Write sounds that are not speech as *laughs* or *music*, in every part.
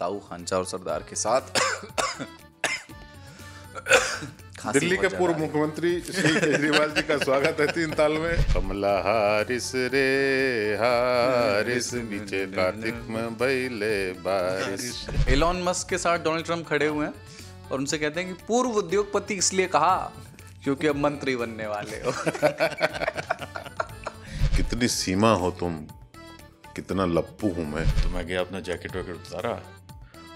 ताऊ खांचा और सरदार के साथ दिल्ली के पूर्व मुख्यमंत्री श्री केजरीवाल जी का स्वागत है तीन ताल में कमला हारिस रे हारिस नीचे कार्तिक में बैले बारिश एलोन मस्क के साथ डोनाल्ड ट्रंप खड़े हुए हैं और उनसे कहते हैं कि पूर्व उद्योगपति इसलिए कहा क्योंकि अब मंत्री बनने वाले हो कितनी सीमा हो तुम कितना लप्पू हूं मैं तो मैं गया अपना जैकेट वैकेट उतारा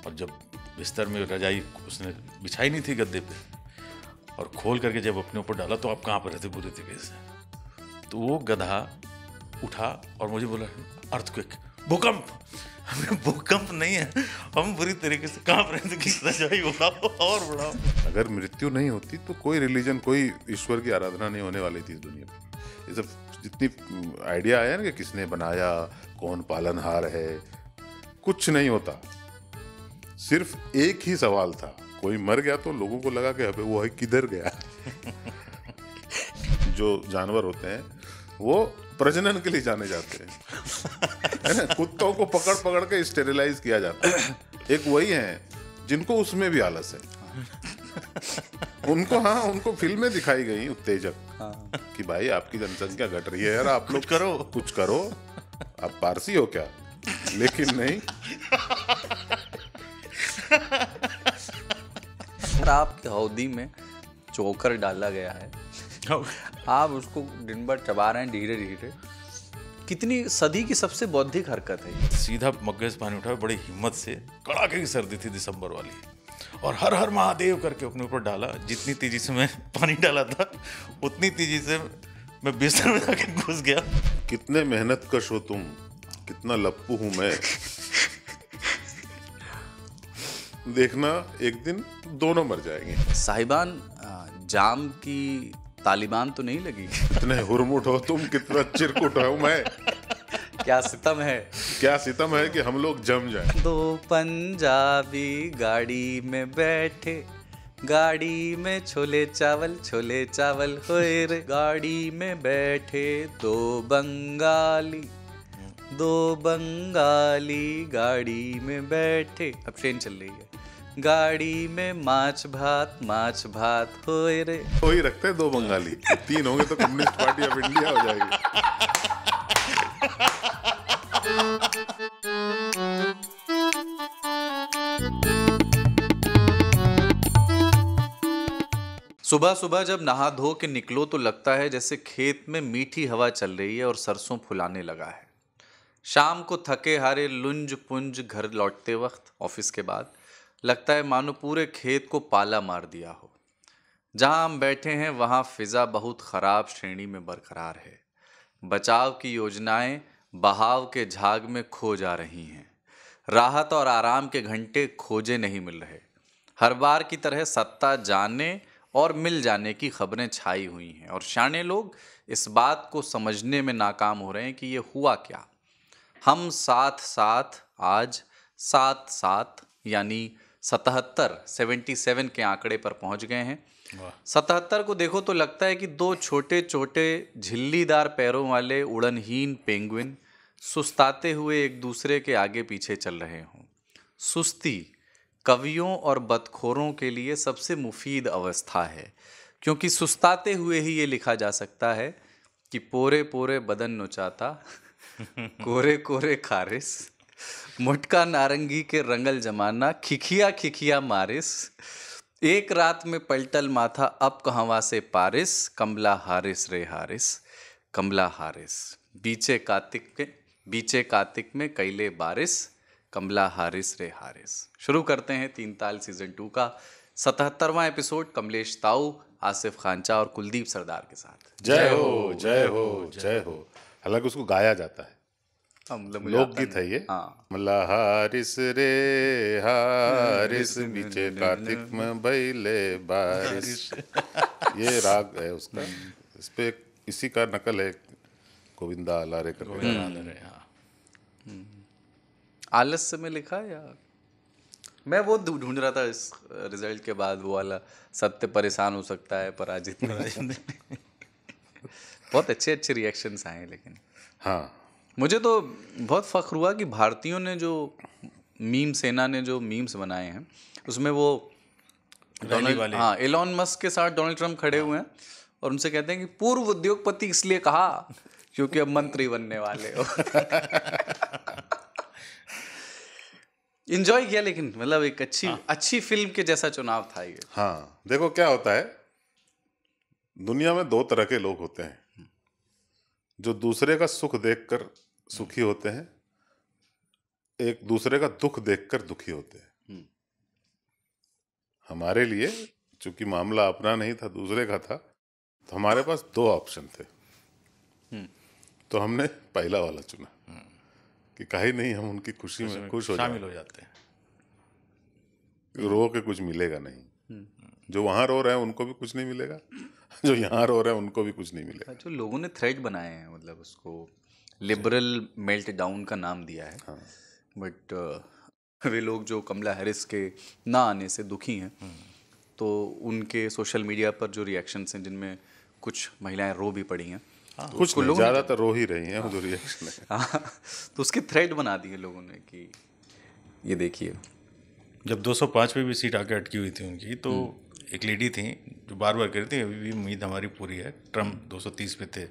और जब बिस्तर में रजाई उसने बिछाई नहीं थी गद्दे पे और खोल करके जब अपने ऊपर डाला तो आप कहाँ पर रहते बुरे तरीके से तो वो गधा उठा और मुझे बोला अर्थक्विक भूकंप हमें भूकंप नहीं है हम बुरी तरीके से कहाँ पर रहते किस रजाई उड़ाओ और उड़ाओ अगर मृत्यु नहीं होती तो कोई रिलीजन कोई ईश्वर की आराधना नहीं होने वाली थी इस दुनिया में ये सब जितनी आइडिया आया ना कि किसने बनाया कौन पालनहार है कुछ नहीं होता सिर्फ एक ही सवाल था कोई मर गया तो लोगों को लगा कि वो है किधर गया *laughs* जो जानवर होते हैं वो प्रजनन के लिए जाने जाते हैं है ना कुत्तों को पकड़ पकड़ के स्टेरिलाइज किया जाता है एक वही है जिनको उसमें भी आलस है *laughs* उनको हाँ उनको फिल्में दिखाई गई उत्तेजक हाँ। कि भाई आपकी जनसंख्या घट रही है यार आप लोग करो कुछ करो आप पारसी हो क्या लेकिन नहीं शराब की हौदी में चोकर डाला गया है हाँ। आप उसको दिन भर चबा रहे हैं धीरे धीरे कितनी सदी की सबसे बौद्धिक हरकत है सीधा मग्गे से पानी उठाया बड़ी हिम्मत से कड़ाके की सर्दी थी दिसंबर वाली और हर हर महादेव करके अपने ऊपर डाला जितनी तेजी से मैं *laughs* पानी डाला था उतनी तेजी से मैं बिस्तर में जाके घुस गया कितने मेहनत कश हो तुम कितना लप्पू हूँ मैं *laughs* देखना एक दिन दोनों मर जाएंगे साहिबान जाम की तालिबान तो नहीं लगी इतने हुरमुट हो तुम कितना चिरकुट हो मैं क्या सितम है क्या सितम है कि हम लोग जम जाए दो पंजाबी गाड़ी में बैठे गाड़ी में छोले चावल छोले चावल होए रे गाड़ी में बैठे दो बंगाली दो बंगाली गाड़ी में बैठे अब ट्रेन चल रही है गाड़ी में माछ भात माछ भात हो रे तो ही रखते हैं दो बंगाली तीन होंगे तो कम्युनिस्ट पार्टी ऑफ इंडिया हो जाएगी सुबह सुबह जब नहा धो के निकलो तो लगता है जैसे खेत में मीठी हवा चल रही है और सरसों फुलाने लगा है शाम को थके हारे लुंज पुंज घर लौटते वक्त ऑफिस के बाद लगता है मानो पूरे खेत को पाला मार दिया हो जहां हम बैठे हैं वहां फिज़ा बहुत ख़राब श्रेणी में बरकरार है बचाव की योजनाएं बहाव के झाग में खो जा रही हैं राहत और आराम के घंटे खोजे नहीं मिल रहे हर बार की तरह सत्ता जाने और मिल जाने की खबरें छाई हुई हैं और शाने लोग इस बात को समझने में नाकाम हो रहे हैं कि ये हुआ क्या हम साथ साथ आज साथ साथ यानी सतहत्तर सेवेंटी सेवन के आंकड़े पर पहुंच गए हैं सतहत्तर को देखो तो लगता है कि दो छोटे छोटे झिल्लीदार पैरों वाले उड़नहीन पेंगुइन सुस्ताते हुए एक दूसरे के आगे पीछे चल रहे हों सुस्ती कवियों और बदखोरों के लिए सबसे मुफीद अवस्था है क्योंकि सुस्ताते हुए ही ये लिखा जा सकता है कि पोरे पोरे बदन नुचाता *laughs* कोरे कोरे खारिस मुटका नारंगी के रंगल जमाना खिखिया खिखिया मारिस एक रात में पलटल माथा अब कहवा से पारिस कमला हारिस रे हारिस कमला हारिस बीचे कार्तिक के बीचे कार्तिक में कैले बारिस कमला हारिस रे हारिस शुरू करते हैं तीन ताल सीजन टू का सतहत्तरवा एपिसोड कमलेश ताऊ आसिफ खानचा और कुलदीप सरदार के साथ जय हो जय हो जय हो हालांकि उसको गाया जाता है हाँ, मतलब लोकगीत है ये हाँ। मला हारिस रे हारिस नीचे कार्तिक में बैले बारिस ये राग है उसका हम्म। इस पे इसी का नकल है गोविंदा आलारे करके हम्म। हाँ। हम्म। आलस्य में लिखा या मैं वो ढूंढ रहा था इस रिजल्ट के बाद वो वाला सत्य परेशान हो सकता है पराजित *laughs* बहुत अच्छे अच्छे रिएक्शंस आए लेकिन हाँ मुझे तो बहुत फ़ख्र हुआ कि भारतीयों ने जो मीम सेना ने जो मीम्स बनाए हैं उसमें वो डोनाल्ड हाँ एलॉन मस्क के साथ डोनाल्ड ट्रंप खड़े हुए हैं और उनसे कहते हैं कि पूर्व उद्योगपति इसलिए कहा क्योंकि अब मंत्री बनने वाले हो इंजॉय *laughs* किया लेकिन मतलब एक अच्छी हाँ। अच्छी फिल्म के जैसा चुनाव था ये हाँ देखो क्या होता है दुनिया में दो तरह के लोग होते हैं जो दूसरे का सुख देखकर सुखी होते हैं एक दूसरे का दुख देखकर दुखी होते हैं हम्म। हमारे लिए चूंकि मामला अपना नहीं था दूसरे का था तो हमारे पास दो ऑप्शन थे हम्म। तो हमने पहला वाला चुना हम्म। कि कहीं नहीं हम उनकी खुशी में खुश हो शामिल हो जाते हैं रो के कुछ मिलेगा नहीं जो वहां रो रहे हैं उनको भी कुछ नहीं मिलेगा जो यहाँ रो रहे हैं उनको भी कुछ नहीं मिलेगा हाँ, जो लोगों ने थ्रेड बनाए हैं मतलब उसको लिबरल मेल्ट डाउन का नाम दिया है हाँ। बट वे लोग जो कमला हैरिस के ना आने से दुखी हैं तो उनके सोशल मीडिया पर जो रिएक्शंस हैं जिनमें कुछ महिलाएं रो भी पड़ी हैं हाँ, तो कुछ लोग ज़्यादातर रो ही रही हैं हाँ। जो रिएक्शन है हाँ, तो उसके थ्रेड बना दिए लोगों ने कि ये देखिए जब 205 पे भी सीट आके अटकी हुई थी उनकी तो एक लेडी थी जो बार बार कह रही थी अभी भी उम्मीद हमारी पूरी है ट्रम्प तीस पे थे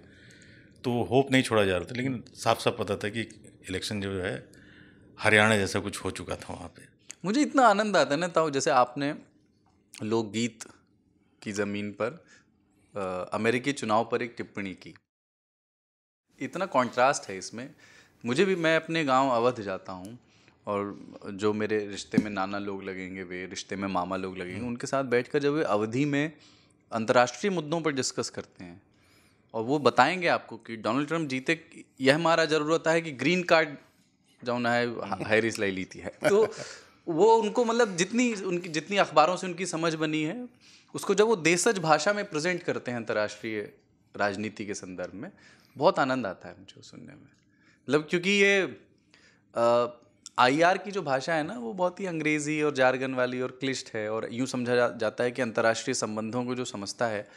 तो होप नहीं छोड़ा जा रहा था लेकिन साफ साफ पता था कि इलेक्शन जो है हरियाणा जैसा कुछ हो चुका था वहाँ पे मुझे इतना आनंद आता है ना ताऊ जैसे आपने लोकगीत की ज़मीन पर आ, अमेरिकी चुनाव पर एक टिप्पणी की इतना कॉन्ट्रास्ट है इसमें मुझे भी मैं अपने गांव अवध जाता हूँ और जो मेरे रिश्ते में नाना लोग लगेंगे वे रिश्ते में मामा लोग लगेंगे हम्म। उनके साथ बैठकर जब वे अवधि में अंतर्राष्ट्रीय मुद्दों पर डिस्कस करते हैं और वो बताएंगे आपको कि डोनाल्ड ट्रंप जीते यह हमारा ज़रूरत है कि ग्रीन कार्ड जो है हैरिस *laughs* लाई ली थी है तो *laughs* वो उनको मतलब जितनी उनकी जितनी अखबारों से उनकी समझ बनी है उसको जब वो देशज भाषा में प्रेजेंट करते हैं अंतर्राष्ट्रीय राजनीति के संदर्भ में बहुत आनंद आता है मुझे सुनने में मतलब क्योंकि ये आर की जो भाषा है ना वो बहुत ही अंग्रेजी और जारगन वाली और क्लिष्ट है और यूँ समझा जा, जाता है कि अंतर्राष्ट्रीय संबंधों को जो समझता है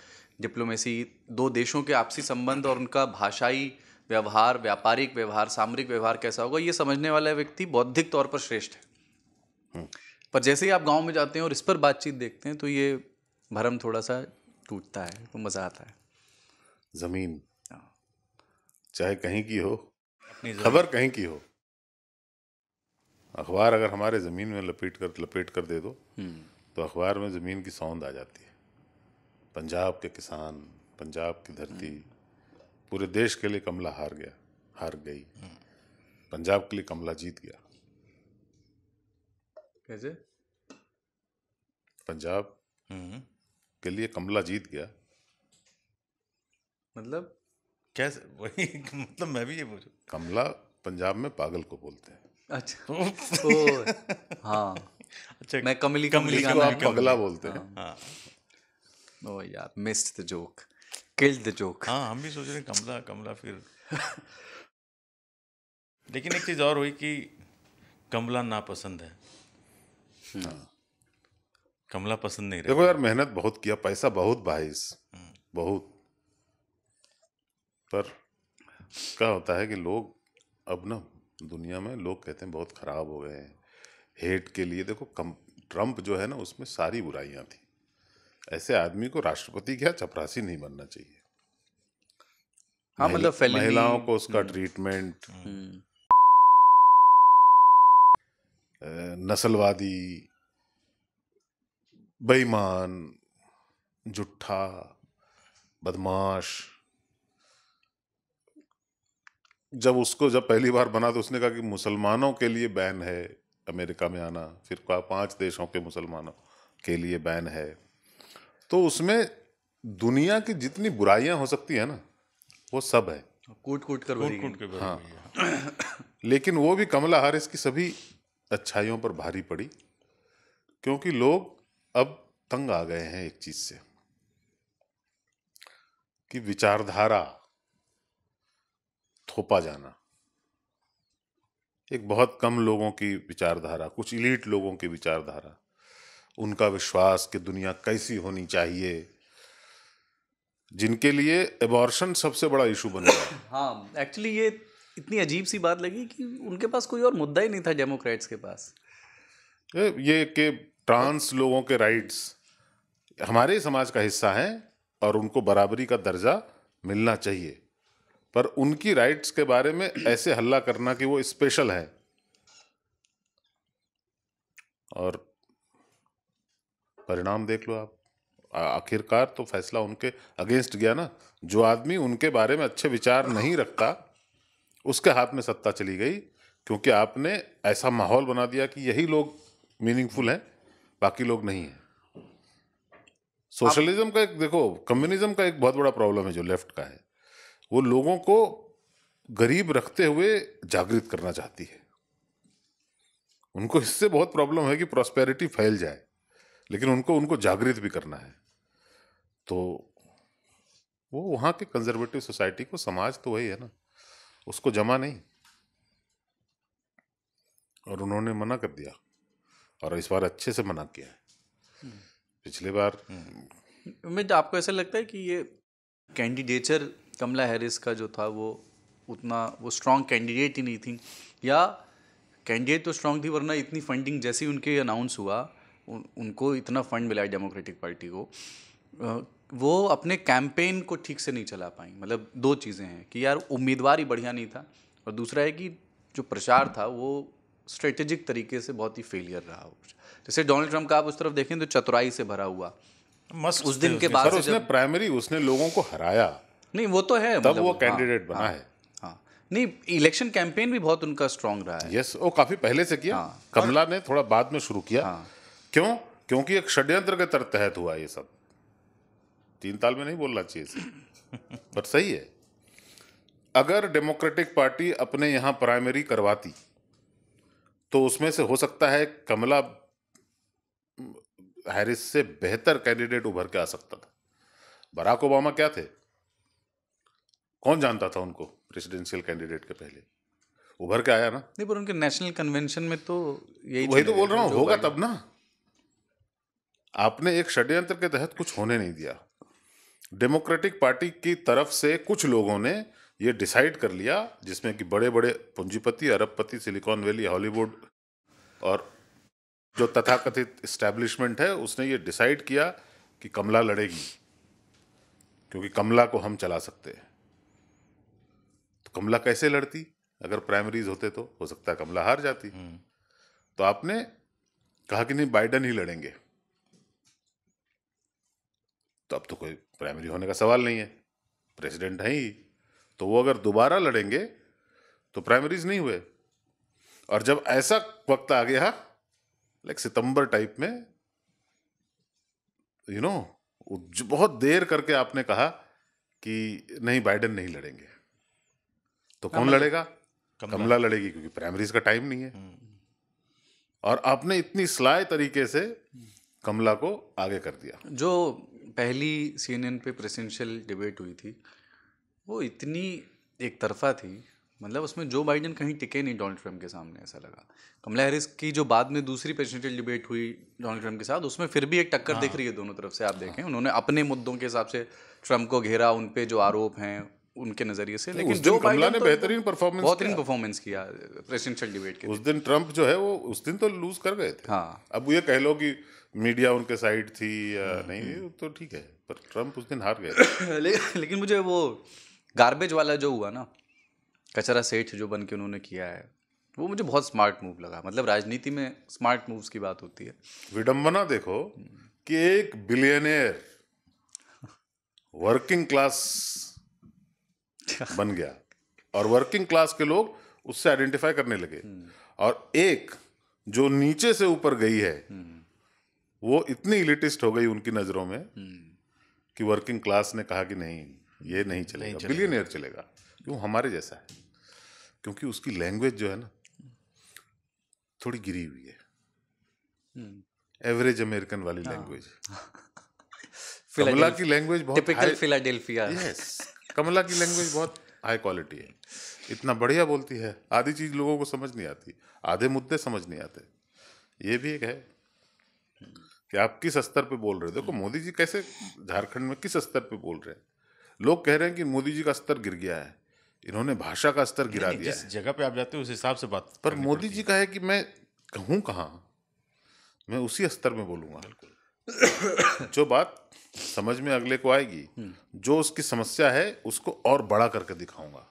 डिप्लोमेसी दो देशों के आपसी संबंध और उनका भाषाई व्यवहार व्यापारिक व्यवहार सामरिक व्यवहार कैसा होगा ये समझने वाला व्यक्ति बौद्धिक तौर पर श्रेष्ठ है हम्म। पर जैसे ही आप गांव में जाते हैं और इस पर बातचीत देखते हैं तो ये भरम थोड़ा सा टूटता है तो मज़ा आता है ज़मीन हाँ। चाहे कहीं की हो खबर कहीं की हो अखबार अगर हमारे ज़मीन में लपेट कर लपेट कर दे दो हम्म। तो अखबार में ज़मीन की सौंद आ जाती है पंजाब के किसान पंजाब की धरती पूरे देश के लिए कमला हार गया हार गई पंजाब के लिए कमला जीत गया कैसे पंजाब हम्म। के लिए कमला जीत गया मतलब कैसे *laughs* वही मतलब मैं भी ये पूछू कमला पंजाब में पागल को बोलते हैं अच्छा *laughs* ओ, हाँ अच्छा मैं कमली कमली, कमली को आप कमला बोलते हैं हाँ। हाँ। ओह यार missed the joke killed the joke हाँ हम भी सोच रहे हैं कमला कमला फिर लेकिन एक चीज़ और हुई कि कमला नापसंद है हाँ। कमला पसंद नहीं देखो यार मेहनत बहुत किया पैसा बहुत बाईस हम्म। बहुत पर क्या होता है कि लोग अब ना दुनिया में लोग कहते हैं बहुत खराब हो गए हैं हेट के लिए देखो कम ट्रम्प जो है ना उसमें सारी बुराइयां थी ऐसे आदमी को राष्ट्रपति क्या चपरासी नहीं बनना चाहिए हाँ मतलब महिलाओं को उसका ट्रीटमेंट हम्म। हम्म। नस्लवादी बेईमान जुट्ठा बदमाश जब उसको जब पहली बार बना तो उसने कहा कि मुसलमानों के लिए बैन है अमेरिका में आना फिर कहा पांच देशों के मुसलमानों के लिए बैन है तो उसमें दुनिया की जितनी बुराइयां हो सकती है ना वो सब हाँ। है कूट कूट कर कूट कूट कर हाँ लेकिन वो भी कमला हारिस की सभी अच्छाइयों पर भारी पड़ी क्योंकि लोग अब तंग आ गए हैं एक चीज से कि विचारधारा थोपा जाना एक बहुत कम लोगों की विचारधारा कुछ इलीट लोगों की विचारधारा उनका विश्वास कि दुनिया कैसी होनी चाहिए जिनके लिए एबॉर्शन सबसे बड़ा इशू बन गया *coughs* हाँ एक्चुअली ये इतनी अजीब सी बात लगी कि उनके पास कोई और मुद्दा ही नहीं था डेमोक्रेट्स के पास ये कि ट्रांस लोगों के राइट्स हमारे समाज का हिस्सा हैं और उनको बराबरी का दर्जा मिलना चाहिए पर उनकी राइट्स के बारे में ऐसे हल्ला करना कि वो स्पेशल है और परिणाम देख लो आप आखिरकार तो फैसला उनके अगेंस्ट गया ना जो आदमी उनके बारे में अच्छे विचार नहीं रखता उसके हाथ में सत्ता चली गई क्योंकि आपने ऐसा माहौल बना दिया कि यही लोग मीनिंगफुल हैं बाकी लोग नहीं हैं सोशलिज्म का एक देखो कम्युनिज्म का एक बहुत बड़ा प्रॉब्लम है जो लेफ्ट का है वो लोगों को गरीब रखते हुए जागृत करना चाहती है उनको इससे बहुत प्रॉब्लम है कि प्रॉस्पेरिटी फैल जाए लेकिन उनको उनको जागृत भी करना है तो वो वहाँ के कंजर्वेटिव सोसाइटी को समाज तो वही है ना उसको जमा नहीं और उन्होंने मना कर दिया और इस बार अच्छे से मना किया है पिछले बार हम्म। उम्मीद आपको ऐसा लगता है कि ये कैंडिडेचर कमला हैरिस का जो था वो उतना वो स्ट्रांग कैंडिडेट ही नहीं थी या कैंडिडेट तो स्ट्रांग थी वरना इतनी फंडिंग जैसे ही उनके अनाउंस हुआ उन, उनको इतना फंड मिला है डेमोक्रेटिक पार्टी को वो अपने कैंपेन को ठीक से नहीं चला पाई मतलब दो चीज़ें हैं कि यार उम्मीदवार ही बढ़िया नहीं था और दूसरा है कि जो प्रचार था वो स्ट्रेटेजिक तरीके से बहुत ही फेलियर रहा जैसे डोनाल्ड ट्रंप का आप उस तरफ देखें तो चतुराई से भरा हुआ मस्त उस दिन के बाद उसने प्राइमरी उसने लोगों को हराया नहीं वो तो है तब मतलब वो कैंडिडेट हाँ, बना हाँ, है हाँ। नहीं इलेक्शन कैंपेन भी बहुत उनका स्ट्रांग रहा है यस वो काफी पहले से किया हाँ, कमला ने थोड़ा बाद में शुरू किया हाँ, क्यों क्योंकि एक षड्यंत्र के तहत हुआ ये सब तीन ताल में नहीं बोलना चाहिए इसे पर सही है अगर डेमोक्रेटिक पार्टी अपने यहां प्राइमरी करवाती तो उसमें से हो सकता है कमला हैरिस से बेहतर कैंडिडेट उभर के आ सकता था बराक ओबामा क्या थे कौन जानता था उनको प्रेसिडेंशियल कैंडिडेट के पहले उभर के आया ना नहीं पर उनके नेशनल कन्वेंशन में तो यही वही तो बोल रहा हूँ होगा तब ना आपने एक षड्यंत्र के तहत कुछ होने नहीं दिया डेमोक्रेटिक पार्टी की तरफ से कुछ लोगों ने ये डिसाइड कर लिया जिसमें कि बड़े बड़े पूंजीपति अरबपति सिलिकॉन वैली हॉलीवुड और जो तथाकथित इस्टेब्लिशमेंट है उसने ये डिसाइड किया कि कमला लड़ेगी क्योंकि कमला को हम चला सकते हैं तो कमला कैसे लड़ती अगर प्राइमरीज होते तो हो सकता है कमला हार जाती हम्म। तो आपने कहा कि नहीं बाइडन ही लड़ेंगे तो अब तो कोई प्राइमरी होने का सवाल नहीं है प्रेसिडेंट है ही तो वो अगर दोबारा लड़ेंगे तो प्राइमरीज नहीं हुए और जब ऐसा वक्त आ गया लाइक सितंबर टाइप में यू you नो know, बहुत देर करके आपने कहा कि नहीं बाइडेन नहीं लड़ेंगे तो कौन लड़ेगा कमला, कमला लड़ेगी क्योंकि प्राइमरीज का टाइम नहीं है हम्म। और आपने इतनी स्लाय तरीके से कमला को आगे कर दिया जो पहली सी पे प्रेसिडेंशियल डिबेट हुई थी वो इतनी एक तरफा थी मतलब उसमें जो बाइडन कहीं टिके नहीं डोनाल्ड ट्रंप के सामने ऐसा लगा कमला हैरिस की जो बाद में दूसरी प्रेसिडेंशियल डिबेट हुई डोनाल्ड ट्रंप के साथ उसमें फिर भी एक टक्कर हाँ। दिख रही है दोनों तरफ से आप देखें हाँ। उन्होंने अपने मुद्दों के हिसाब से ट्रंप को घेरा उन पर जो आरोप हैं उनके नजरिए से लेकिन जो कमला ने तो बेहतरीन परफॉर्मेंस बेहतरीन परफॉर्मेंस किया प्रेसिडेंशियल डिबेट के उस दिन ट्रंप जो है वो उस दिन तो लूज कर गए थे हाँ अब ये कह लो कि मीडिया उनके साइड थी या हम्म, नहीं हम्म। तो ठीक है पर ट्रंप उस दिन हार गए *coughs* लेकिन मुझे वो गार्बेज वाला जो हुआ ना कचरा सेठ जो बन के उन्होंने किया है वो मुझे बहुत स्मार्ट मूव लगा मतलब राजनीति में स्मार्ट मूव्स की बात होती है विडंबना देखो हम्म। कि एक बिलियनियर वर्किंग क्लास *laughs* बन गया और वर्किंग क्लास के लोग उससे आइडेंटिफाई करने लगे और एक जो नीचे से ऊपर गई है वो इतनी इलिटिस्ट हो गई उनकी नज़रों में कि वर्किंग क्लास ने कहा कि नहीं ये नहीं चलेगा बिलियनियर चलेगा क्यों हमारे जैसा है क्योंकि उसकी लैंग्वेज जो है ना थोड़ी गिरी हुई है एवरेज हम्म। अमेरिकन वाली लैंग्वेज हाँ। कमला *laughs* की लैंग्वेज बहुत टिपिकल फिलाडेल्फिया यस कमला की लैंग्वेज बहुत हाई क्वालिटी है इतना बढ़िया बोलती है आधी चीज़ लोगों को समझ नहीं आती आधे मुद्दे समझ नहीं आते ये भी एक है कि आप किस स्तर पे बोल रहे हो देखो मोदी जी कैसे झारखंड में किस स्तर पे बोल रहे हैं लोग कह रहे हैं कि मोदी जी का स्तर गिर गया है इन्होंने भाषा का स्तर गिरा दिया जिस जगह पे आप जाते हो उस हिसाब से बात पर मोदी जी का है कि मैं कहूँ कहाँ मैं उसी स्तर में बोलूँगा जो बात समझ में अगले को आएगी हम्म। जो उसकी समस्या है उसको और बड़ा करके दिखाऊंगा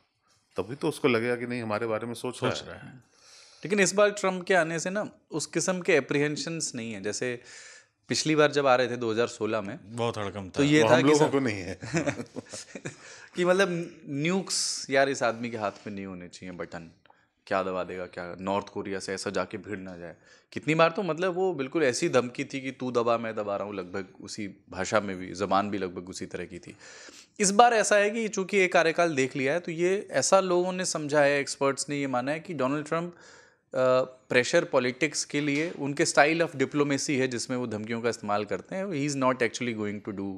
तभी तो उसको लगेगा कि नहीं हमारे बारे में सोच सोच रहा है लेकिन इस बार ट्रम्प के आने से ना उस किस्म के एप्रीहेंशंस नहीं है जैसे पिछली बार जब आ रहे थे 2016 में बहुत हड़कम था तो ये था कि लोगों को नहीं है *laughs* कि मतलब न्यूक्स यार इस आदमी के हाथ में नहीं होने चाहिए बटन क्या दबा देगा क्या नॉर्थ कोरिया से ऐसा जाके भिड़ ना जाए कितनी बार तो मतलब वो बिल्कुल ऐसी धमकी थी कि तू दबा मैं दबा रहा हूँ लगभग उसी भाषा में भी ज़बान भी लगभग उसी तरह की थी इस बार ऐसा है कि चूंकि एक कार्यकाल देख लिया है तो ये ऐसा लोगों ने समझा है एक्सपर्ट्स ने ये माना है कि डोनाल्ड ट्रंप प्रेशर पॉलिटिक्स के लिए उनके स्टाइल ऑफ डिप्लोमेसी है जिसमें वो धमकियों का इस्तेमाल करते हैं he is not actually going to do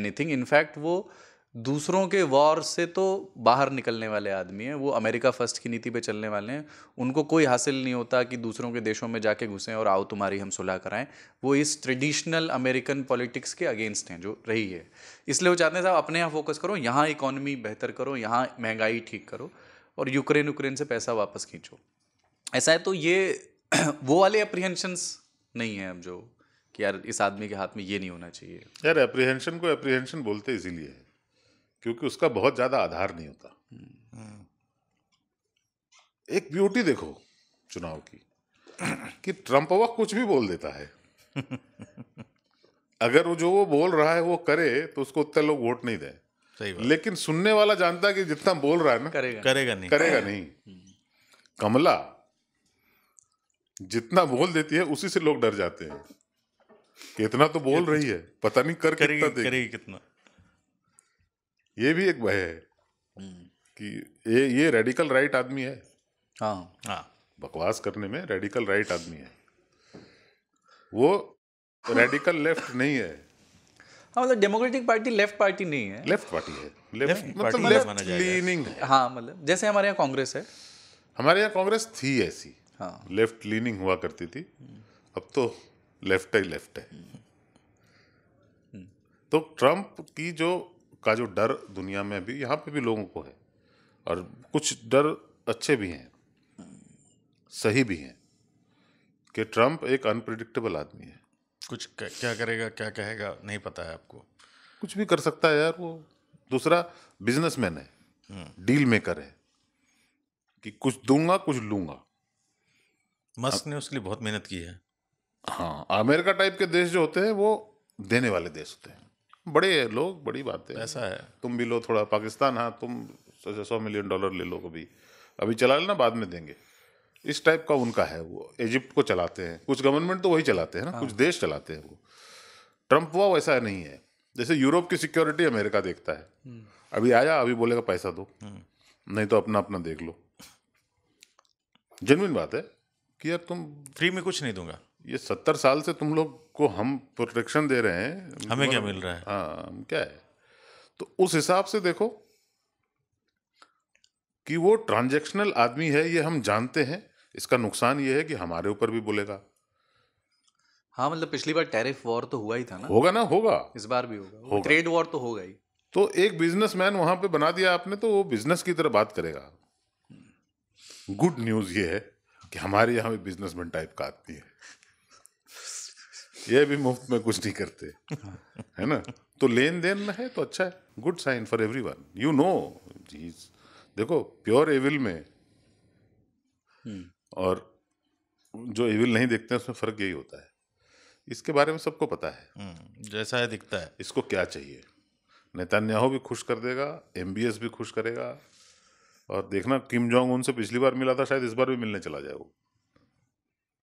anything in fact वो uh, दूसरों के वॉर से तो बाहर निकलने वाले आदमी हैं वो अमेरिका फर्स्ट की नीति पे चलने वाले हैं उनको कोई हासिल नहीं होता कि दूसरों के देशों में जाके घुसें और आओ तुम्हारी हम सुलह कराएं वो इस ट्रेडिशनल अमेरिकन पॉलिटिक्स के अगेंस्ट हैं जो रही है इसलिए वो चाहते हैं साहब अपने यहाँ फोकस करो यहाँ इकोनमी बेहतर करो यहाँ महंगाई ठीक करो और यूक्रेन उक्रेन से पैसा वापस खींचो ऐसा है तो ये *clears throat* वो वाले अप्रीहेंशंस नहीं है अब जो कि यार इस आदमी के हाथ में ये नहीं होना चाहिए यार अप्रीहेंशन को अप्रीहेंशन बोलते इसीलिए है क्योंकि उसका बहुत ज़्यादा आधार नहीं होता हम्म। एक ब्यूटी देखो चुनाव की कि ट्रंप वह कुछ भी बोल देता है *laughs* अगर वो जो वो बोल रहा है वो करे तो उसको उतने लोग वोट नहीं दें लेकिन सुनने वाला जानता है कि जितना बोल रहा है ना करेगा करेगा नहीं करेगा नहीं हम्म। कमला जितना बोल देती है उसी से लोग डर जाते हैं कि इतना तो बोल रही है पता नहीं कर करेगी, कितना करेगी कितना ये भी एक भय है हम्म। कि ये ये रेडिकल राइट आदमी है हाँ हाँ बकवास करने में रेडिकल राइट आदमी है वो रेडिकल लेफ्ट नहीं है हाँ मतलब डेमोक्रेटिक पार्टी लेफ्ट पार्टी नहीं है लेफ्ट पार्टी है लेफ्ट मतलब लेफ्ट लीनिंग हाँ मतलब जैसे हमारे यहाँ कांग्रेस है हमारे यहाँ कांग्रेस थी ऐसी हाँ लेफ्ट लीनिंग हुआ करती थी अब तो लेफ्ट ही लेफ्ट है हम्म। तो ट्रंप की जो का जो डर दुनिया में भी यहाँ पे भी लोगों को है और कुछ डर अच्छे भी हैं सही भी हैं कि ट्रंप एक अनप्रिडिक्टेबल आदमी है कुछ क्या करेगा क्या कहेगा नहीं पता है आपको कुछ भी कर सकता है यार वो दूसरा बिजनेसमैन है हम्म। डील मेकर है कि कुछ दूंगा कुछ लूंगा मस्क ने उसके लिए बहुत मेहनत की है हाँ अमेरिका टाइप के देश जो होते हैं वो देने वाले देश होते हैं बड़े लोग बड़ी बात है ऐसा है तुम भी लो थोड़ा पाकिस्तान हाँ तुम सौ मिलियन डॉलर ले लो कभी अभी चला लेना बाद में देंगे इस टाइप का उनका है वो इजिप्ट को चलाते हैं कुछ गवर्नमेंट तो वही चलाते हैं ना हाँ। कुछ देश चलाते हैं वो ट्रंप हुआ वैसा नहीं है जैसे यूरोप की सिक्योरिटी अमेरिका देखता है हम्म। अभी आया अभी बोलेगा पैसा दो हम्म। नहीं तो अपना अपना देख लो जेनविन बात है कि यार तुम फ्री में कुछ नहीं दूंगा ये सत्तर साल से तुम लोग को हम प्रोटेक्शन दे रहे हैं हमें क्या मिल रहा है हाँ क्या है तो उस हिसाब से देखो कि वो ट्रांजेक्शनल आदमी है ये हम जानते हैं इसका नुकसान ये है कि हमारे ऊपर भी बोलेगा हाँ मतलब पिछली बार टैरिफ वॉर तो हुआ ही था ना होगा ना होगा इस बार भी होगा, होगा। ट्रेड वॉर तो होगा ही तो एक बिजनेसमैन वहां पे बना दिया आपने तो वो बिजनेस की तरह बात करेगा गुड न्यूज ये है कि हमारे यहाँ भी बिजनेसमैन टाइप का आदमी है ये भी मुफ्त में कुछ नहीं करते है ना तो लेन देन है तो अच्छा है good sign for everyone you know देखो प्योर एविल में हम्म। और जो एविल नहीं देखते हैं उसमें फर्क यही होता है इसके बारे में सबको पता है हम्म, जैसा है दिखता है इसको क्या चाहिए नेतान्याहू भी खुश कर देगा एम भी खुश करेगा और देखना किम जोंग उनसे पिछली बार मिला था शायद इस बार भी मिलने चला जाए वो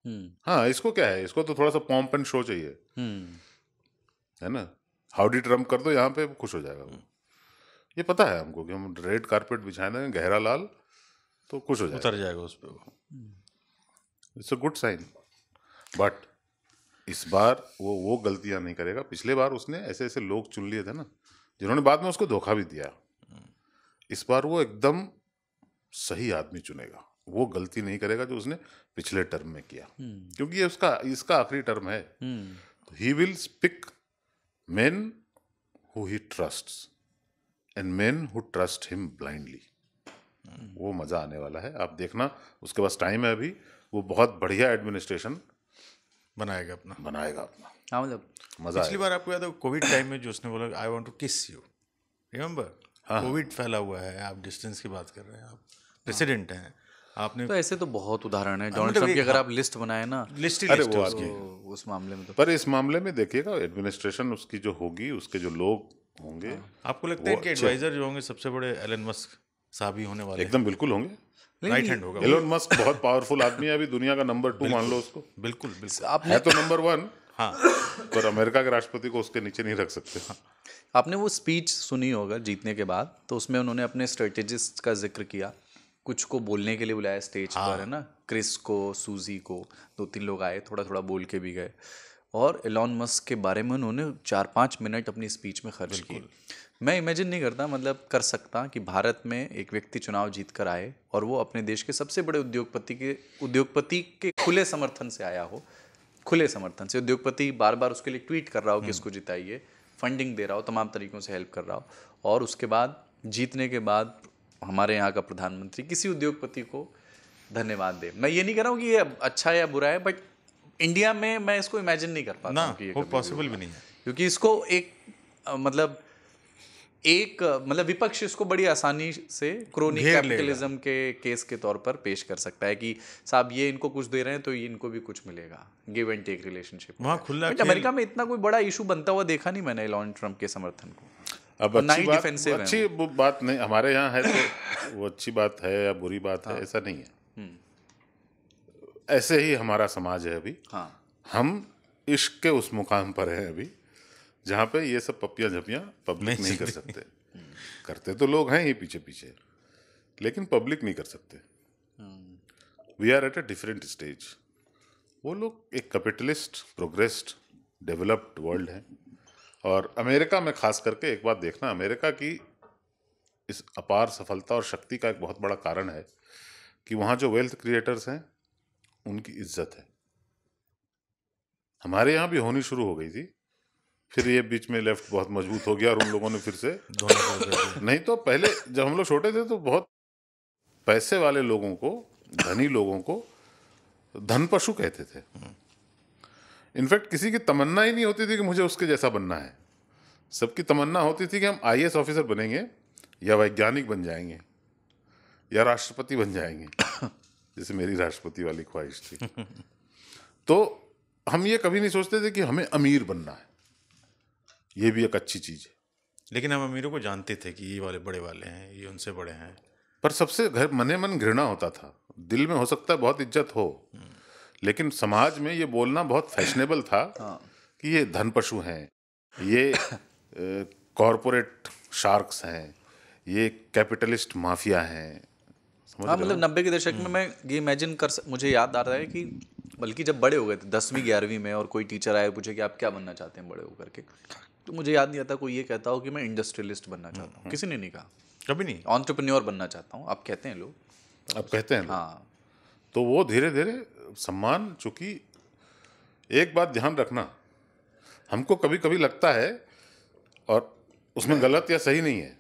हम्म। हाँ इसको क्या है इसको तो थोड़ा सा पॉम्प एंड शो चाहिए हम्म। है ना हाउडी ट्रम्प कर दो यहाँ पे खुश हो जाएगा हम्म। ये पता है हमको कि हम रेड कारपेट बिछाए देंगे गहरा लाल तो खुश हो जाएगा उतर जाएगा उस पर वो it's a good sign but इस बार वो वो गलतियां नहीं करेगा पिछले बार उसने ऐसे ऐसे लोग चुन लिए थे ना जिन्होंने बाद में उसको धोखा भी दिया इस बार वो एकदम सही आदमी चुनेगा वो गलती नहीं करेगा जो उसने पिछले टर्म में किया हम्म। क्योंकि ये उसका इसका आखिरी टर्म है he will speak men who he trust and men who trust him blindly वो मज़ा आने वाला है आप देखना उसके पास टाइम है अभी वो बहुत बढ़िया एडमिनिस्ट्रेशन बनाएगा अपना बनाएगा अपना हाँ मतलब मजा पिछली बार आपको याद है कोविड टाइम में जो उसने बोला I want to kiss you remember Covid फैला हुआ है आप डिस्टेंस की बात कर रहे हैं आप प्रेसिडेंट हाँ। हैं आपने तो ऐसे तो बहुत उदाहरण है जॉन मतलब ट्रंप की अगर हाँ। आप लिस्ट बनाए ना लिस्ट ही लिस्ट उसकी उस मामले में तो पर इस मामले में देखिएगा एडमिनिस्ट्रेशन उसकी जो होगी उसके जो लोग होंगे हाँ। आपको लगता है कि एडवाइजर जो होंगे सबसे बड़े एलन मस्क साहब ही होने वाले एकदम बिल्कुल होंगे राइट हैंड होगा एलन मस्क बहुत पावरफुल आदमी है अभी दुनिया का नंबर टू मान लो उसको बिल्कुल बिल्कुल आप है तो नंबर वन हाँ पर अमेरिका के राष्ट्रपति को उसके नीचे नहीं रख सकते हाँ। आपने वो स्पीच सुनी होगा जीतने के बाद तो उसमें उन्होंने अपने स्ट्रेटेजिस्ट का जिक्र किया कुछ को बोलने के लिए बुलाया स्टेज हाँ। पर है ना क्रिस को सूजी को दो तीन लोग आए थोड़ा थोड़ा बोल के भी गए और एलॉन मस्क के बारे में उन्होंने चार पाँच मिनट अपनी स्पीच में खर्च की मैं इमेजिन नहीं करता मतलब कर सकता कि भारत में एक व्यक्ति चुनाव जीत कर आए और वो अपने देश के सबसे बड़े उद्योगपति के उद्योगपति के खुले समर्थन से आया हो खुले समर्थन से उद्योगपति बार बार उसके लिए ट्वीट कर रहा हो कि हम्म। इसको जिताइए फंडिंग दे रहा हो तमाम तरीक़ों से हेल्प कर रहा हो और उसके बाद जीतने के बाद हमारे यहाँ का प्रधानमंत्री किसी उद्योगपति को धन्यवाद दे मैं ये नहीं कह रहा हूँ कि ये अच्छा या बुरा है बट इंडिया में मैं इसको इमेजिन नहीं कर पाता कि वो पॉसिबल भी नहीं है क्योंकि इसको एक मतलब एक मतलब विपक्ष इसको बड़ी आसानी से क्रोनी कैपिटलिज्म के केस के तौर पर पेश कर सकता है कि साहब ये इनको कुछ दे रहे हैं तो ये इनको भी कुछ मिलेगा गिव एंड टेक रिलेशनशिप वहाँ खुला अमेरिका में इतना कोई बड़ा इशू बनता हुआ देखा नहीं मैंने एलॉन ट्रंप के समर्थन को अब अच्छी बात अच्छी बात नहीं हमारे यहाँ है तो वो अच्छी बात है या बुरी बात हाँ। है ऐसा नहीं है हम्म। ऐसे ही हमारा समाज है अभी हाँ। हम इश्क के उस मुकाम पर हैं अभी जहाँ पे ये सब पपिया झपियाँ पब्लिक नहीं, नहीं कर सकते हम्म। करते तो लोग हैं ही पीछे पीछे लेकिन पब्लिक नहीं कर सकते we are at a different stage वो लोग एक कैपिटलिस्ट प्रोग्रेस्ड डेवलप्ड वर्ल्ड है और अमेरिका में खास करके एक बात देखना अमेरिका की इस अपार सफलता और शक्ति का एक बहुत बड़ा कारण है कि वहाँ जो वेल्थ क्रिएटर्स हैं उनकी इज्जत है हमारे यहाँ भी होनी शुरू हो गई थी फिर ये बीच में लेफ्ट बहुत मजबूत हो गया और उन लोगों ने फिर से नहीं तो पहले जब हम लोग छोटे थे तो बहुत पैसे वाले लोगों को धनी लोगों को धन पशु कहते थे हम्म। इनफैक्ट किसी की तमन्ना ही नहीं होती थी कि मुझे उसके जैसा बनना है सबकी तमन्ना होती थी कि हम आई ऑफिसर बनेंगे या वैज्ञानिक बन जाएंगे या राष्ट्रपति बन जाएंगे *coughs* जैसे मेरी राष्ट्रपति वाली ख्वाहिश थी *laughs* तो हम ये कभी नहीं सोचते थे कि हमें अमीर बनना है ये भी एक अच्छी चीज़ है लेकिन हम अमीरों को जानते थे कि ये वाले बड़े वाले हैं ये उनसे बड़े हैं पर सबसे घर मने मन घृणा होता था दिल में हो सकता है बहुत इज्जत हो लेकिन समाज में ये बोलना बहुत फैशनेबल था हाँ। कि ये धन पशु हैं ये कॉरपोरेट *laughs* शार्क्स हैं ये कैपिटलिस्ट माफिया हैं हाँ मतलब नब्बे के दशक में हम्म। मैं ये इमेजिन कर स... मुझे याद आ रहा है कि बल्कि जब बड़े हो गए थे दसवीं ग्यारहवीं में और कोई टीचर आए पूछे कि आप क्या बनना चाहते हैं बड़े होकर के तो मुझे याद नहीं आता कोई ये कहता हो कि मैं इंडस्ट्रियलिस्ट बनना हम्म, चाहता हूँ हम्म। किसी ने नहीं कहा कभी नहीं ऑन्टरप्रन्योर बनना चाहता हूँ आप कहते हैं लोग आप कहते हैं हाँ तो वो धीरे धीरे सम्मान चूंकि एक बात ध्यान रखना हमको कभी कभी लगता है और उसमें गलत या सही नहीं है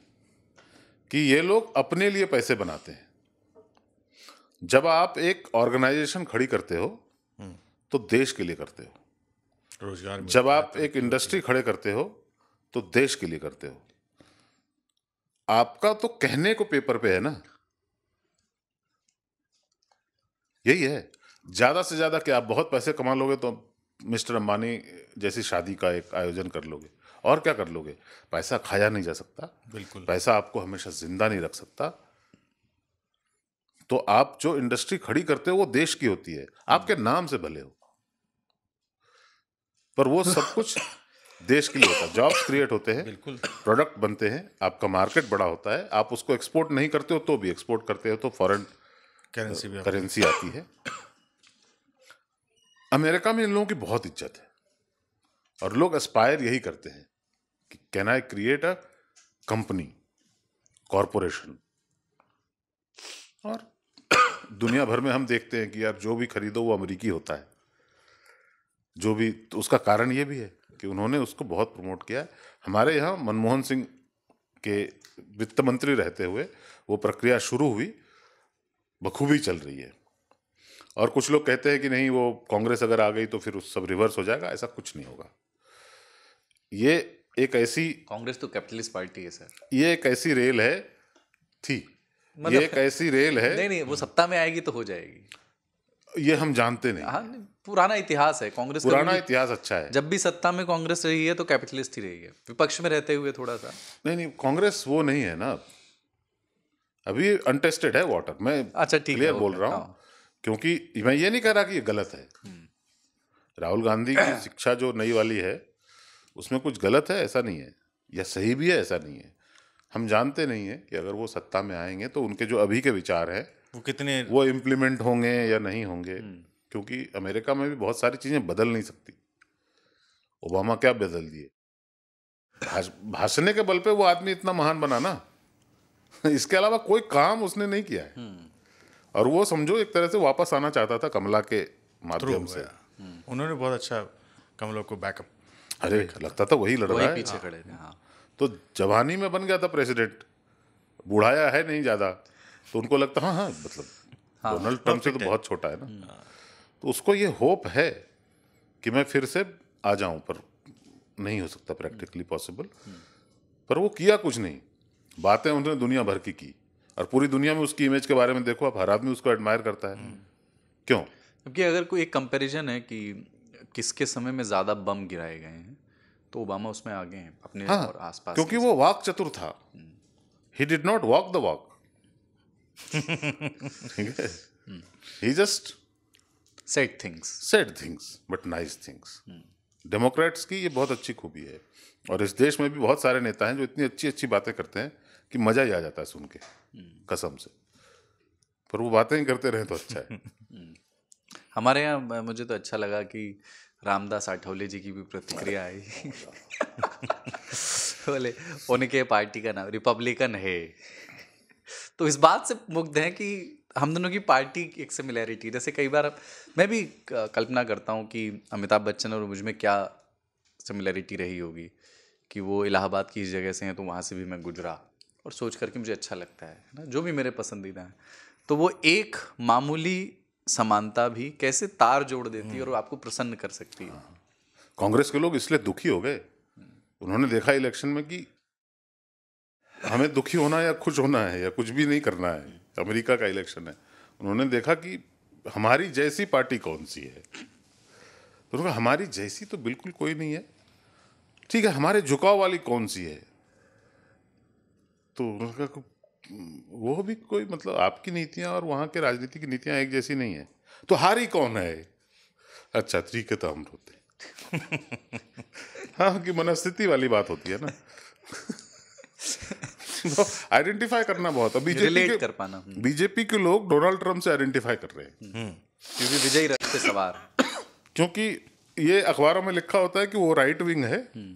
कि ये लोग अपने लिए पैसे बनाते हैं जब आप एक ऑर्गेनाइजेशन खड़ी करते हो हम्म। तो देश के लिए करते हो रोजगार जब आप एक इंडस्ट्री खड़े करते हो तो देश के लिए करते हो आपका तो कहने को पेपर पे है ना यही है ज़्यादा से ज़्यादा क्या आप बहुत पैसे कमा लोगे तो मिस्टर अंबानी जैसी शादी का एक आयोजन कर लोगे और क्या कर लोगे पैसा खाया नहीं जा सकता बिल्कुल पैसा आपको हमेशा जिंदा नहीं रख सकता तो आप जो इंडस्ट्री खड़ी करते हो वो देश की होती है आपके हम्म। नाम से भले हो पर वो सब कुछ *coughs* देश के लिए होता है जॉब्स क्रिएट होते हैं बिल्कुल प्रोडक्ट बनते हैं आपका मार्केट बड़ा होता है आप उसको एक्सपोर्ट नहीं करते हो तो भी एक्सपोर्ट करते हो तो फॉरेन करेंसी करेंसी आती है अमेरिका में इन लोगों की बहुत इज्जत है और लोग एस्पायर यही करते हैं कि can I create a company corporation और *coughs* दुनिया भर में हम देखते हैं कि यार जो भी खरीदो वो अमेरिकी होता है जो भी तो उसका कारण ये भी है कि उन्होंने उसको बहुत प्रमोट किया है हमारे यहाँ मनमोहन सिंह के वित्त मंत्री रहते हुए वो प्रक्रिया शुरू हुई बखूबी चल रही है और कुछ लोग कहते हैं कि नहीं वो कांग्रेस अगर आ गई तो फिर उस सब रिवर्स हो जाएगा ऐसा कुछ नहीं होगा ये एक ऐसी कांग्रेस तो कैपिटलिस्ट पार्टी है सर ये एक ऐसी रेल है थी मतलब, ये एक ऐसी रेल है नहीं नहीं वो सत्ता में आएगी तो हो जाएगी ये हम जानते नहीं हाँ पुराना इतिहास है कांग्रेस पुराना इतिहास अच्छा है जब भी सत्ता में कांग्रेस रही है तो कैपिटलिस्ट ही रही है विपक्ष में रहते हुए थोड़ा सा नहीं नहीं कांग्रेस वो नहीं है ना अभी अनटेस्टेड है वाटर मैं अच्छा ठीक है बोल रहा हूँ हाँ। क्योंकि मैं ये नहीं कह रहा कि ये गलत है हम्म। राहुल गांधी की *coughs* शिक्षा जो नई वाली है उसमें कुछ गलत है ऐसा नहीं है या सही भी है ऐसा नहीं है हम जानते नहीं है कि अगर वो सत्ता में आएंगे तो उनके जो अभी के विचार हैं वो कितने वो इम्प्लीमेंट होंगे या नहीं होंगे हम्म। क्योंकि अमेरिका में भी बहुत सारी चीज़ें बदल नहीं सकती ओबामा क्या बदल दिए भाषने के बल पे वो आदमी इतना महान बना ना *laughs* इसके अलावा कोई काम उसने नहीं किया है हम्म। और वो समझो एक तरह से वापस आना चाहता था कमला के माध्यम से hmm. उन्होंने बहुत अच्छा कमला को बैकअप अरे लगता था वही लड़ रहा है पीछे हाँ। खड़े थे हाँ। तो जवानी में बन गया था प्रेसिडेंट बुढ़ाया है नहीं ज़्यादा तो उनको लगता हाँ हाँ मतलब डोनाल्ड हाँ, ट्रंप से तो बहुत छोटा है ना hmm. तो उसको ये होप है कि मैं फिर से आ जाऊं पर नहीं हो सकता प्रैक्टिकली पॉसिबल hmm. पर वो किया कुछ नहीं बातें उन्होंने दुनिया भर की की और पूरी दुनिया में उसकी इमेज के बारे में देखो आप हर आदमी उसको एडमायर करता है हम्म। क्यों क्योंकि अगर कोई एक कंपेरिजन है कि किसके समय में ज़्यादा बम गिराए गए हैं तो ओबामा उसमें आगे हैं अपने हाँ, और आसपास क्योंकि वो वाक चतुर था ही did not walk the walk he just said things said things but nice things Democrats की ये बहुत अच्छी खूबी है और इस देश में भी बहुत सारे नेता हैं जो इतनी अच्छी अच्छी बातें करते हैं कि मज़ा ही आ जाता है सुन के हम्म। कसम से पर वो बातें ही करते रहे तो अच्छा है *laughs* हम्म। हमारे यहाँ मुझे तो अच्छा लगा कि रामदास आठवले जी की भी प्रतिक्रिया आई *laughs* बोले उनके पार्टी का नाम रिपब्लिकन है तो इस बात से मुग्ध हैं कि हम दोनों की पार्टी एक सिमिलैरिटी जैसे कई बार मैं भी कल्पना करता हूँ कि अमिताभ बच्चन और मुझ में क्या सिमिलैरिटी रही होगी कि वो इलाहाबाद की इस जगह से हैं तो वहाँ से भी मैं गुजरा और सोच करके मुझे अच्छा लगता है ना जो भी मेरे पसंदीदा हैं तो वो एक मामूली समानता भी कैसे तार जोड़ देती है और हम्म। आपको प्रसन्न कर सकती है हाँ, हाँ। कांग्रेस के लोग इसलिए दुखी हो गए उन्होंने देखा इलेक्शन में कि हमें दुखी होना या खुश होना है या कुछ भी नहीं करना है अमेरिका का इलेक्शन है उन्होंने देखा कि हमारी जैसी पार्टी कौन सी है तो उन्होंने कहा हमारी जैसी तो बिल्कुल कोई नहीं है ठीक है हमारे झुकाव वाली कौन सी है तो उन्होंने कहा वो भी कोई मतलब आपकी नीतियाँ और वहाँ के राजनीति की नीतियाँ एक जैसी नहीं है तो हारी कौन है अच्छा तरीके तो हम रोते हाँ कि मनस्थिति वाली बात होती है ना तो आइडेंटिफाई करना बहुत है बीजेपी के कर पाना हम्म। बीजेपी के लोग डोनाल्ड ट्रंप से आइडेंटिफाई कर रहे हैं हम्म। क्योंकि विजयी रथ पे सवार क्योंकि ये अखबारों में लिखा होता है कि वो राइट विंग है हम्म।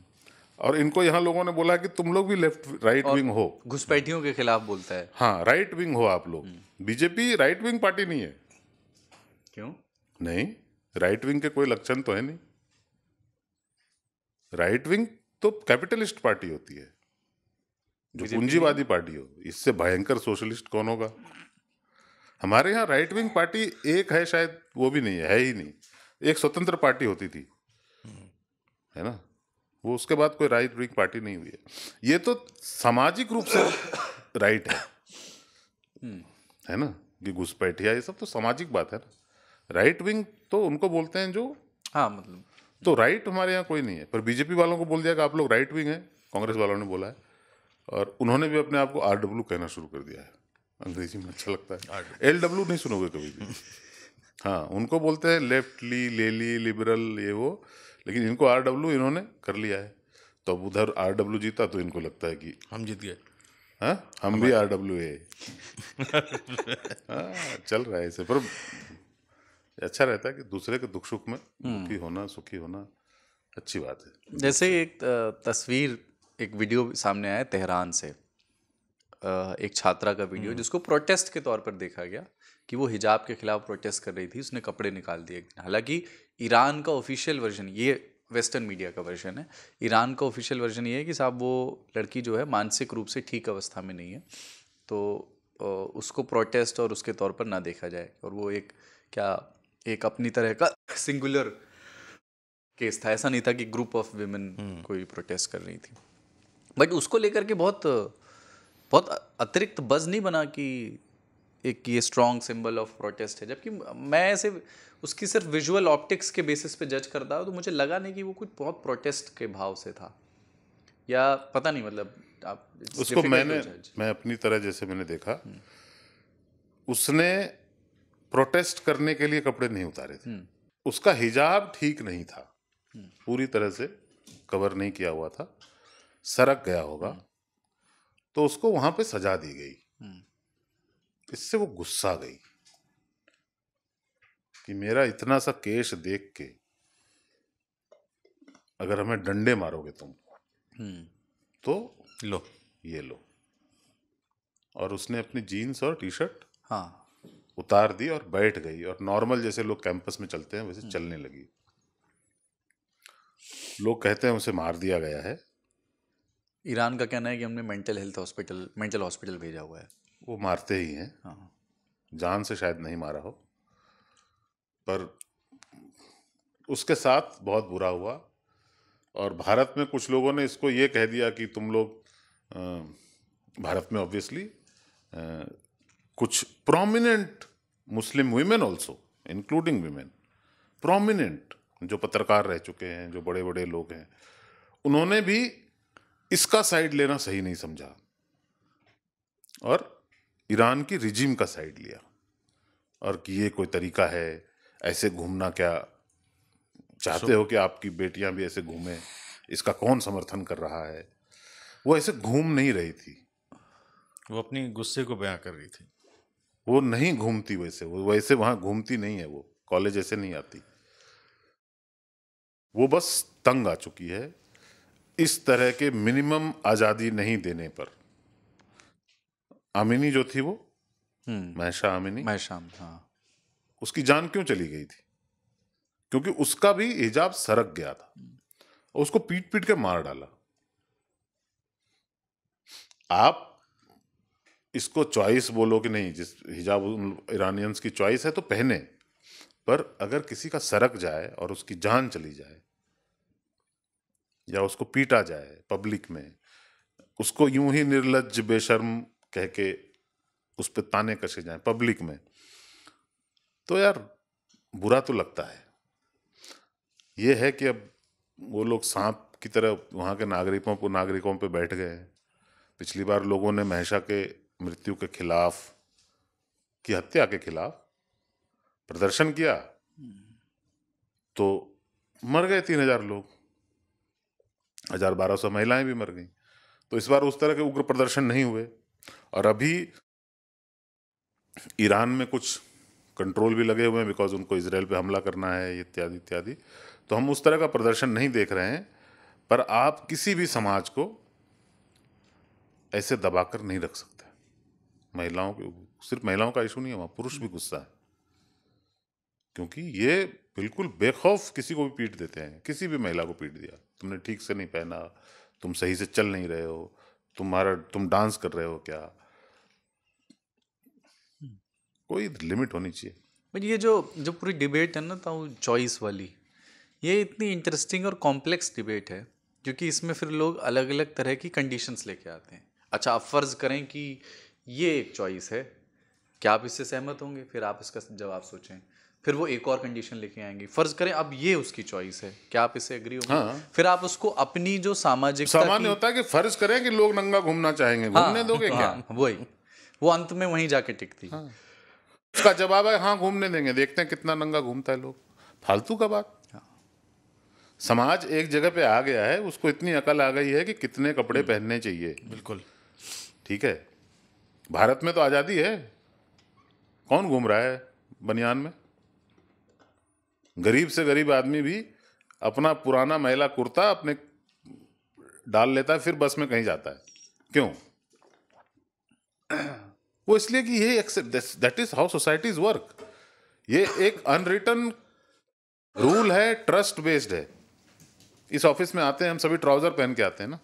और इनको यहाँ लोगों ने बोला कि तुम लोग भी लेफ्ट राइट विंग हो घुसपैठियों के खिलाफ बोलता है हाँ राइट विंग हो आप लोग हम्म। बीजेपी राइट विंग पार्टी नहीं है क्यों नहीं राइट विंग के कोई लक्षण तो है नहीं राइट विंग तो कैपिटलिस्ट पार्टी होती है जो पूंजीवादी पार्टी हो इससे भयंकर सोशलिस्ट कौन होगा हमारे यहाँ राइट विंग पार्टी एक है शायद वो भी नहीं है, है ही नहीं एक स्वतंत्र पार्टी होती थी हम्म। है ना वो उसके बाद कोई राइट विंग पार्टी नहीं हुई है ये तो सामाजिक रूप से राइट है हम्म। है ना कि घुसपैठिया ये सब तो सामाजिक बात है ना राइट विंग तो उनको बोलते हैं जो हाँ मतलब तो राइट हमारे यहाँ कोई नहीं है पर बीजेपी वालों को बोल दिया कि आप लोग राइट विंग हैं कांग्रेस वालों ने बोला है और उन्होंने भी अपने आप को आर डब्ल्यू कहना शुरू कर दिया है अंग्रेजी में अच्छा लगता है एल डब्ल्यू नहीं सुनोगे कभी भी *laughs* हाँ उनको बोलते हैं लेफ्टली लेली लिबरल ये वो लेकिन इनको आर डब्ल्यू इन्होंने कर लिया है तो अब उधर आर डब्ल्यू जीता तो इनको लगता है कि हम जीत गए हाँ? हम भी आर डब्ल्यू ए हाँ, चल रहा है इसे पर अच्छा रहता है कि दूसरे के दुख सुख में हम्म। दुखी होना सुखी होना अच्छी बात है जैसे एक तस्वीर एक वीडियो सामने आया तेहरान से एक छात्रा का वीडियो हम्म। जिसको प्रोटेस्ट के तौर पर देखा गया कि वो हिजाब के खिलाफ प्रोटेस्ट कर रही थी उसने कपड़े निकाल दिए हालांकि ईरान का ऑफिशियल वर्जन ये वेस्टर्न मीडिया का वर्जन है ईरान का ऑफिशियल वर्जन ये है कि साहब वो लड़की जो है मानसिक रूप से ठीक अवस्था में नहीं है तो उसको प्रोटेस्ट और उसके तौर पर ना देखा जाए और वो एक क्या एक अपनी तरह का सिंगुलर केस था ऐसा नहीं था कि ग्रुप ऑफ वीमेन कोई प्रोटेस्ट कर रही थी बट उसको लेकर के बहुत बहुत अतिरिक्त बज नहीं बना कि एक ये स्ट्रॉन्ग सिंबल ऑफ प्रोटेस्ट है जबकि मैं ऐसे उसकी सिर्फ विजुअल ऑप्टिक्स के बेसिस पे जज करता हूँ तो मुझे लगा नहीं कि वो कुछ बहुत प्रोटेस्ट के भाव से था या पता नहीं मतलब आप उसको मैंने मैं अपनी तरह जैसे मैंने देखा हम्म। उसने प्रोटेस्ट करने के लिए कपड़े नहीं उतारे थे हम्म। उसका हिजाब ठीक नहीं था हम्म। पूरी तरह से कवर नहीं किया हुआ था सरक गया होगा तो उसको वहाँ पे सजा दी गई इससे वो गुस्सा गई कि मेरा इतना सा केश देख के अगर हमें डंडे मारोगे तुम हम्म। तो लो ये लो और उसने अपनी जीन्स और टी शर्ट हाँ उतार दी और बैठ गई और नॉर्मल जैसे लोग कैंपस में चलते हैं वैसे हम्म। चलने लगी लोग कहते हैं उसे मार दिया गया है ईरान का कहना है कि हमने mental health hospital mental hospital भेजा हुआ है वो मारते ही हैं हाँ। जान से शायद नहीं मारा हो पर उसके साथ बहुत बुरा हुआ और भारत में कुछ लोगों ने इसको ये कह दिया कि तुम लोग भारत में ऑब्वियसली कुछ prominent Muslim women also including women prominent जो पत्रकार रह चुके हैं जो बड़े बड़े लोग हैं उन्होंने भी इसका साइड लेना सही नहीं समझा और ईरान की रिजीम का साइड लिया और कि ये कोई तरीका है ऐसे घूमना क्या चाहते हो कि आपकी बेटियां भी ऐसे घूमें इसका कौन समर्थन कर रहा है वो ऐसे घूम नहीं रही थी वो अपनी गुस्से को बयां कर रही थी वो नहीं घूमती वैसे वो वैसे वहां घूमती नहीं है वो कॉलेज ऐसे नहीं आती वो बस तंग आ चुकी है इस तरह के मिनिमम आज़ादी नहीं देने पर अमिनी जो थी वो हम्म। महशा अमिनी महशा हाँ उसकी जान क्यों चली गई थी क्योंकि उसका भी हिजाब सरक गया था और उसको पीट पीट के मार डाला आप इसको चॉइस बोलो कि नहीं जिस हिजाब ईरानियंस की चॉइस है तो पहने पर अगर किसी का सरक जाए और उसकी जान चली जाए या उसको पीटा जाए पब्लिक में उसको यूं ही निर्लज बेशर्म कह के उस पर ताने कसे जाएं पब्लिक में तो यार बुरा तो लगता है ये है कि अब वो लोग सांप की तरह वहाँ के नागरिकों को नागरिकों पे बैठ गए पिछली बार लोगों ने महेशा के मृत्यु के खिलाफ की हत्या के खिलाफ प्रदर्शन किया तो मर गए तीन हजार लोग हजार बारह सौ महिलाएं भी मर गई तो इस बार उस तरह के उग्र प्रदर्शन नहीं हुए और अभी ईरान में कुछ कंट्रोल भी लगे हुए हैं बिकॉज उनको इसराइल पे हमला करना है इत्यादि इत्यादि तो हम उस तरह का प्रदर्शन नहीं देख रहे हैं पर आप किसी भी समाज को ऐसे दबाकर नहीं रख सकते महिलाओं के सिर्फ महिलाओं का इशू नहीं है वहाँ पुरुष भी गुस्सा है क्योंकि ये बिल्कुल बेखौफ किसी को भी पीट देते हैं किसी भी महिला को पीट दिया तुमने ठीक से नहीं पहना तुम सही से चल नहीं रहे हो तुम्हारा तुम डांस कर रहे हो क्या हम्म। कोई लिमिट होनी चाहिए बट ये जो जो पूरी डिबेट है ना तो चॉइस वाली ये इतनी इंटरेस्टिंग और कॉम्प्लेक्स डिबेट है क्योंकि इसमें फिर लोग अलग अलग तरह की कंडीशंस लेके आते हैं अच्छा आप फ़र्ज़ करें कि ये एक चॉइस है क्या आप इससे सहमत होंगे फिर आप इसका जवाब सोचें फिर वो एक और कंडीशन लेके आएंगी फर्ज करें अब ये उसकी चॉइस है क्या आप इसे एग्री होंगे हाँ। फिर आप उसको अपनी जो सामाजिक सामान्य होता है कि फर्ज करें कि लोग नंगा घूमना चाहेंगे हाँ। घूमने हाँ, दोगे क्या हाँ, वही वो अंत में वहीं जाके टिकती हाँ। उसका जवाब है हाँ घूमने देंगे देखते हैं कितना नंगा घूमता है लोग फालतू का बात हाँ। समाज एक जगह पे आ गया है उसको इतनी अकल आ गई है कि कितने कपड़े हम्म। पहनने चाहिए बिल्कुल ठीक है भारत में तो आज़ादी है कौन घूम रहा है बनियान में गरीब से गरीब आदमी भी अपना पुराना महिला कुर्ता अपने डाल लेता है फिर बस में कहीं जाता है क्यों वो इसलिए कि ये except that is how societies work ये एक अनरिटन रूल है ट्रस्ट बेस्ड है इस ऑफिस में आते हैं हम सभी ट्राउजर पहन के आते हैं ना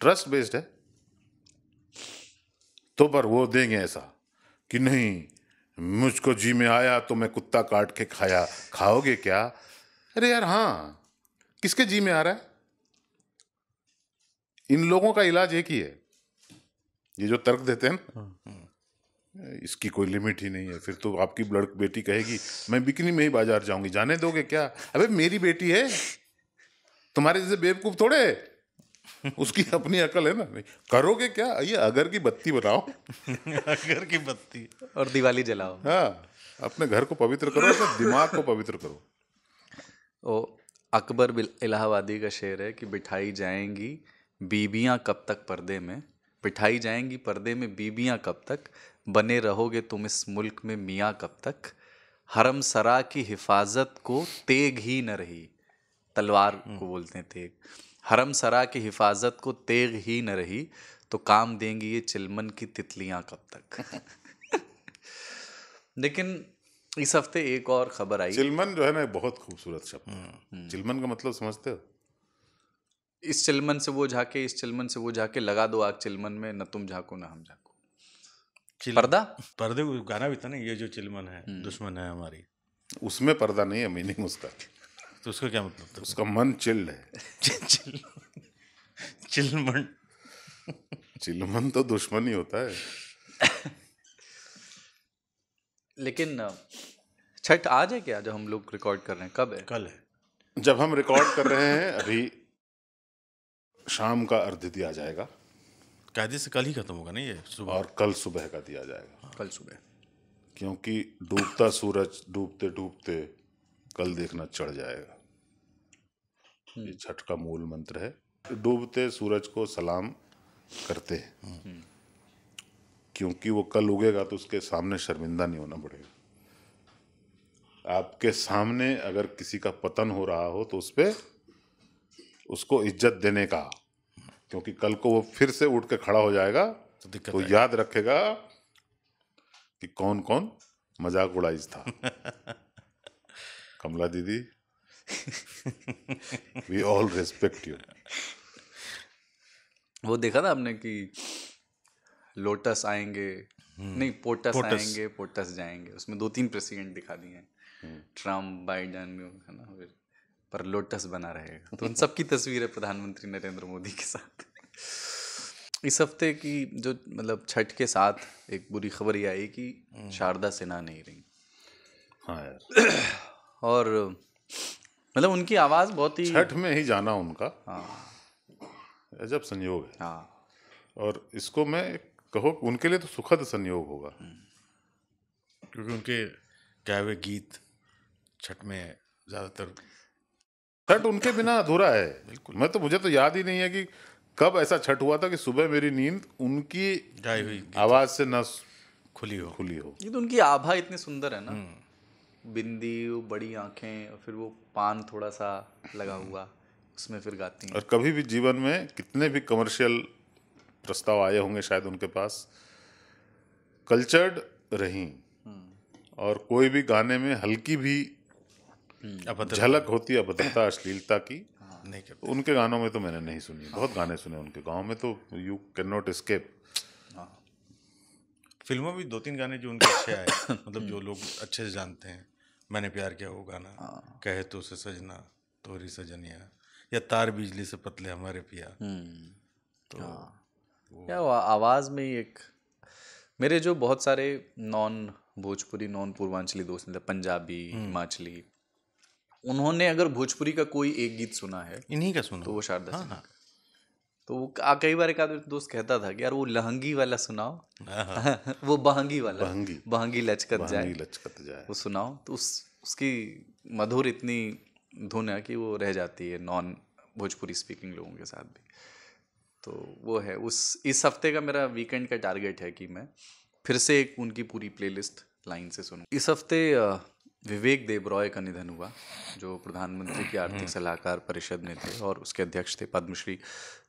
ट्रस्ट बेस्ड है तो पर वो देंगे ऐसा कि नहीं मुझको जी में आया तो मैं कुत्ता काट के खाया खाओगे क्या अरे यार हाँ किसके जी में आ रहा है इन लोगों का इलाज एक ही है ये जो तर्क देते हैं ना हाँ। इसकी कोई लिमिट ही नहीं है फिर तो आपकी ब्लड बेटी कहेगी मैं बिकनी में ही बाजार जाऊंगी जाने दोगे क्या अबे मेरी बेटी है तुम्हारे जैसे बेवकूफ थोड़े *laughs* उसकी अपनी अकल है ना नहीं करोगे क्या ये अगर की बत्ती बताओ *laughs* अगर की बत्ती और दिवाली जलाओ हाँ अपने घर को पवित्र करो तो दिमाग को पवित्र करो ओ अकबर इलाहाबादी का शेर है कि बिठाई जाएंगी बीबियां कब तक पर्दे में बिठाई जाएंगी पर्दे में बीबियां कब तक बने रहोगे तुम इस मुल्क में मियाँ कब तक हरम सरा की हिफाजत को तेग ही न रही तलवार को बोलते हैं तेग हरम सरा की हिफाजत को तेग ही न रही तो काम देंगी ये चिलमन की तितलियां कब तक *laughs* लेकिन इस हफ्ते एक और खबर आई चिलमन जो है ना बहुत खूबसूरत शब्द हम्म, हम्म। चिलमन का मतलब समझते हो इस चिलमन से वो झाके इस चिलमन से वो झाके लगा दो आग चिलमन में न तुम झाको ना हम झाको पर्दा पर्दे को गाना भी था ना ये जो चिलमन है हम्म। दुश्मन है हमारी उसमें पर्दा नहीं है मीनिंग उसका तो उसका क्या मतलब था तो उसका मन चिल है *laughs* चिल चिलमन चिलमन तो दुश्मन ही होता है लेकिन छठ आज है क्या जो हम लोग रिकॉर्ड कर रहे हैं कब है कल है जब हम रिकॉर्ड कर रहे हैं अभी शाम का अर्ध दिया जाएगा कायदे से कल ही खत्म होगा ना ये सुबह और कल सुबह का दिया जाएगा हाँ, कल सुबह क्योंकि डूबता सूरज डूबते डूबते कल देखना चढ़ जाएगा हम्म। ये छठ का मूल मंत्र है डूबते सूरज को सलाम करते हैं हम्म। क्योंकि वो कल उगेगा तो उसके सामने शर्मिंदा नहीं होना पड़ेगा आपके सामने अगर किसी का पतन हो रहा हो तो उस पर उसको इज्जत देने का क्योंकि कल को वो फिर से उठ के खड़ा हो जाएगा तो, तो याद रखेगा कि कौन कौन मजाक उड़ाई था *laughs* कमला दीदी वी ऑल रेस्पेक्ट यू वो देखा था आपने कि लोटस आएंगे hmm. नहीं पोटस, पोटस आएंगे पोटस जाएंगे उसमें दो तीन प्रेसिडेंट दिखा दिए हैं हम्म। ट्रम्प बाइडन है ना फिर पर लोटस बना रहेगा तो उन *laughs* सब की तस्वीर है प्रधानमंत्री नरेंद्र मोदी के साथ इस हफ्ते की जो मतलब छठ के साथ एक बुरी खबर ये आई कि हम्म। शारदा सिन्हा नहीं रही हाँ यार *clears throat* और मतलब उनकी आवाज़ बहुत ही छठ में ही जाना उनका हाँ जब संयोग है हाँ और इसको मैं कहो उनके लिए तो सुखद संयोग होगा क्योंकि उनके गाए हुए गीत छठ में ज़्यादातर छठ उनके बिना अधूरा है बिल्कुल मैं तो मुझे तो याद ही नहीं है कि कब ऐसा छठ हुआ था कि सुबह मेरी नींद उनकी गाई हुई आवाज़ से न खुली हो खुली हो ये तो उनकी आभा इतनी सुंदर है ना हम्म। बिंदी वो बड़ी आंखें और फिर वो पान थोड़ा सा लगा हुआ उसमें फिर गाती हैं और कभी भी जीवन में कितने भी कमर्शियल प्रस्ताव आए होंगे शायद उनके पास कल्चर्ड रही हम्म। और कोई भी गाने में हल्की भी हम्म। झलक होती है अभद्रता अश्लीलता की हाँ। नहीं करते उनके गानों में तो मैंने नहीं सुनी बहुत गाने सुने उनके गाँव में तो यू कैन नॉट स्केप फिल्मों में दो तीन गाने जो उनके अच्छे आए मतलब जो *coughs* लोग अच्छे से जानते हैं मैंने प्यार किया वो गाना हाँ। कहे तो से सजना तोरी सजनिया या तार बिजली से पतले हमारे पिया हम्म। तो हाँ। क्या आवाज़ में एक मेरे जो बहुत सारे नॉन भोजपुरी नॉन पूर्वांचली दोस्त मतलब पंजाबी हम्म। हिमाचली उन्होंने अगर भोजपुरी का कोई एक गीत सुना है इन्हीं का सुना तो वो शारदा हाँ, हाँ। तो वो कई बार एक आदमी दोस्त कहता था कि यार वो लहंगी वाला सुनाओ हाँ। *laughs* वो बहंगी वाला बहंगी बहंगी लचकत जाए लचकत जाए वो सुनाओ तो उस उसकी मधुर इतनी धुन है कि वो रह जाती है नॉन भोजपुरी स्पीकिंग लोगों के साथ भी तो वो है उस इस हफ्ते का मेरा वीकेंड का टारगेट है कि मैं फिर से एक उनकी पूरी प्लेलिस्ट लाइन से सुनूं इस हफ्ते विवेक देव रॉय का निधन हुआ जो प्रधानमंत्री की आर्थिक हम्म। सलाहकार परिषद में थे और उसके अध्यक्ष थे पद्मश्री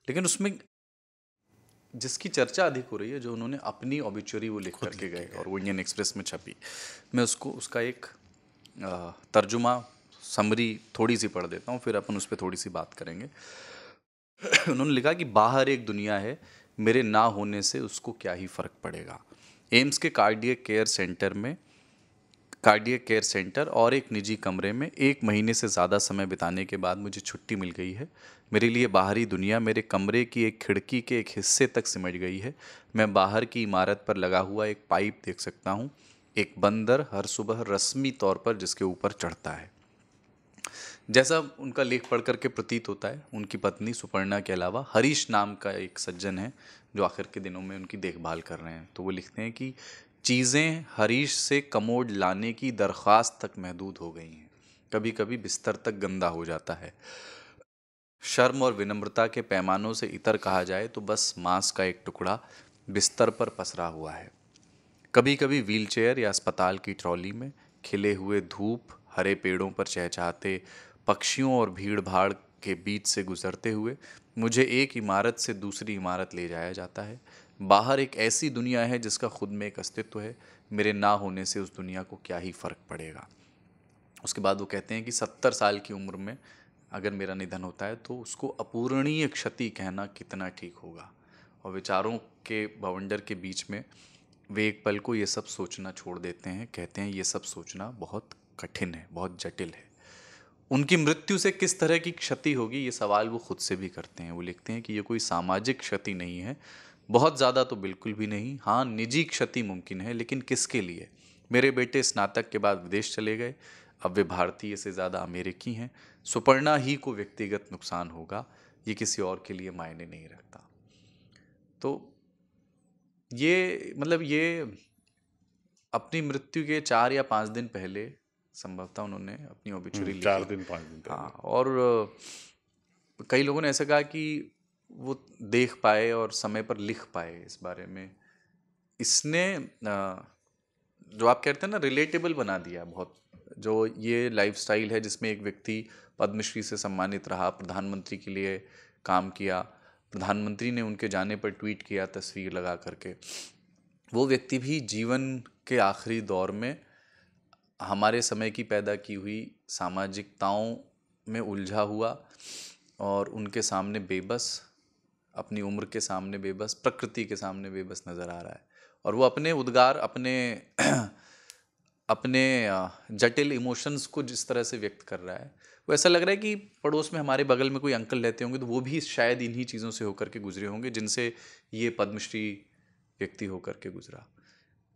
लेकिन उसमें जिसकी चर्चा अधिक हो रही है जो उन्होंने अपनी ऑबिचुरी वो लिख करके गए और वो इंडियन एक्सप्रेस में छपी मैं उसको उसका एक तर्जुमा समरी थोड़ी सी पढ़ देता हूँ फिर अपन उस पर थोड़ी सी बात करेंगे *clears throat* उन्होंने लिखा कि बाहर एक दुनिया है मेरे ना होने से उसको क्या ही फ़र्क पड़ेगा एम्स के कार्डियक केयर सेंटर में कार्डियक केयर सेंटर और एक निजी कमरे में एक महीने से ज़्यादा समय बिताने के बाद मुझे छुट्टी मिल गई है मेरे लिए बाहरी दुनिया मेरे कमरे की एक खिड़की के एक हिस्से तक सिमट गई है मैं बाहर की इमारत पर लगा हुआ एक पाइप देख सकता हूँ एक बंदर हर सुबह रस्मी तौर पर जिसके ऊपर चढ़ता है जैसा उनका लेख पढ़ करके प्रतीत होता है उनकी पत्नी सुपर्णा के अलावा हरीश नाम का एक सज्जन है जो आखिर के दिनों में उनकी देखभाल कर रहे हैं तो वो लिखते हैं कि चीज़ें हरीश से कमोड लाने की दरख्वास्त तक महदूद हो गई हैं कभी कभी बिस्तर तक गंदा हो जाता है शर्म और विनम्रता के पैमानों से इतर कहा जाए तो बस मांस का एक टुकड़ा बिस्तर पर पसरा हुआ है कभी कभी व्हीलचेयर या अस्पताल की ट्रॉली में खिले हुए धूप हरे पेड़ों पर चहचहाते पक्षियों और भीड़ भाड़ के बीच से गुजरते हुए मुझे एक इमारत से दूसरी इमारत ले जाया जाता है बाहर एक ऐसी दुनिया है जिसका खुद में एक अस्तित्व है मेरे ना होने से उस दुनिया को क्या ही फ़र्क पड़ेगा उसके बाद वो कहते हैं कि सत्तर साल की उम्र में अगर मेरा निधन होता है तो उसको अपूरणीय क्षति कहना कितना ठीक होगा और विचारों के बवंडर के बीच में वे एक पल को ये सब सोचना छोड़ देते हैं कहते हैं ये सब सोचना बहुत कठिन है बहुत जटिल है उनकी मृत्यु से किस तरह की क्षति होगी ये सवाल वो खुद से भी करते हैं वो लिखते हैं कि ये कोई सामाजिक क्षति नहीं है बहुत ज़्यादा तो बिल्कुल भी नहीं हाँ निजी क्षति मुमकिन है लेकिन किसके लिए मेरे बेटे स्नातक के बाद विदेश चले गए अब वे भारतीय से ज़्यादा अमेरिकी हैं सुपर्णा ही को व्यक्तिगत नुकसान होगा ये किसी और के लिए मायने नहीं रखता तो ये मतलब ये अपनी मृत्यु के चार या पाँच दिन पहले संभवतः उन्होंने अपनी ओबिचुरी हम्म, चार दिन पाँच दिन हाँ और कई लोगों ने ऐसा कहा कि वो देख पाए और समय पर लिख पाए इस बारे में इसने जो आप कहते हैं ना रिलेटेबल बना दिया बहुत जो ये लाइफ है जिसमें एक व्यक्ति पद्मश्री से सम्मानित रहा प्रधानमंत्री के लिए काम किया प्रधानमंत्री ने उनके जाने पर ट्वीट किया तस्वीर लगा करके वो व्यक्ति भी जीवन के आखिरी दौर में हमारे समय की पैदा की हुई सामाजिकताओं में उलझा हुआ और उनके सामने बेबस अपनी उम्र के सामने बेबस प्रकृति के सामने बेबस नज़र आ रहा है और वो अपने उद्गार अपने *clears throat* अपने जटिल इमोशंस को जिस तरह से व्यक्त कर रहा है वो ऐसा लग रहा है कि पड़ोस में हमारे बगल में कोई अंकल रहते होंगे तो वो भी शायद इन्हीं चीज़ों से होकर के गुजरे होंगे जिनसे ये पद्मश्री व्यक्ति होकर के गुजरा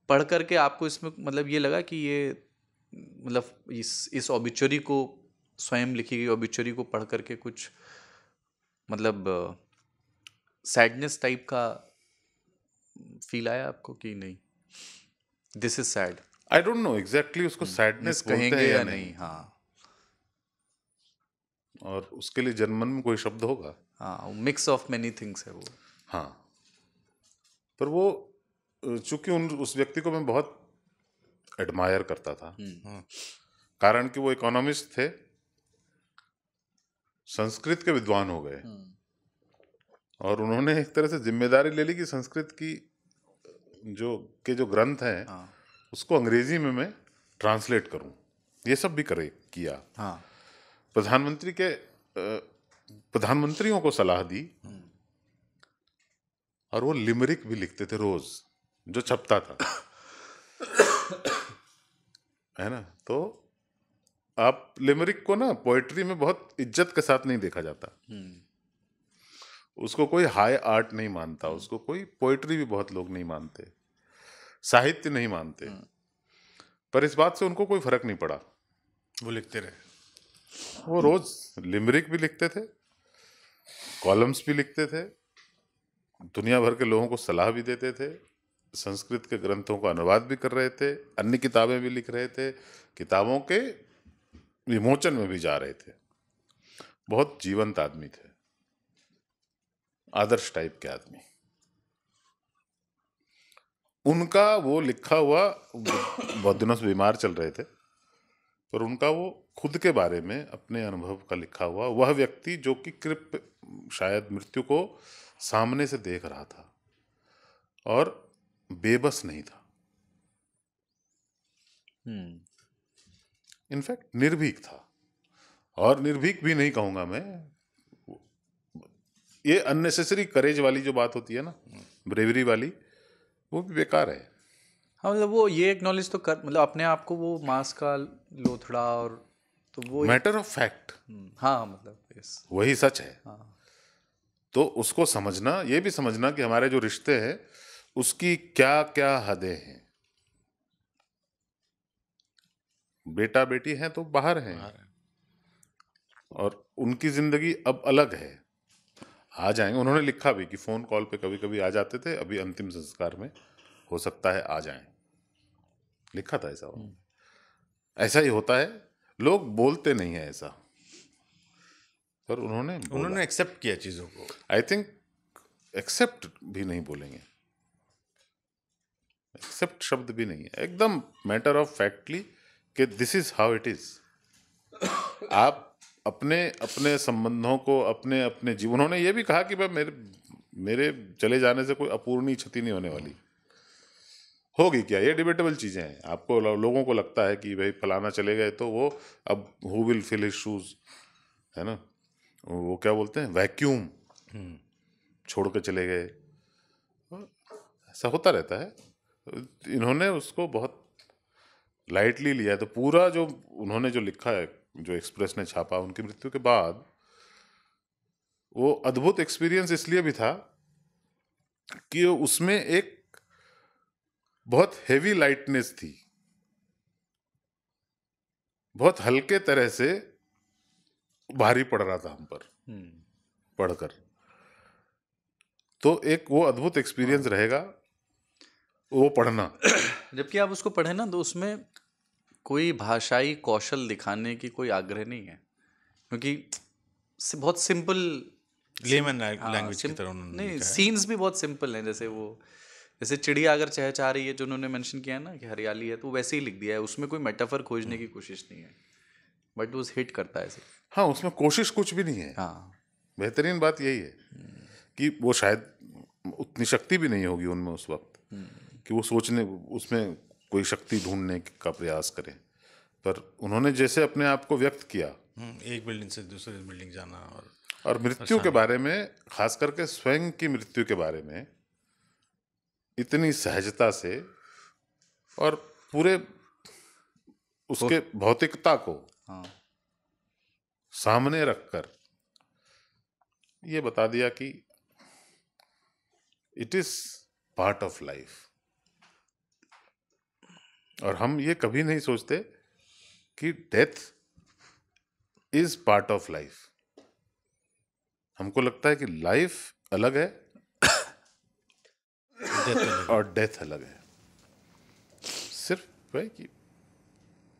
पढ़ कर के आपको इसमें मतलब ये लगा कि ये मतलब इस इस ऑबिचरी को स्वयं लिखी गई ऑबिचरी को पढ़ करके कुछ मतलब सैडनेस टाइप का फील आया आपको कि नहीं this is sad I don't know exactly उसको सैडनेस hmm. कहेंगे या नहीं, नहीं हाँ और उसके लिए जर्मन में कोई शब्द होगा हाँ मिक्स ऑफ मेनी थिंग्स है वो हाँ पर वो चूंकि उन उस व्यक्ति को मैं बहुत एडमायर करता था hmm. हाँ। कारण कि वो इकोनॉमिस्ट थे संस्कृत के विद्वान हो गए hmm. और उन्होंने एक तरह से जिम्मेदारी ले ली कि संस्कृत की जो के जो ग्रंथ हैं हाँ। उसको अंग्रेजी में मैं ट्रांसलेट करूं ये सब भी करे किया हाँ। प्रधानमंत्री के प्रधानमंत्रियों को सलाह दी हम्म। और वो लिमरिक भी लिखते थे रोज जो छपता था है ना तो आप लिमरिक को ना पोइट्री में बहुत इज्जत के साथ नहीं देखा जाता हम्म। उसको कोई हाई आर्ट नहीं मानता हम्म। उसको कोई पोइट्री भी बहुत लोग नहीं मानते साहित्य नहीं मानते हम्म। पर इस बात से उनको कोई फर्क नहीं पड़ा वो लिखते रहे वो हम्म। रोज लिमरिक भी लिखते थे कॉलम्स भी लिखते थे दुनिया भर के लोगों को सलाह भी देते थे संस्कृत के ग्रंथों का अनुवाद भी कर रहे थे अन्य किताबें भी लिख रहे थे किताबों के विमोचन में भी जा रहे थे बहुत जीवंत आदमी थे आदर्श टाइप के आदमी उनका वो लिखा हुआ बहुत दिनों से बीमार चल रहे थे पर उनका वो खुद के बारे में अपने अनुभव का लिखा हुआ वह व्यक्ति जो कि कृप शायद मृत्यु को सामने से देख रहा था और बेबस नहीं था इनफैक्ट हम्म। निर्भीक था और निर्भीक भी नहीं कहूंगा मैं ये अननेसेसरी करेज वाली जो बात होती है ना ब्रेवरी वाली वो भी बेकार है हाँ मतलब वो ये एक्नॉलेज तो कर मतलब अपने आप को वो मास्क का लोथड़ा और तो वो मैटर ऑफ फैक्ट हाँ मतलब वही सच है हाँ। तो उसको समझना ये भी समझना कि हमारे जो रिश्ते हैं उसकी क्या क्या हदें हैं बेटा बेटी हैं तो बाहर हैं है। और उनकी जिंदगी अब अलग है आ जाएंगे उन्होंने लिखा भी कि फ़ोन कॉल पे कभी कभी आ जाते थे अभी अंतिम संस्कार में हो सकता है आ जाएं लिखा था ऐसा हम्म। ऐसा ही होता है लोग बोलते नहीं है ऐसा पर उन्होंने उन्होंने एक्सेप्ट किया चीज़ों को आई थिंक एक्सेप्ट भी नहीं बोलेंगे एक्सेप्ट शब्द भी नहीं है एकदम मैटर ऑफ फैक्टली कि this is how it is आप अपने अपने संबंधों को अपने अपने जीवन उन्होंने ये भी कहा कि भाई मेरे मेरे चले जाने से कोई अपूर्णीय क्षति नहीं होने वाली होगी क्या ये डिबेटेबल चीज़ें हैं आपको लोगों को लगता है कि भाई फलाना चले गए तो वो अब who will fill his shoes है ना वो क्या बोलते हैं वैक्यूम हम्म। छोड़ के चले गए ऐसा होता रहता है इन्होंने उसको बहुत लाइटली लिया है तो पूरा जो उन्होंने जो लिखा है जो एक्सप्रेस ने छापा उनकी मृत्यु के बाद वो अद्भुत एक्सपीरियंस इसलिए भी था कि उसमें एक बहुत हेवी लाइटनेस थी बहुत हल्के तरह से भारी पड़ रहा था हम पर हम्म। पढ़कर तो एक वो अद्भुत एक्सपीरियंस हाँ। रहेगा वो पढ़ना *coughs* जबकि आप उसको पढ़े ना तो उसमें कोई भाषाई कौशल दिखाने की कोई आग्रह नहीं है क्योंकि बहुत सिंपल लेमन लैंग्वेज हाँ, की तरह उन्होंने नहीं सीन्स भी बहुत सिंपल हैं जैसे वो जैसे चिड़िया अगर चहचहा रही है जो उन्होंने मेंशन किया है ना कि हरियाली है तो वैसे ही लिख दिया है उसमें कोई मेटाफर खोजने की कोशिश नहीं है बट वो हिट करता है हाँ उसमें कोशिश कुछ भी नहीं है हाँ बेहतरीन बात यही है कि वो शायद उतनी शक्ति भी नहीं होगी उनमें उस वक्त हम्म। कि वो सोचने उसमें कोई शक्ति ढूंढने का प्रयास करें पर उन्होंने जैसे अपने आप को व्यक्त किया हम्म, एक बिल्डिंग से दूसरे बिल्डिंग जाना और और मृत्यु के बारे में खास करके स्वयं की मृत्यु के बारे में इतनी सहजता से और पूरे उसके भौतिकता को हाँ। सामने रखकर ये बता दिया कि it is part of life और हम ये कभी नहीं सोचते कि death is part of life हमको लगता है कि लाइफ अलग है और डेथ अलग है सिर्फ कि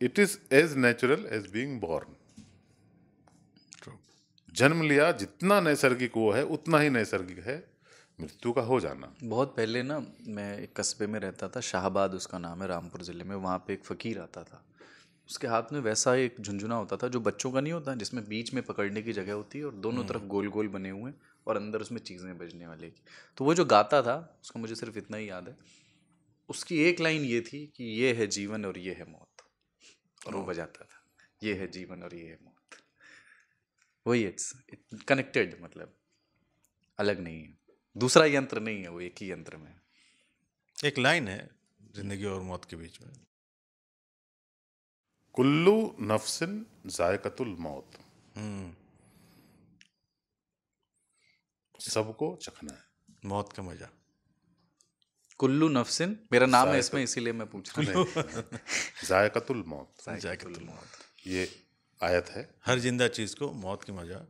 it is as natural as being born जन्म लिया जितना नैसर्गिक वो है उतना ही नैसर्गिक है मृत्यु का हो जाना बहुत पहले ना मैं एक कस्बे में रहता था शाहबाद उसका नाम है रामपुर ज़िले में वहाँ पे एक फ़कीर आता था उसके हाथ में वैसा एक झुंझुना होता था जो बच्चों का नहीं होता जिसमें बीच में पकड़ने की जगह होती है और दोनों हम्म। तरफ गोल गोल बने हुए हैं और अंदर उसमें चीज़ें बजने वाले की तो वो जो गाता था उसका मुझे सिर्फ इतना ही याद है उसकी एक लाइन ये थी कि ये है जीवन और ये है मौत और वो हाँ। बजाता था ये है जीवन और ये है मौत वही इट्स कनेक्टेड मतलब अलग नहीं है दूसरा यंत्र नहीं है वो एक ही यंत्र में एक लाइन है जिंदगी और मौत के बीच में कुल्लू नफसिन जायकतुल मौत हम्म। सबको चखना है मौत का मजा कुल्लू नफसिन मेरा नाम है इसमें इसीलिए मैं पूछ रहा हूँ *laughs* जायकतुल मौत जायकतुल मौत ये आयत है हर जिंदा चीज को मौत की मजा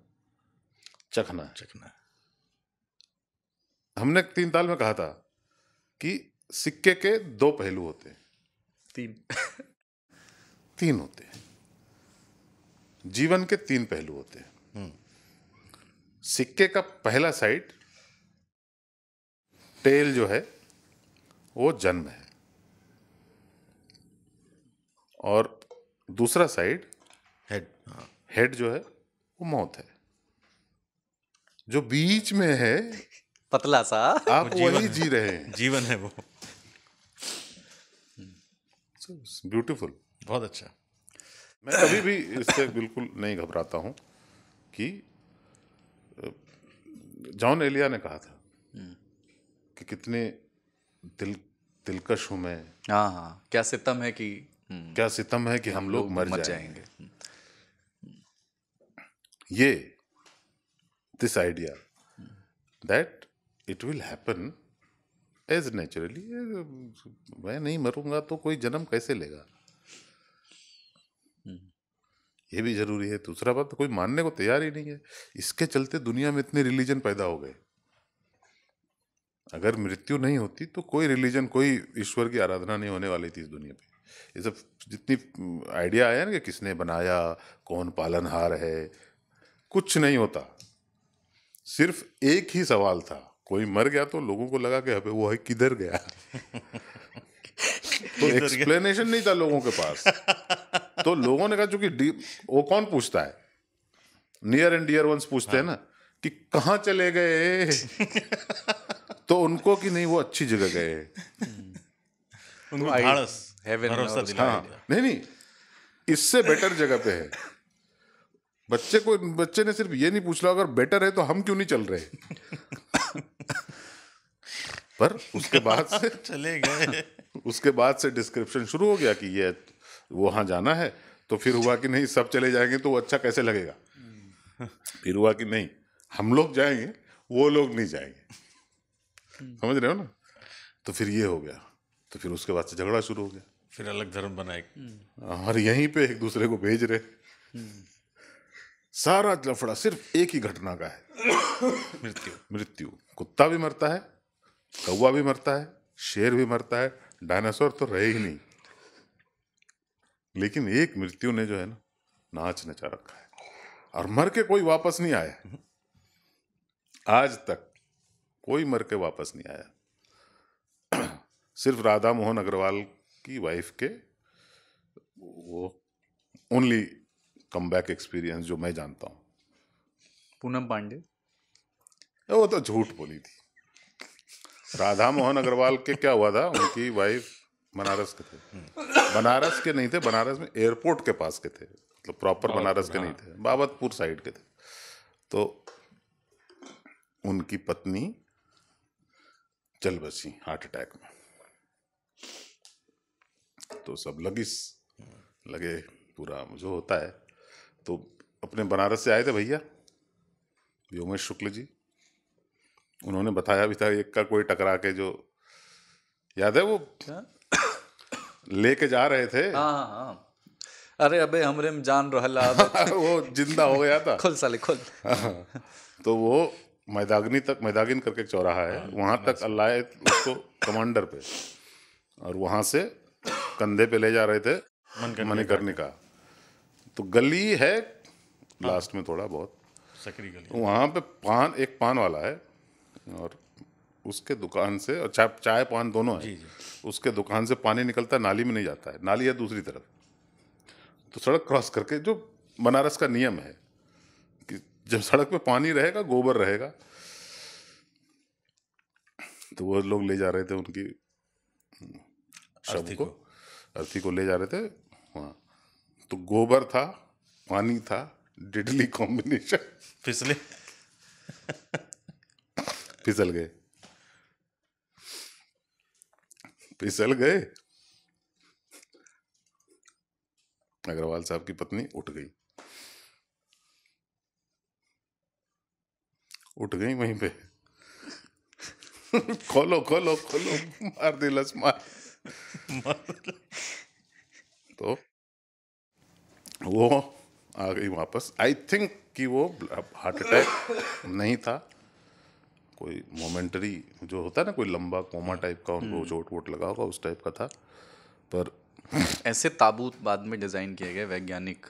चखना चखना है हमने तीन ताल में कहा था कि सिक्के के दो पहलू होते हैं तीन *laughs* तीन होते हैं जीवन के तीन पहलू होते हैं हम्म। सिक्के का पहला साइड टेल जो है वो जन्म है और दूसरा साइड हेड हाँ। हेड जो है वो मौत है जो बीच में है पतला सा आप वही जी रहे हैं जीवन है वो ब्यूटीफुल बहुत अच्छा मैं *coughs* कभी भी इससे बिल्कुल नहीं घबराता हूँ कि जॉन एलिया ने कहा था हम्म। कि कितने दिल दिलकश हूँ मैं हाँ हाँ क्या सितम है कि हम्म। क्या सितम है कि हम लोग मर, मर जाएंगे, जाएंगे। हम्म। ये this idea that it will happen as naturally मैं नहीं मरूंगा तो कोई जन्म कैसे लेगा हम्म। ये भी जरूरी है दूसरा बात तो कोई मानने को तैयार ही नहीं है इसके चलते दुनिया में इतने रिलीजन पैदा हो गए अगर मृत्यु नहीं होती तो कोई रिलीजन कोई ईश्वर की आराधना नहीं होने वाली थी इस दुनिया पे ये सब जितनी आइडिया आया ना कि किसने बनाया कौन पालनहार है कुछ नहीं होता सिर्फ एक ही सवाल था कोई मर गया तो लोगों को लगा कि वो है किधर गया *laughs* तो एक्सप्लेनेशन नहीं था लोगों के पास तो लोगों ने कहा चूंकि वो कौन पूछता है नियर एंड डियर वंस पूछते हैं ना कि कहाँ चले गए *laughs* तो उनको कि नहीं वो अच्छी जगह गए *laughs* उनको तो हाँ, नहीं नहीं इससे बेटर जगह पे है बच्चे को बच्चे ने सिर्फ ये नहीं पूछ लो अगर बेटर है तो हम क्यों नहीं चल रहे पर उसके बाद से *laughs* चले गए *laughs* उसके बाद से डिस्क्रिप्शन शुरू हो गया कि ये वहां जाना है तो फिर हुआ कि नहीं सब चले जाएंगे तो वो अच्छा कैसे लगेगा हम्म। फिर हुआ कि नहीं हम लोग जाएंगे वो लोग नहीं जाएंगे हम्म। समझ रहे हो ना तो फिर ये हो गया तो फिर उसके बाद से झगड़ा शुरू हो गया फिर अलग धर्म बनाए हम्म। और यहीं पे एक दूसरे को भेज रहे सारा लफड़ा सिर्फ एक ही घटना का है *coughs* मृत्यु मृत्यु कुत्ता भी मरता है कौआ भी मरता है शेर भी मरता है डायनासोर तो रहे ही नहीं लेकिन एक मृत्यु ने जो है ना नाच नचा रखा है और मर के कोई वापस नहीं आया आज तक कोई मर के वापस नहीं आया सिर्फ राधा मोहन अग्रवाल की वाइफ के वो ओनली कम बैक एक्सपीरियंस जो मैं जानता हूँ पूनम पांडे वो तो झूठ बोली थी राधा मोहन अग्रवाल के क्या हुआ था उनकी वाइफ बनारस के थे बनारस के नहीं थे बनारस में एयरपोर्ट के पास के थे मतलब तो प्रॉपर बनारस के नहीं हाँ। थे बाबतपुर साइड के थे तो उनकी पत्नी चल बसी हार्ट अटैक में तो सब लगिस लगे पूरा जो होता है तो अपने बनारस से आए थे भैया व्योमेश शुक्ल जी उन्होंने बताया भी था एक का कोई टकरा के जो याद है वो लेके जा रहे थे हाँ, हाँ, हाँ। अरे अबे हमरे में जान रहा *laughs* वो जिंदा हो गया था खुल साले खुल *laughs* तो वो मैदागनी तक मैदागिन करके चौराहा है वहां तक अल्लाह उसको कमांडर पे और वहां से कंधे पे ले जा रहे थे करने का तो गली है लास्ट में थोड़ा बहुत सकरी गली तो वहां पे पान एक पान वाला है और उसके दुकान से और चाय चाय पान दोनों है जी जी। उसके दुकान से पानी निकलता है नाली में नहीं जाता है नाली है दूसरी तरफ तो सड़क क्रॉस करके जो बनारस का नियम है कि जब सड़क पे पानी रहेगा गोबर रहेगा तो वो लोग ले जा रहे थे उनकी अर्थी को अर्थी को ले जा रहे थे वहाँ तो गोबर था पानी था डिडली कॉम्बिनेशन फिसले फिसल गए फिसल गए अग्रवाल साहब की पत्नी उठ गई उठ गई वहीं पे खोलो खोलो खोलो मार दी लस मार तो वो आ गई वापस आई थिंक कि वो हार्ट अटैक नहीं था कोई मोमेंटरी जो होता है ना कोई लंबा कोमा टाइप का उनको हम्म। चोट वोट लगा होगा उस टाइप का था पर *laughs* ऐसे ताबूत बाद में डिज़ाइन किए गए वैज्ञानिक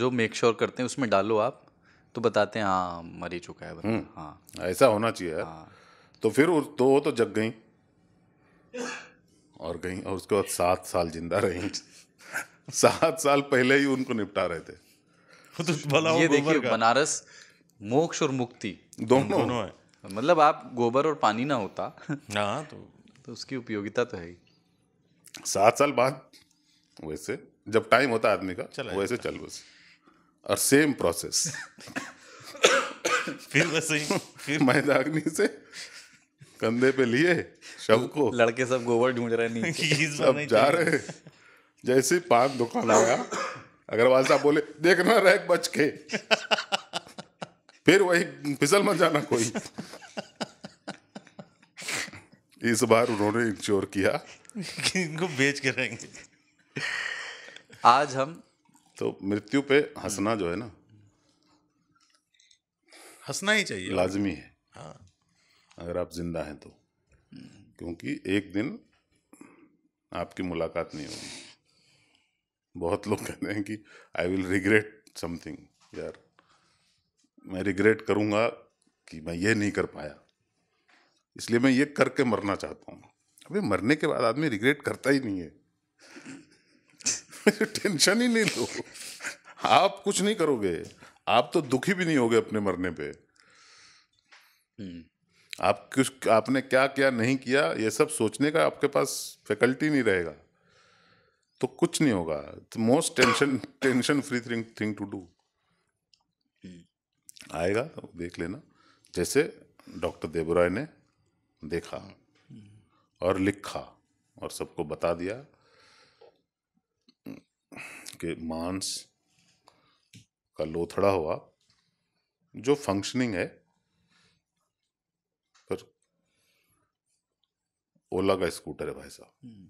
जो मेक श्योर sure करते हैं उसमें डालो आप तो बताते हैं हाँ मर ही चुका है हम्म। हाँ ऐसा होना चाहिए हाँ। तो फिर तो वो तो जग गई और गई और उसके बाद सात साल जिंदा रही *laughs* सात साल पहले ही उनको निपटा रहे थे तो ये देखिए बनारस मोक्ष और मुक्ति दोनों दोनों है मतलब आप गोबर और पानी ना होता ना तो तो उसकी उपयोगिता तो है ही सात साल बाद वैसे जब टाइम होता आदमी का चला वैसे चल बस और सेम प्रोसेस फिर वैसे ही फिर मैदाग्नि से कंधे पे लिए शव को लड़के सब गोबर ढूंढ रहे *laughs* नहीं सब जा रहे जैसे पान दुकान आया अग्रवाल साहब बोले देखना रैक बच के फिर वही फिसल मत जाना कोई इस बार उन्होंने इंश्योर किया इनको बेच के रहेंगे आज हम तो मृत्यु पे हंसना जो है ना हंसना ही चाहिए लाजमी है हाँ अगर आप जिंदा हैं तो क्योंकि एक दिन आपकी मुलाकात नहीं होगी बहुत लोग कहते हैं कि आई विल रिग्रेट समथिंग यार मैं रिग्रेट करूंगा कि मैं ये नहीं कर पाया इसलिए मैं ये करके मरना चाहता हूँ अभी मरने के बाद आदमी रिग्रेट करता ही नहीं है टेंशन *laughs* ही नहीं लो आप कुछ नहीं करोगे आप तो दुखी भी नहीं होगे अपने मरने पे हम्म। आप कुछ आपने क्या क्या नहीं किया ये सब सोचने का आपके पास फैकल्टी नहीं रहेगा तो कुछ नहीं होगा most tension tension free thing thing to do आएगा तो देख लेना जैसे डॉक्टर देवराय ने देखा और लिखा और सबको बता दिया कि मांस का लोथड़ा हुआ जो फंक्शनिंग है पर ओला का स्कूटर है भाई साहब हम्म,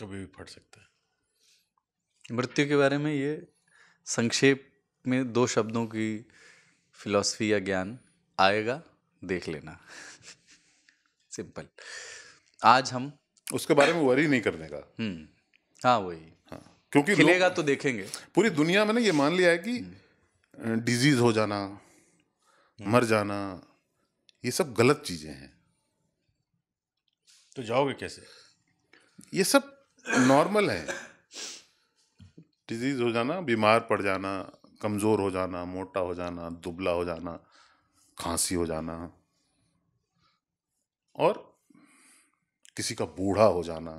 कभी भी फट सकता है मृत्यु के बारे में ये संक्षेप में दो शब्दों की फिलॉसफी या ज्ञान आएगा देख लेना सिंपल आज हम उसके बारे में वरी नहीं करने का हम्म, हाँ वही हाँ क्योंकि खिलेगा तो देखेंगे पूरी दुनिया में ना ये मान लिया है कि डिजीज हम्म। हो जाना हम्म। मर जाना ये सब गलत चीजें हैं तो जाओगे कैसे ये सब नॉर्मल है डिजीज हो जाना बीमार पड़ जाना कमज़ोर हो जाना मोटा हो जाना दुबला हो जाना खांसी हो जाना और किसी का बूढ़ा हो जाना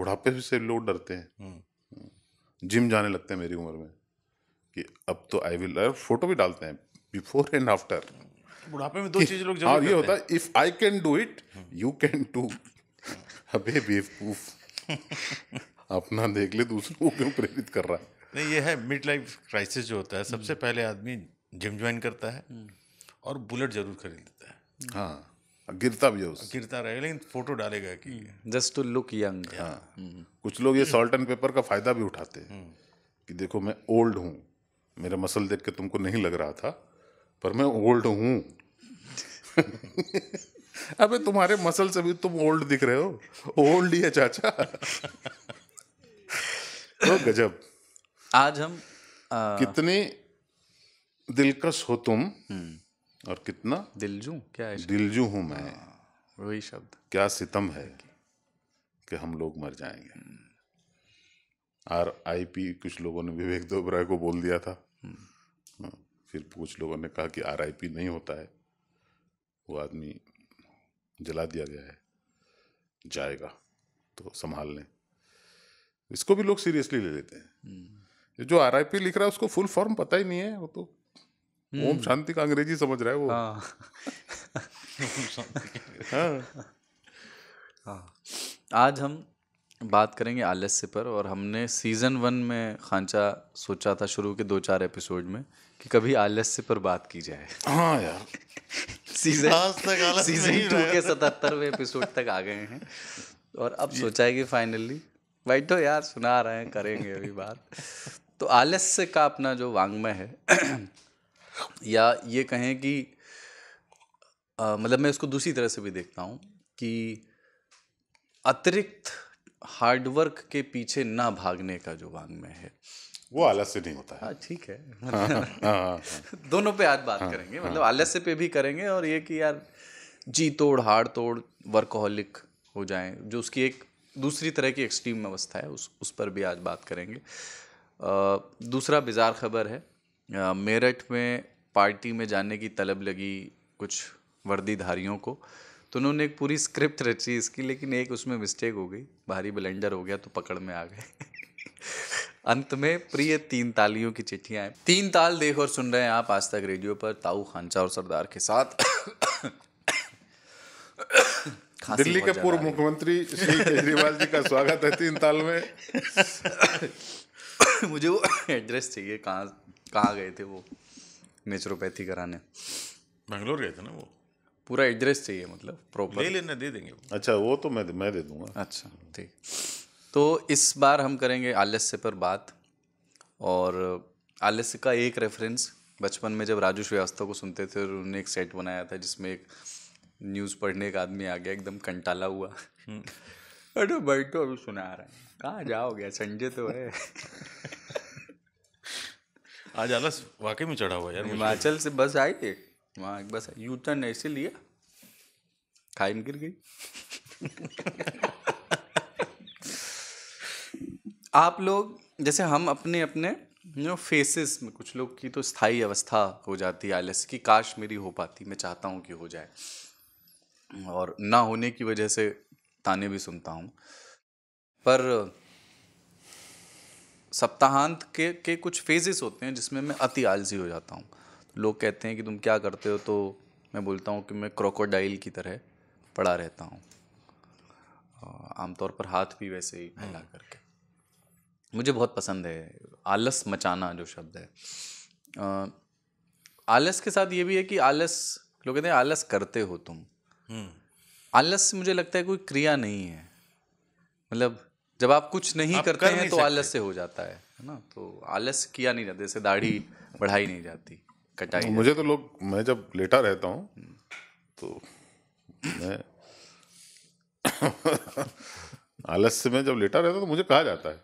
बुढ़ापे से लोग डरते हैं हम्म। जिम जाने लगते हैं मेरी उम्र में कि अब तो आई विल फोटो भी डालते हैं बिफोर एंड आफ्टर बुढ़ापे में दो चीज लोग हाँ ये होता है if I can do it you can do अबे बेवकूफ *laughs* अपना देख ले दूसरों को क्यों प्रेरित कर रहा है नहीं ये है मिड लाइफ क्राइसिस जो होता है सबसे हम्म। पहले आदमी जिम ज्वाइन करता है हम्म। और बुलेट जरूर खरीद लेता है हम्म। हाँ गिरता भी है गिरता रहेगा लेकिन फोटो डालेगा कि जस्ट टू लुक यंग हाँ कुछ लोग ये सॉल्ट एंड पेपर का फायदा भी उठाते हैं कि देखो मैं ओल्ड हूँ मेरा मसल देख के तुमको नहीं लग रहा था पर मैं ओल्ड हूँ *laughs* अबे तुम्हारे मसल से भी तुम ओल्ड दिख रहे हो ओल्ड ही है चाचा *laughs* तो गजब आज हम आ... कितने दिलकश हो तुम हम्म। और कितना दिलजू क्या है दिलजू हूं मैं हाँ, वही शब्द क्या सितम है कि हम लोग मर जाएंगे आर आई पी कुछ लोगों ने विवेक दोबराय को बोल दिया था हम्म। हाँ, फिर कुछ लोगों ने कहा कि आर आई पी नहीं होता है वो आदमी जला दिया गया है जाएगा तो संभाल लें इसको भी लोग सीरियसली ले लेते हैं हम्म। ये जो आर लिख रहा है उसको फुल फॉर्म पता ही नहीं है वो तो हम्म। ओम शांति का अंग्रेजी समझ रहा है वो हाँ। हाँ। हाँ। आज हम बात करेंगे आलस्य पर और हमने सीज़न वन में खांचा सोचा था शुरू के दो चार एपिसोड में कि कभी आलस्य पर बात की जाए हाँ यार सीजन आज तक सीजन टू के सतहत्तरवें एपिसोड तक आ गए हैं और अब सोचा है कि फाइनली बैठो यार सुना रहे हैं करेंगे अभी बात तो आलस्य का अपना जो वांग्मय है *clears throat* या ये कहें कि मतलब मैं इसको दूसरी तरह से भी देखता हूँ कि अतिरिक्त हार्डवर्क के पीछे ना भागने का जो वांग्मय है वो आलस्य नहीं होता है हाँ ठीक है *laughs* हाँ, हाँ, हाँ, हाँ। *laughs* दोनों पे आज बात हाँ, करेंगे हाँ। मतलब आलस्य पे भी करेंगे और ये कि यार जी तोड़ हार तोड़ वर्कहोलिक हो जाएं जो उसकी एक दूसरी तरह की एक्सट्रीम अवस्था है उस उस पर भी आज बात करेंगे दूसरा बिज़ार ख़बर है मेरठ में पार्टी में जाने की तलब लगी कुछ वर्दीधारियों को तो उन्होंने एक पूरी स्क्रिप्ट रची इसकी लेकिन एक उसमें मिस्टेक हो गई भारी ब्लेंडर हो गया तो पकड़ में आ गए *laughs* अंत में प्रिय तीन तालियों की चिट्ठियाँ हैं तीन ताल देख और सुन रहे हैं आप आज तक रेडियो पर ताऊ खानसा और सरदार के साथ *coughs* दिल्ली के पूर्व मुख्यमंत्री श्री केजरीवाल जी का *laughs* स्वागत है तीन ताल में *laughs* *laughs* मुझे वो एड्रेस चाहिए कहाँ कहाँ गए थे वो नेचुरोपैथी कराने बेंगलोर गए थे ना वो पूरा एड्रेस चाहिए मतलब प्रॉपर ले लेना दे देंगे अच्छा वो तो मैं मैं दे दूंगा अच्छा ठीक तो इस बार हम करेंगे आलस्य पर बात और आलस्य का एक रेफरेंस बचपन में जब राजू श्रीवास्तव को सुनते थे और उन्होंने एक सेट बनाया था जिसमें एक न्यूज़ पढ़ने का आदमी आ गया एकदम कंटाला हुआ हम्म। अरे बैठो तो अभी सुना आ रहा है कहाँ जाओगे संजय तो है *laughs* आज आलस वाकई में चढ़ा हुआ यार हिमाचल से बस आई वहाँ एक बस यू टर्न ऐसे लिया खाइन गिर गई *laughs* आप लोग जैसे हम अपने अपने नो फेसेस में कुछ लोग की तो स्थायी अवस्था हो जाती है आलस की काश मेरी हो पाती मैं चाहता हूँ कि हो जाए और ना होने की वजह से ताने भी सुनता हूँ पर सप्ताहांत के के कुछ फेजेस होते हैं जिसमें मैं अति आलसी हो जाता हूँ लोग कहते हैं कि तुम क्या करते हो तो मैं बोलता हूँ कि मैं क्रोकोडाइल की तरह पड़ा रहता हूँ आमतौर पर हाथ भी वैसे ही फैला हम्म। करके मुझे बहुत पसंद है आलस मचाना जो शब्द है आलस के साथ ये भी है कि आलस लोग कहते हैं आलस करते हो तुम हम्म। आलस मुझे लगता है कोई क्रिया नहीं है मतलब जब आप कुछ नहीं आप करते कर हैं तो आलस से हो जाता है है ना तो आलस किया नहीं जाता जैसे दाढ़ी बढ़ाई नहीं जाती कटाई मुझे तो लोग मैं जब लेटा रहता हूँ हम्म। तो मैं आलस से मैं जब लेटा रहता हूँ तो मुझे कहा जाता है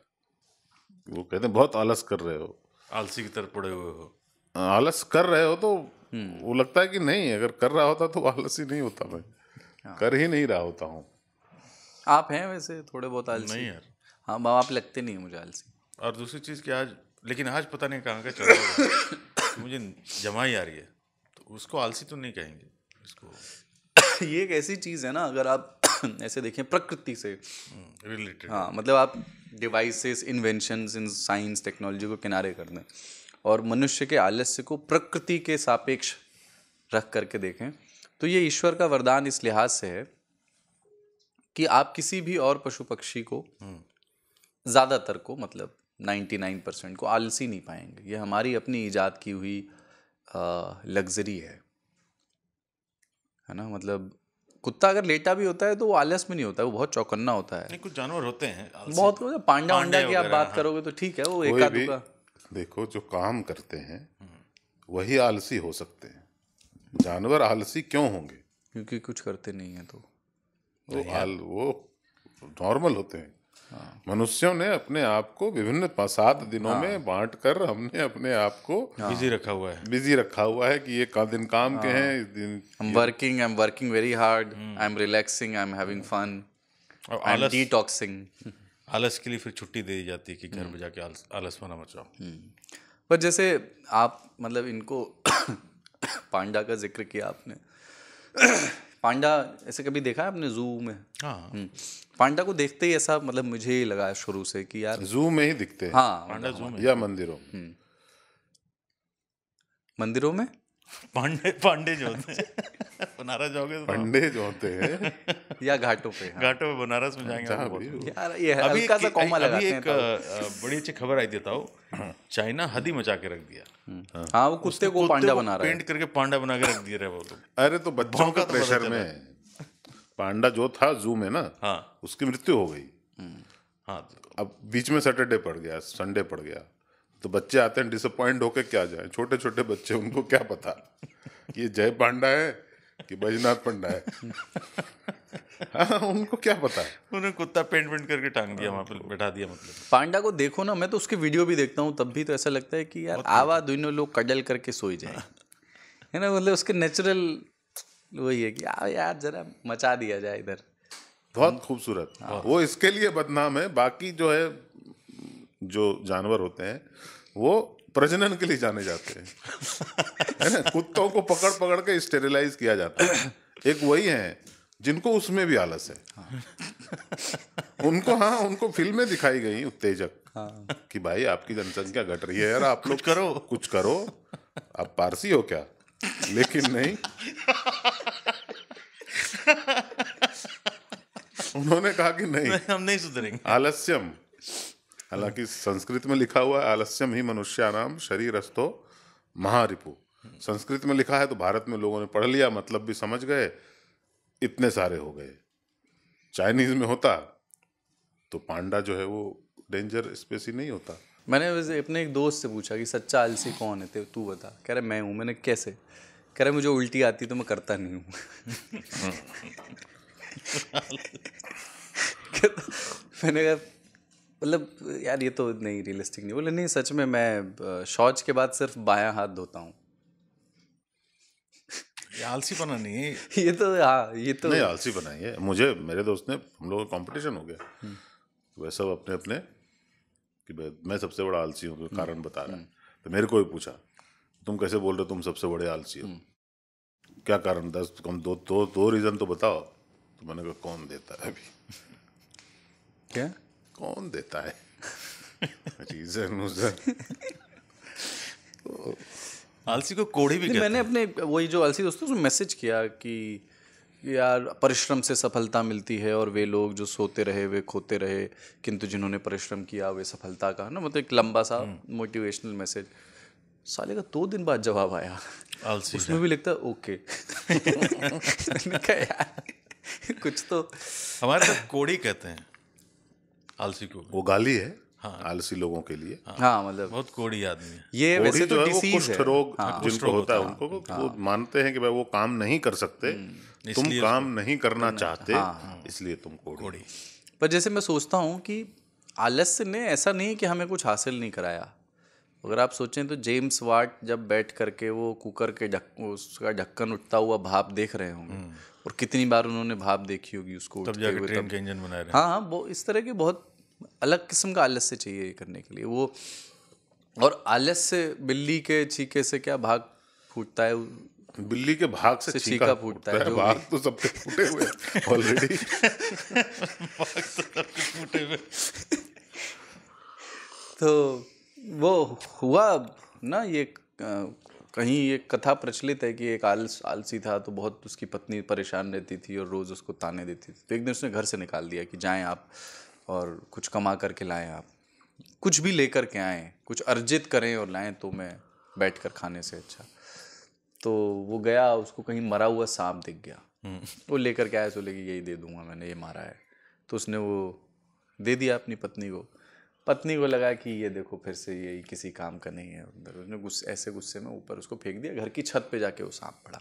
वो कहते हैं बहुत आलस कर रहे हो आलसी की तरफ पड़े हुए हो आलस कर रहे हो तो हम्म। वो लगता है कि नहीं अगर कर रहा होता तो आलस ही नहीं होता मैं हाँ। कर ही नहीं रहा होता हूँ आप हैं वैसे थोड़े बहुत आलसी नहीं यार हाँ माँ आप लगते नहीं मुझे आलसी और दूसरी चीज़ कि आज लेकिन आज पता नहीं कहाँ का चल *coughs* मुझे जमा ही आ रही है तो उसको आलसी तो नहीं कहेंगे इसको *coughs* ये एक ऐसी चीज़ है ना अगर आप *coughs* ऐसे देखें प्रकृति से रिलेटेड हम्म, हाँ मतलब आप devices invention in science technology को किनारे कर दें और मनुष्य के आलस्य को प्रकृति के सापेक्ष रख करके देखें तो ये ईश्वर का वरदान इस लिहाज से है कि आप किसी भी और पशु पक्षी को हम्म। ज़्यादातर को मतलब 99 परसेंट को आलसी नहीं पाएंगे ये हमारी अपनी ईजाद की हुई लग्जरी है है ना मतलब कुत्ता अगर लेटा भी होता है तो वो आलस में नहीं होता है वो बहुत चौकन्ना होता है नहीं कुछ जानवर होते हैं बहुत कुछ पांडा वांडा की आप बात हाँ। करोगे तो ठीक है वो एक देखो जो काम करते हैं हम्म। वही आलसी हो सकते हैं जानवर आलसी क्यों होंगे क्योंकि कुछ करते नहीं है तो वो तो हाल वो नॉर्मल होते हैं हाँ। मनुष्यों ने अपने आप को विभिन्न सात दिनों हाँ। में बांट कर हमने अपने आप को हाँ। बिजी रखा हुआ है बिजी रखा हुआ है कि ये का दिन काम के हाँ। हैं इस दिन I am working I am working very hard I am relaxing I am having fun I detoxing आलस के लिए फिर छुट्टी दे दी जाती है कि घर हम्म। में जाके आलस आलस मचाओ हम्म। पर जैसे आप मतलब इनको *coughs* पांडा का जिक्र किया आपने पांडा ऐसे कभी देखा है आपने जू में हाँ हम्म। पांडा को देखते ही ऐसा मतलब मुझे ही लगा शुरू से कि यार जू में ही दिखते हैं हाँ पांडा मतलब जू में या मंदिरों हम्म। मंदिरों में पांडे जो होते हैं अच्छा। बनारस जाओगे तो पांडे हाँ। जो होते हैं *laughs* या घाटों पे हाँ। घाटों पे बनारस में जाएंगे अच्छा, यार ये अभी हल्का सा कॉमा लगाते एक, एक बड़ी अच्छी खबर आई देता हूँ चाइना हदी मचा के रख दिया हम्म। हाँ।, हाँ वो कुत्ते को पांडा बना रहा है पेंट करके पांडा बना के रख दिया रहे वो तो। अरे तो बच्चों का प्रेशर में पांडा जो था जू में ना हाँ उसकी मृत्यु हो गई हम्म। हाँ अब बीच में सैटरडे पड़ गया संडे पड़ गया तो बच्चे आते हैं डिसअपॉइंट होकर क्या जाए छोटे छोटे बच्चे उनको क्या पता *laughs* ये जय पांडा है कि बैजनाथ पंडा है *laughs* हाँ उनको क्या पता है उन्होंने कुत्ता पेंट पेंट करके टांग दिया वहां पर बैठा दिया मतलब पांडा को देखो ना मैं तो उसके वीडियो भी देखता हूँ तब भी तो ऐसा लगता है कि यार आवा दोनों लोग कडल करके सोई जाए है ना मतलब उसके नेचुरल वही है कि आ यार जरा मचा दिया जाए इधर बहुत खूबसूरत हाँ। वो इसके लिए बदनाम है बाकी जो है जो जानवर होते हैं वो प्रजनन के लिए जाने जाते हैं है ना कुत्तों को पकड़ पकड़ के स्टेरिलाइज किया जाता है एक वही है जिनको उसमें भी आलस है उनको हाँ उनको फिल्में दिखाई गई उत्तेजक कि भाई आपकी जनसंख्या घट रही है यार आप लोग करो कुछ करो आप पारसी हो क्या लेकिन नहीं उन्होंने कहा कि नहीं हम नहीं सुधरेंगे आलस्यम हालांकि संस्कृत में लिखा हुआ है आलस्यम ही मनुष्यानाम अस्तो महारिपु संस्कृत में लिखा है तो भारत में लोगों ने पढ़ लिया मतलब भी समझ गए इतने सारे हो गए चाइनीज में होता तो पांडा जो है वो डेंजर स्पेस ही नहीं होता मैंने वैसे अपने एक दोस्त से पूछा कि सच्चा आलसी कौन है तो तू बता कह रहे मैं हूँ मैंने कैसे कह रहे मुझे उल्टी आती तो मैं करता नहीं हूँ *laughs* *laughs* मैंने कहा मतलब यार ये तो नहीं रियलिस्टिक नहीं बोले नहीं सच में मैं शौच के बाद सिर्फ बायां हाथ धोता हूँ आलसी बना नहीं है *laughs* ये तो हाँ ये तो नहीं बना ही है मुझे मेरे दोस्त ने हम लोगों का कॉम्पिटिशन हो गया हम्म। तो वह सब अपने अपने कि मैं सबसे बड़ा आलसी हूँ तो हम्म। कारण बता रहा है हम्म। तो मेरे को भी पूछा तुम कैसे बोल रहे हो तुम सबसे बड़े आलसी हो क्या कारण दस कम दो दो दो रीज़न तो बताओ तो मैंने कहा कौन देता है अभी क्या कौन देता है रीजन उजन आलसी को कोड़ी भी मैंने अपने वही जो आलसी दोस्तों उसमें मैसेज किया कि यार परिश्रम से सफलता मिलती है और वे लोग जो सोते रहे वे खोते रहे किंतु जिन्होंने परिश्रम किया वे सफलता का ना मतलब एक लंबा सा मोटिवेशनल हम्म। मैसेज साले का दो दिन बाद जवाब आया आलसी उसमें भी लिखता ओके *laughs* यार कुछ तो हमारे तो कोड़ी कहते हैं आलसी को वो गाली है हाँ आलसी लोगों के लिए हाँ, हाँ मतलब बहुत कोड़ी आदमी है ये वैसे तो डिसीज कुष्ठ है। रोग हाँ, जिनको होता है उनको हाँ, वो मानते हैं कि भाई वो काम नहीं कर सकते हम्म। तुम काम नहीं करना चाहते हाँ, हाँ। इसलिए तुम कोड़ी पर जैसे मैं सोचता हूँ कि आलस्य ने ऐसा नहीं कि हमें कुछ हासिल नहीं कराया अगर आप सोचें तो जेम्स वाट जब बैठ करके वो कुकर के ढक उसका ढक्कन उठता हुआ भाप देख रहे होंगे हम्म। और कितनी बार उन्होंने भाप देखी होगी उसको तब जाके ट्रेन के इंजन बना रहे हैं हाँ, हाँ वो इस तरह के बहुत अलग किस्म का आलस्य चाहिए ये करने के लिए वो और आलस्य बिल्ली के छीके से क्या भाग फूटता है बिल्ली के भाग से, छीका फूटता है तो *laughs* भाग तो सबके फूटे हुए ऑलरेडी भाग तो सबके फूटे हुए तो वो हुआ ना ये कहीं ये कथा प्रचलित है कि एक आलस आलसी था तो बहुत उसकी पत्नी परेशान रहती थी और रोज़ उसको ताने देती थी तो एक दिन उसने घर से निकाल दिया कि जाएं आप और कुछ कमा करके लाए आप कुछ भी लेकर के आएँ कुछ अर्जित करें और लाएं तो मैं बैठ कर खाने से अच्छा तो वो गया उसको कहीं मरा हुआ सांप दिख गया हम्म। वो लेकर के आया सो कि यही दे दूंगा मैंने ये मारा है तो उसने वो दे दिया अपनी पत्नी को पत्नी को लगा कि ये देखो फिर से यही किसी काम का नहीं है अंदर उसने गुस्से ऐसे गुस्से में ऊपर उसको फेंक दिया घर की छत पे जाके वो सांप पड़ा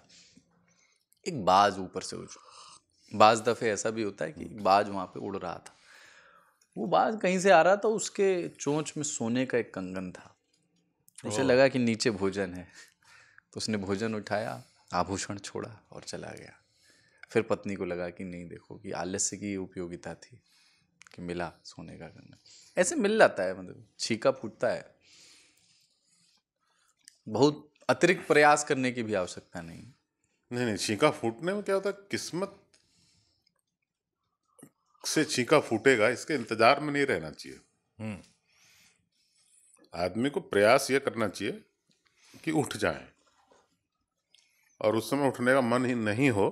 एक बाज ऊपर से उठ बाज दफ़े ऐसा भी होता है कि बाज वहाँ पे उड़ रहा था वो बाज कहीं से आ रहा था तो उसके चोंच में सोने का एक कंगन था उसे लगा कि नीचे भोजन है तो उसने भोजन उठाया आभूषण छोड़ा और चला गया फिर पत्नी को लगा कि नहीं देखो कि आलस्य की उपयोगिता थी कि मिला सोने का कंगन ऐसे मिल जाता है मतलब छीका फूटता है बहुत अतिरिक्त प्रयास करने की भी आवश्यकता नहीं नहीं नहीं छीका फूटने में क्या होता है किस्मत से छीका फूटेगा इसके इंतजार में नहीं रहना चाहिए हम्म। आदमी को प्रयास ये करना चाहिए कि उठ जाए और उस समय उठने का मन ही नहीं हो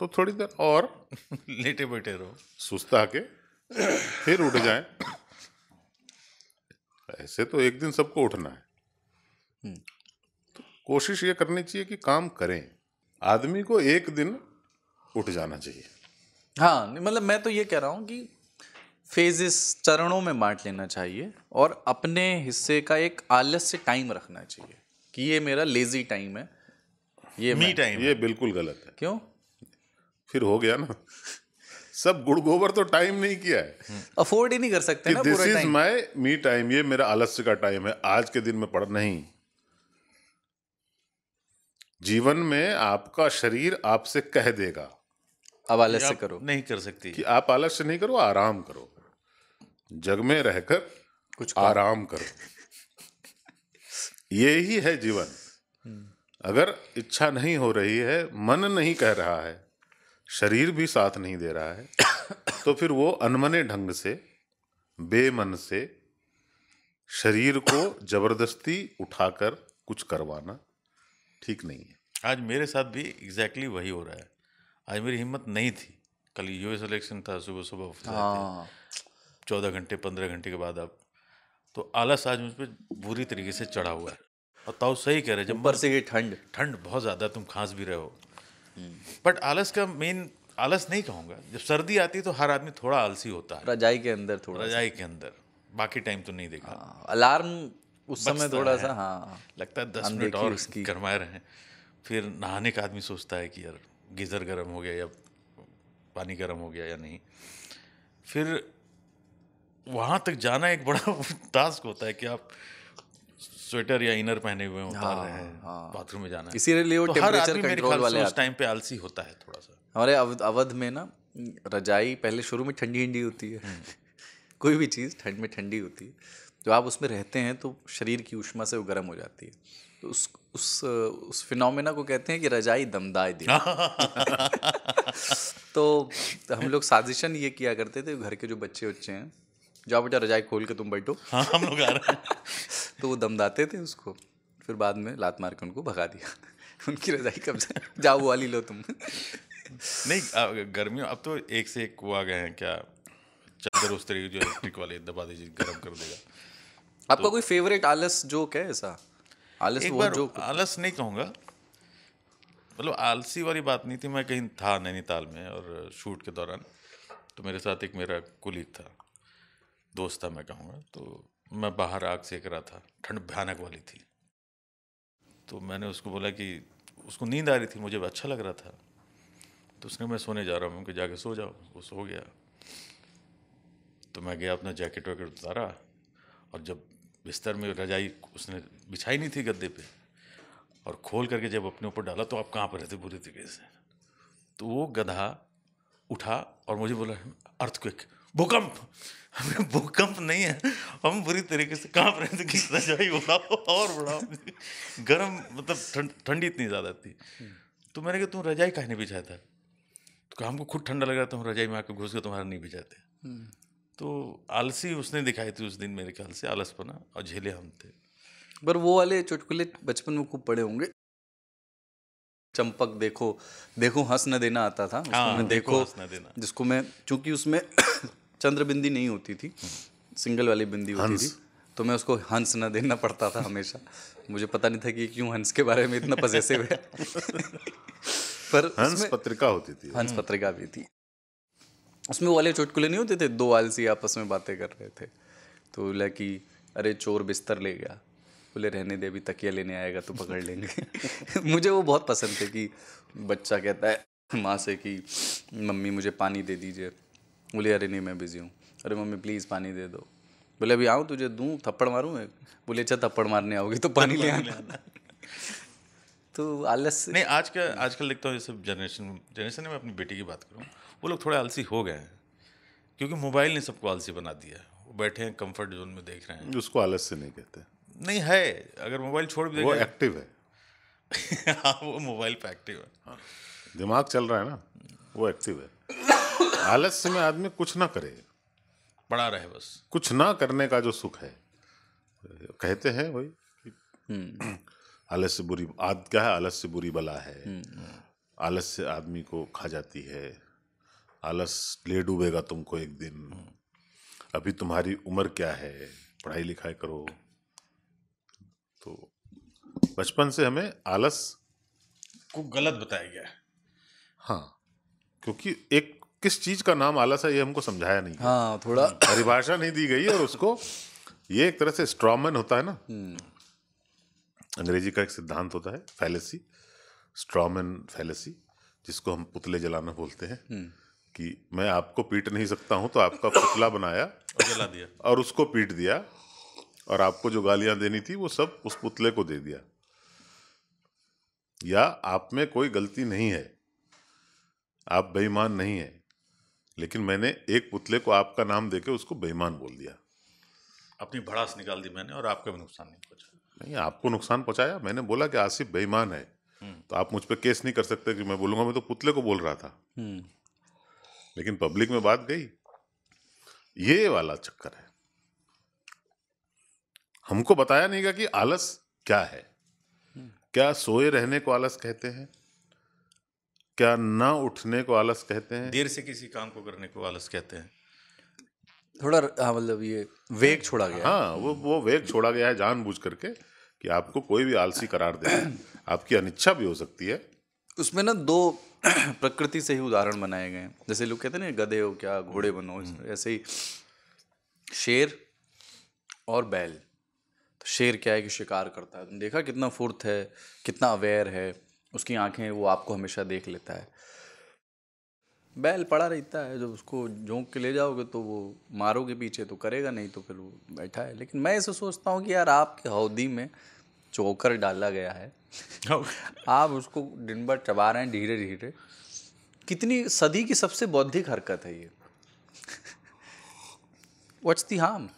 तो थोड़ी देर और *laughs* लेटे बैठे रहो सुस्ता के फिर उठ जाए ऐसे तो एक दिन सबको उठना है हम्म। तो कोशिश ये करनी चाहिए कि काम करें आदमी को एक दिन उठ जाना चाहिए हाँ मतलब मैं तो ये कह रहा हूँ कि फेजेस चरणों में बांट लेना चाहिए और अपने हिस्से का एक आलस्य टाइम रखना चाहिए कि ये मेरा लेजी टाइम है ये मी टाइम ये बिल्कुल गलत है क्यों फिर हो गया ना सब गुड़ गोबर तो टाइम नहीं किया है अफोर्ड हम्म। ही नहीं कर सकते this is my me time ये मेरा आलस्य का टाइम है आज के दिन में पढ़ नहीं जीवन में आपका शरीर आपसे कह देगा अब आलस से करो नहीं कर सकती कि आप आलस से नहीं करो आराम करो जग में रहकर कुछ आराम करो ये ही है जीवन अगर इच्छा नहीं हो रही है मन नहीं कह रहा है शरीर भी साथ नहीं दे रहा है *coughs* तो फिर वो अनमने ढंग से बेमन से शरीर को जबरदस्ती उठाकर कुछ करवाना ठीक नहीं है आज मेरे साथ भी एग्जैक्टली exactly वही हो रहा है आज मेरी हिम्मत नहीं थी कल यूएस इलेक्शन था सुबह सुबह हाँ। चौदह घंटे पंद्रह घंटे के बाद अब तो आलस आज मुझ पर बुरी तरीके से चढ़ा हुआ है और ताऊ सही कह रहे जब ऊपर से ये ठंड ठंड बहुत ज़्यादा तुम खांस भी रहे हो हम्म। बट आलस का मेन आलस नहीं कहूँगा जब सर्दी आती है तो हर आदमी थोड़ा आलसी होता है रजाई के अंदर थोड़ा रजाई के अंदर बाकी टाइम तो नहीं देखा अलार्म हाँ, उस समय थोड़ा सा हाँ लगता है दस मिनट और उसकी गरमाए रहे फिर नहाने का आदमी सोचता है कि यार गीज़र गर्म हो गया या पानी गर्म हो गया या नहीं फिर वहाँ तक जाना एक बड़ा टास्क *laughs* होता है कि आप स्वेटर या इनर पहने हुए हाँ, रहे हैं हाँ। बाथरूम में जाना इसीलिए तो हर मेरे ख्याल वाले उस टाइम पे आलसी होता है थोड़ा सा हमारे अवध में ना रजाई पहले शुरू में ठंडी ठंडी होती है हम्म। *laughs* कोई भी चीज़ ठंड में ठंडी होती है जब आप उसमें रहते हैं तो शरीर की उष्मा से वो गर्म हो जाती है तो उस उस उस फिनोमेना को कहते हैं कि रजाई दमदाए दी *laughs* तो हम लोग साजिशन ये किया करते थे घर के जो बच्चे उच्चे हैं जाओ बेटा रजाई खोल के तुम बैठो हाँ हम लोग आ रहे हैं *laughs* तो वो दमदाते थे उसको फिर बाद में लात मार के उनको भगा दिया *laughs* उनकी रजाई कब जाओ वाली लो तुम नहीं गर्मियों अब तो एक से एक वो आ गए हैं क्या चादर उस तरीके जो इलेक्ट्रिक वाले दबा दीजिए गर्म कर देगा आपका तो, कोई फेवरेट आलस जोक है ऐसा आलस एक बार जो आलस नहीं कहूँगा मतलब आलसी वाली बात नहीं थी मैं कहीं था नैनीताल में और शूट के दौरान तो मेरे साथ एक मेरा कुलीग था दोस्त था मैं कहूँगा तो मैं बाहर आग सेक रहा था ठंड भयानक वाली थी तो मैंने उसको बोला कि उसको नींद आ रही थी मुझे अच्छा लग रहा था तो उसने मैं सोने जा रहा हूँ कि जाके सो जाओ वो सो गया तो मैं गया अपना जैकेट वैकेट उतारा और जब बिस्तर में रजाई उसने बिछाई नहीं थी गद्दे पे और खोल करके जब अपने ऊपर डाला तो आप कहाँ पर रहते बुरे तरीके से तो वो गधा उठा और मुझे बोला अर्थक्विक भूकंप हमें भूकंप नहीं है हम बुरी तरीके से कहाँ पर रहते किस रजाई उड़ाओ और उड़ाओ गर्म मतलब ठंडी इतनी ज़्यादा थी तो मैंने कहा तुम रजाई कहा नहीं बिछाया था तो हमको खुद ठंडा लग रहा था हम रजाई में आकर घुस के तुम्हारा नहीं बिछाते तो आलसी उसने दिखाई थी उस दिन मेरे ख्याल से आलसपना और झेले हम थे पर वो वाले चुटकुले बचपन में खूब पड़े होंगे चंपक देखो देखो हंस न देना आता था हाँ, मैं देखो, देखो हंस न देना जिसको मैं चूंकि उसमें *coughs* चंद्र बिंदी नहीं होती थी सिंगल वाली बिंदी होती थी तो मैं उसको हंस न देना पड़ता था हमेशा मुझे पता नहीं था कि क्यों हंस के बारे में इतना पजेसिव है *laughs* पर हंस पत्रिका होती थी हंस पत्रिका भी थी उसमें वाले चुटकुले नहीं होते थे दो आलसी आपस में बातें कर रहे थे तो बोला कि अरे चोर बिस्तर ले गया बोले रहने दे अभी तकिया लेने आएगा तो पकड़ लेंगे *laughs* मुझे वो बहुत पसंद थे कि बच्चा कहता है माँ से कि मम्मी मुझे पानी दे दीजिए बोले अरे नहीं मैं बिज़ी हूँ अरे मम्मी प्लीज़ पानी दे दो बोले अभी आऊँ तुझे दूँ थप्पड़ मारूँ मैं बोले अच्छा थप्पड़ मारने आओगे तो पानी ले आना *laughs* तो आलस नहीं आज का आजकल देखता हूँ जैसे जनरेशन जनरेशन में अपनी बेटी की बात करूँ वो लोग थोड़े आलसी हो गए हैं क्योंकि मोबाइल ने सबको आलसी बना दिया वो बैठे हैं कंफर्ट जोन में देख रहे हैं उसको आलस से नहीं कहते नहीं है अगर मोबाइल छोड़ भी वो एक्टिव है *laughs* हाँ वो मोबाइल पे एक्टिव है हाँ, दिमाग चल रहा है ना वो एक्टिव है आलस्य में आदमी कुछ ना करे पड़ा रहे बस कुछ ना करने का जो सुख है कहते हैं वही हम्म। *clears throat* आलस्य बुरी आद क्या है आलस्य बुरी बला है हम्म, हम्म। आलस्य आदमी को खा जाती है आलस ले डूबेगा तुमको एक दिन हम्म। अभी तुम्हारी उम्र क्या है पढ़ाई लिखाई करो तो बचपन से हमें आलस को गलत बताया गया है हाँ क्योंकि एक किस चीज का नाम आलस है ये हमको समझाया नहीं हाँ थोड़ा हम्म। परिभाषा नहीं दी गई और उसको ये एक तरह से स्ट्रॉमैन होता है ना हम्म। अंग्रेजी का एक सिद्धांत होता है फैलेसी स्ट्रॉमैन फैलेसी जिसको हम पुतले जलाना बोलते हैं कि मैं आपको पीट नहीं सकता हूं तो आपका पुतला बनाया और जला दिया और उसको पीट दिया और आपको जो गालियां देनी थी वो सब उस पुतले को दे दिया या आप में कोई गलती नहीं है आप बेईमान नहीं है लेकिन मैंने एक पुतले को आपका नाम देके उसको बेईमान बोल दिया अपनी भड़ास निकाल दी मैंने और आपका भी नुकसान नहीं पहुंचा नहीं आपको नुकसान पहुंचाया मैंने बोला कि आसिफ बेईमान है हम्म। तो आप मुझ पर केस नहीं कर सकते कि मैं बोलूंगा मैं तो पुतले को बोल रहा था हम्म। लेकिन पब्लिक में बात गई ये वाला चक्कर है हमको बताया नहीं गया कि आलस क्या है क्या सोए रहने को आलस कहते हैं क्या ना उठने को आलस कहते हैं देर से किसी काम को करने को आलस कहते हैं थोड़ा हाँ मतलब ये वेग छोड़ा गया हाँ वो वो वेग छोड़ा गया है जानबूझ करके कि आपको कोई भी आलसी करार दे आपकी अनिच्छा भी हो सकती है उसमें ना दो *clears throat* प्रकृति से ही उदाहरण बनाए गए हैं जैसे लोग कहते हैं ना गधे हो क्या घोड़े बनो ऐसे ही शेर और बैल तो शेर क्या है कि शिकार करता है तुम देखा कितना फुर्त है कितना अवेयर है उसकी आंखें वो आपको हमेशा देख लेता है बैल पड़ा रहता है जब उसको झोंक के ले जाओगे तो वो मारोगे पीछे तो करेगा नहीं तो फिर वो बैठा है लेकिन मैं ऐसे सोचता हूँ कि यार आपके हौदी में चोकर डाला गया है *laughs* आप उसको दिन भर चबा रहे हैं धीरे धीरे कितनी सदी की सबसे बौद्धिक हरकत है ये वट्स दी हार्म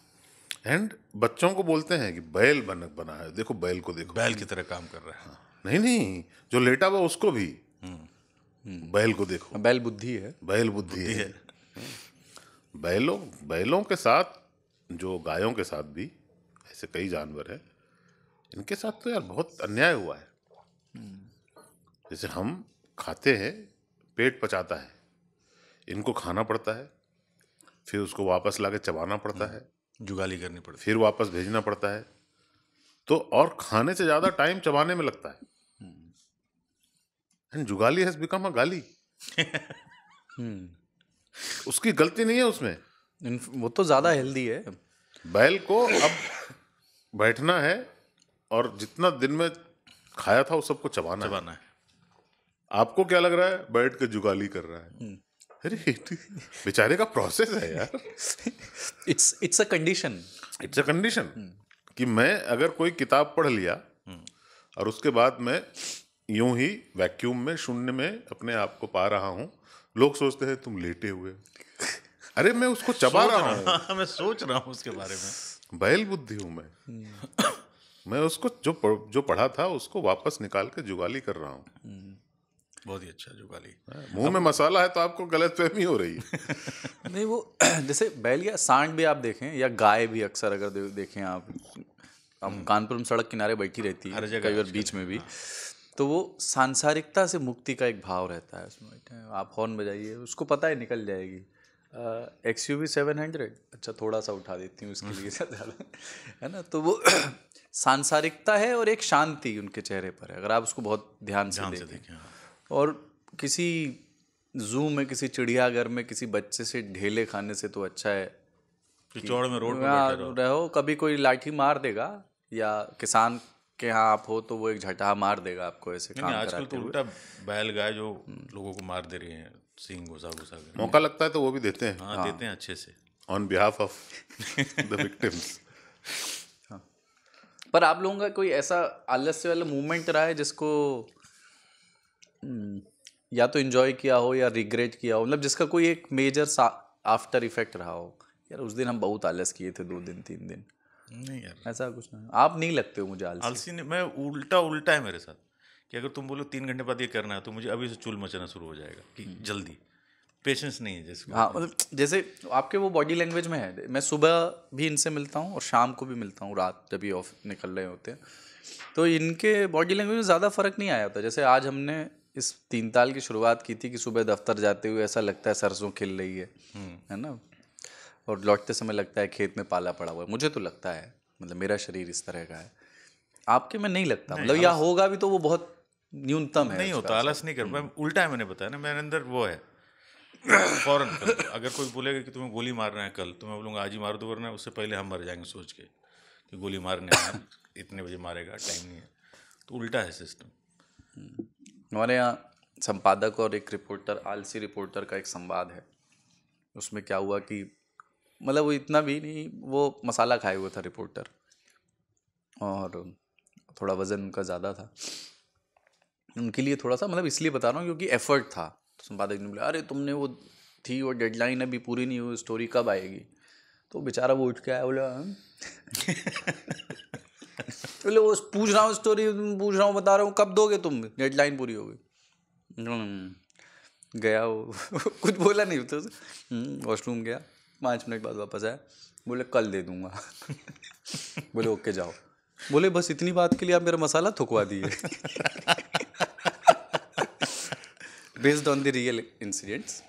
एंड बच्चों को बोलते हैं कि बैल बनक बना है देखो बैल को देखो बैल की तरह काम कर रहा है हाँ। नहीं नहीं जो लेटा हुआ उसको भी हम्म, हम्म। बैल को देखो बैल बुद्धि है बैल बुद्धि है, है। बैलों बैलों के साथ जो गायों के साथ भी ऐसे कई जानवर हैं इनके साथ तो यार बहुत अन्याय हुआ है हम्म। जैसे हम खाते हैं पेट पचाता है इनको खाना पड़ता है फिर उसको वापस ला चबाना पड़ता हम्म। है जुगाली करनी पड़ती फिर वापस भेजना पड़ता है तो और खाने से ज़्यादा टाइम चबाने में लगता है एंड हम्म। जुगाली हैज बिकम अ गाली *laughs* उसकी गलती नहीं है उसमें वो तो ज़्यादा हेल्दी है बैल को अब बैठना है और जितना दिन में खाया था वो सबको चबाना चबाना है, है। आपको क्या लग रहा है बैठ के जुगाली कर रहा है हम्म। अरे बेचारे का प्रोसेस है यार it's it's a condition it's a condition कि मैं अगर कोई किताब पढ़ लिया हम्म। और उसके बाद मैं यूं ही वैक्यूम में शून्य में अपने आप को पा रहा हूँ लोग सोचते हैं तुम लेटे हुए अरे मैं उसको चबा रहा हूँ *laughs* मैं सोच रहा हूँ उसके बारे में बैल बुद्धि हूं मैं हम्म। मैं उसको जो जो पढ़ा था उसको वापस निकाल के जुगाली कर रहा हूँ हम्म। बहुत ही अच्छा जुगाली हाँ, मुंह में मसाला है तो आपको गलत फहमी हो रही है *laughs* नहीं वो *clears throat* जैसे बैल या सांड भी आप देखें या गाय भी अक्सर अगर देखें आप हम हम्म। कानपुर में सड़क किनारे बैठी रहती है हर जगह कई बार बीच में भी हाँ। तो वो सांसारिकता से मुक्ति का एक भाव रहता है उसमें आप हॉर्न बजाइए उसको पता है निकल जाएगी X U V seven hundred अच्छा थोड़ा सा उठा देती हूँ उसके लिए *laughs* ज़्यादा है ना तो वो *clears throat* सांसारिकता है और एक शांति उनके चेहरे पर है अगर आप उसको बहुत ध्यान से देखें, देखे। हाँ। और किसी जू में किसी चिड़ियाघर में किसी बच्चे से ढेले खाने से तो अच्छा है कि चौड़ में रोड पर हाँ, रहो कभी कोई लाठी मार देगा या किसान के यहाँ आप हो तो वो एक झटा मार देगा आपको ऐसे काम आजकल तो उल्टा बैल गाय जो हम्म। लोगों को मार दे रही हैं सिंह घुसा घुसा कर मौका लगता है तो वो भी देते हैं हाँ, हाँ। देते हैं अच्छे से on behalf of the victims पर आप लोगों का कोई ऐसा आलस्य वाला मूवमेंट रहा है जिसको हम्म, या तो इन्जॉय किया हो या रिग्रेट किया हो मतलब जिसका कोई एक मेजर आफ्टर इफेक्ट रहा हो यार उस दिन हम बहुत आलस किए थे दो दिन तीन दिन नहीं यार ऐसा कुछ नहीं आप नहीं लगते हो मुझे आलसी आलसी नहीं मैं उल्टा उल्टा है मेरे साथ कि अगर तुम बोलो तीन घंटे बाद ये करना है तो मुझे अभी से चूल मचाना शुरू हो जाएगा कि हम्म। जल्दी पेशेंस नहीं है जैसे हाँ मतलब जैसे आपके वो बॉडी लैंग्वेज में है मैं सुबह भी इनसे मिलता हूँ और शाम को भी मिलता हूँ रात जब ये ऑफ निकल रहे होते हैं तो इनके बॉडी लैंग्वेज में ज़्यादा फ़र्क नहीं आया था जैसे आज हमने इस तीन ताल की शुरुआत की थी कि सुबह दफ्तर जाते हुए ऐसा लगता है सरसों खिल रही है हम्म। है ना और लौटते समय लगता है खेत में पाला पड़ा हुआ है मुझे तो लगता है मतलब मेरा शरीर इस तरह का है आपके में नहीं लगता मतलब या होगा भी तो वो बहुत न्यूनतम है नहीं होता आलस नहीं कर हम्म। मैं उल्टा है मैंने बताया ना मेरे अंदर वो है *coughs* फौरन अगर कोई बोलेगा कि तुम्हें गोली मारना है कल तो मैं बोलूँगा आज ही मार दो वरना उससे पहले हम मर जाएंगे सोच के कि गोली मारने *coughs* इतने बजे मारेगा टाइम नहीं है तो उल्टा है सिस्टम हम्म। हमारे यहाँ संपादक और एक रिपोर्टर आलसी रिपोर्टर का एक संवाद है उसमें क्या हुआ कि मतलब वो इतना भी नहीं वो मसाला खाए हुए था रिपोर्टर और थोड़ा वज़न उनका ज़्यादा था उनके लिए थोड़ा सा मतलब इसलिए बता रहा हूँ क्योंकि एफर्ट था तो संपादक ने बोला अरे तुमने वो थी वो डेडलाइन अभी पूरी नहीं हुई स्टोरी कब आएगी तो बेचारा वो उठ के आया बोला हम्म? *laughs* तो बोले वो पूछ रहा हूँ स्टोरी पूछ रहा हूँ बता रहा हूँ कब दोगे तुम डेडलाइन पूरी होगी हम्म, गया वो *laughs* कुछ बोला नहीं तो वॉशरूम हम्म, गया पाँच मिनट बाद वापस आया बोले कल दे दूंगा *laughs* बोले ओके जाओ बोले बस इतनी बात के लिए आप मेरा मसाला थकवा दिए based on the real incidents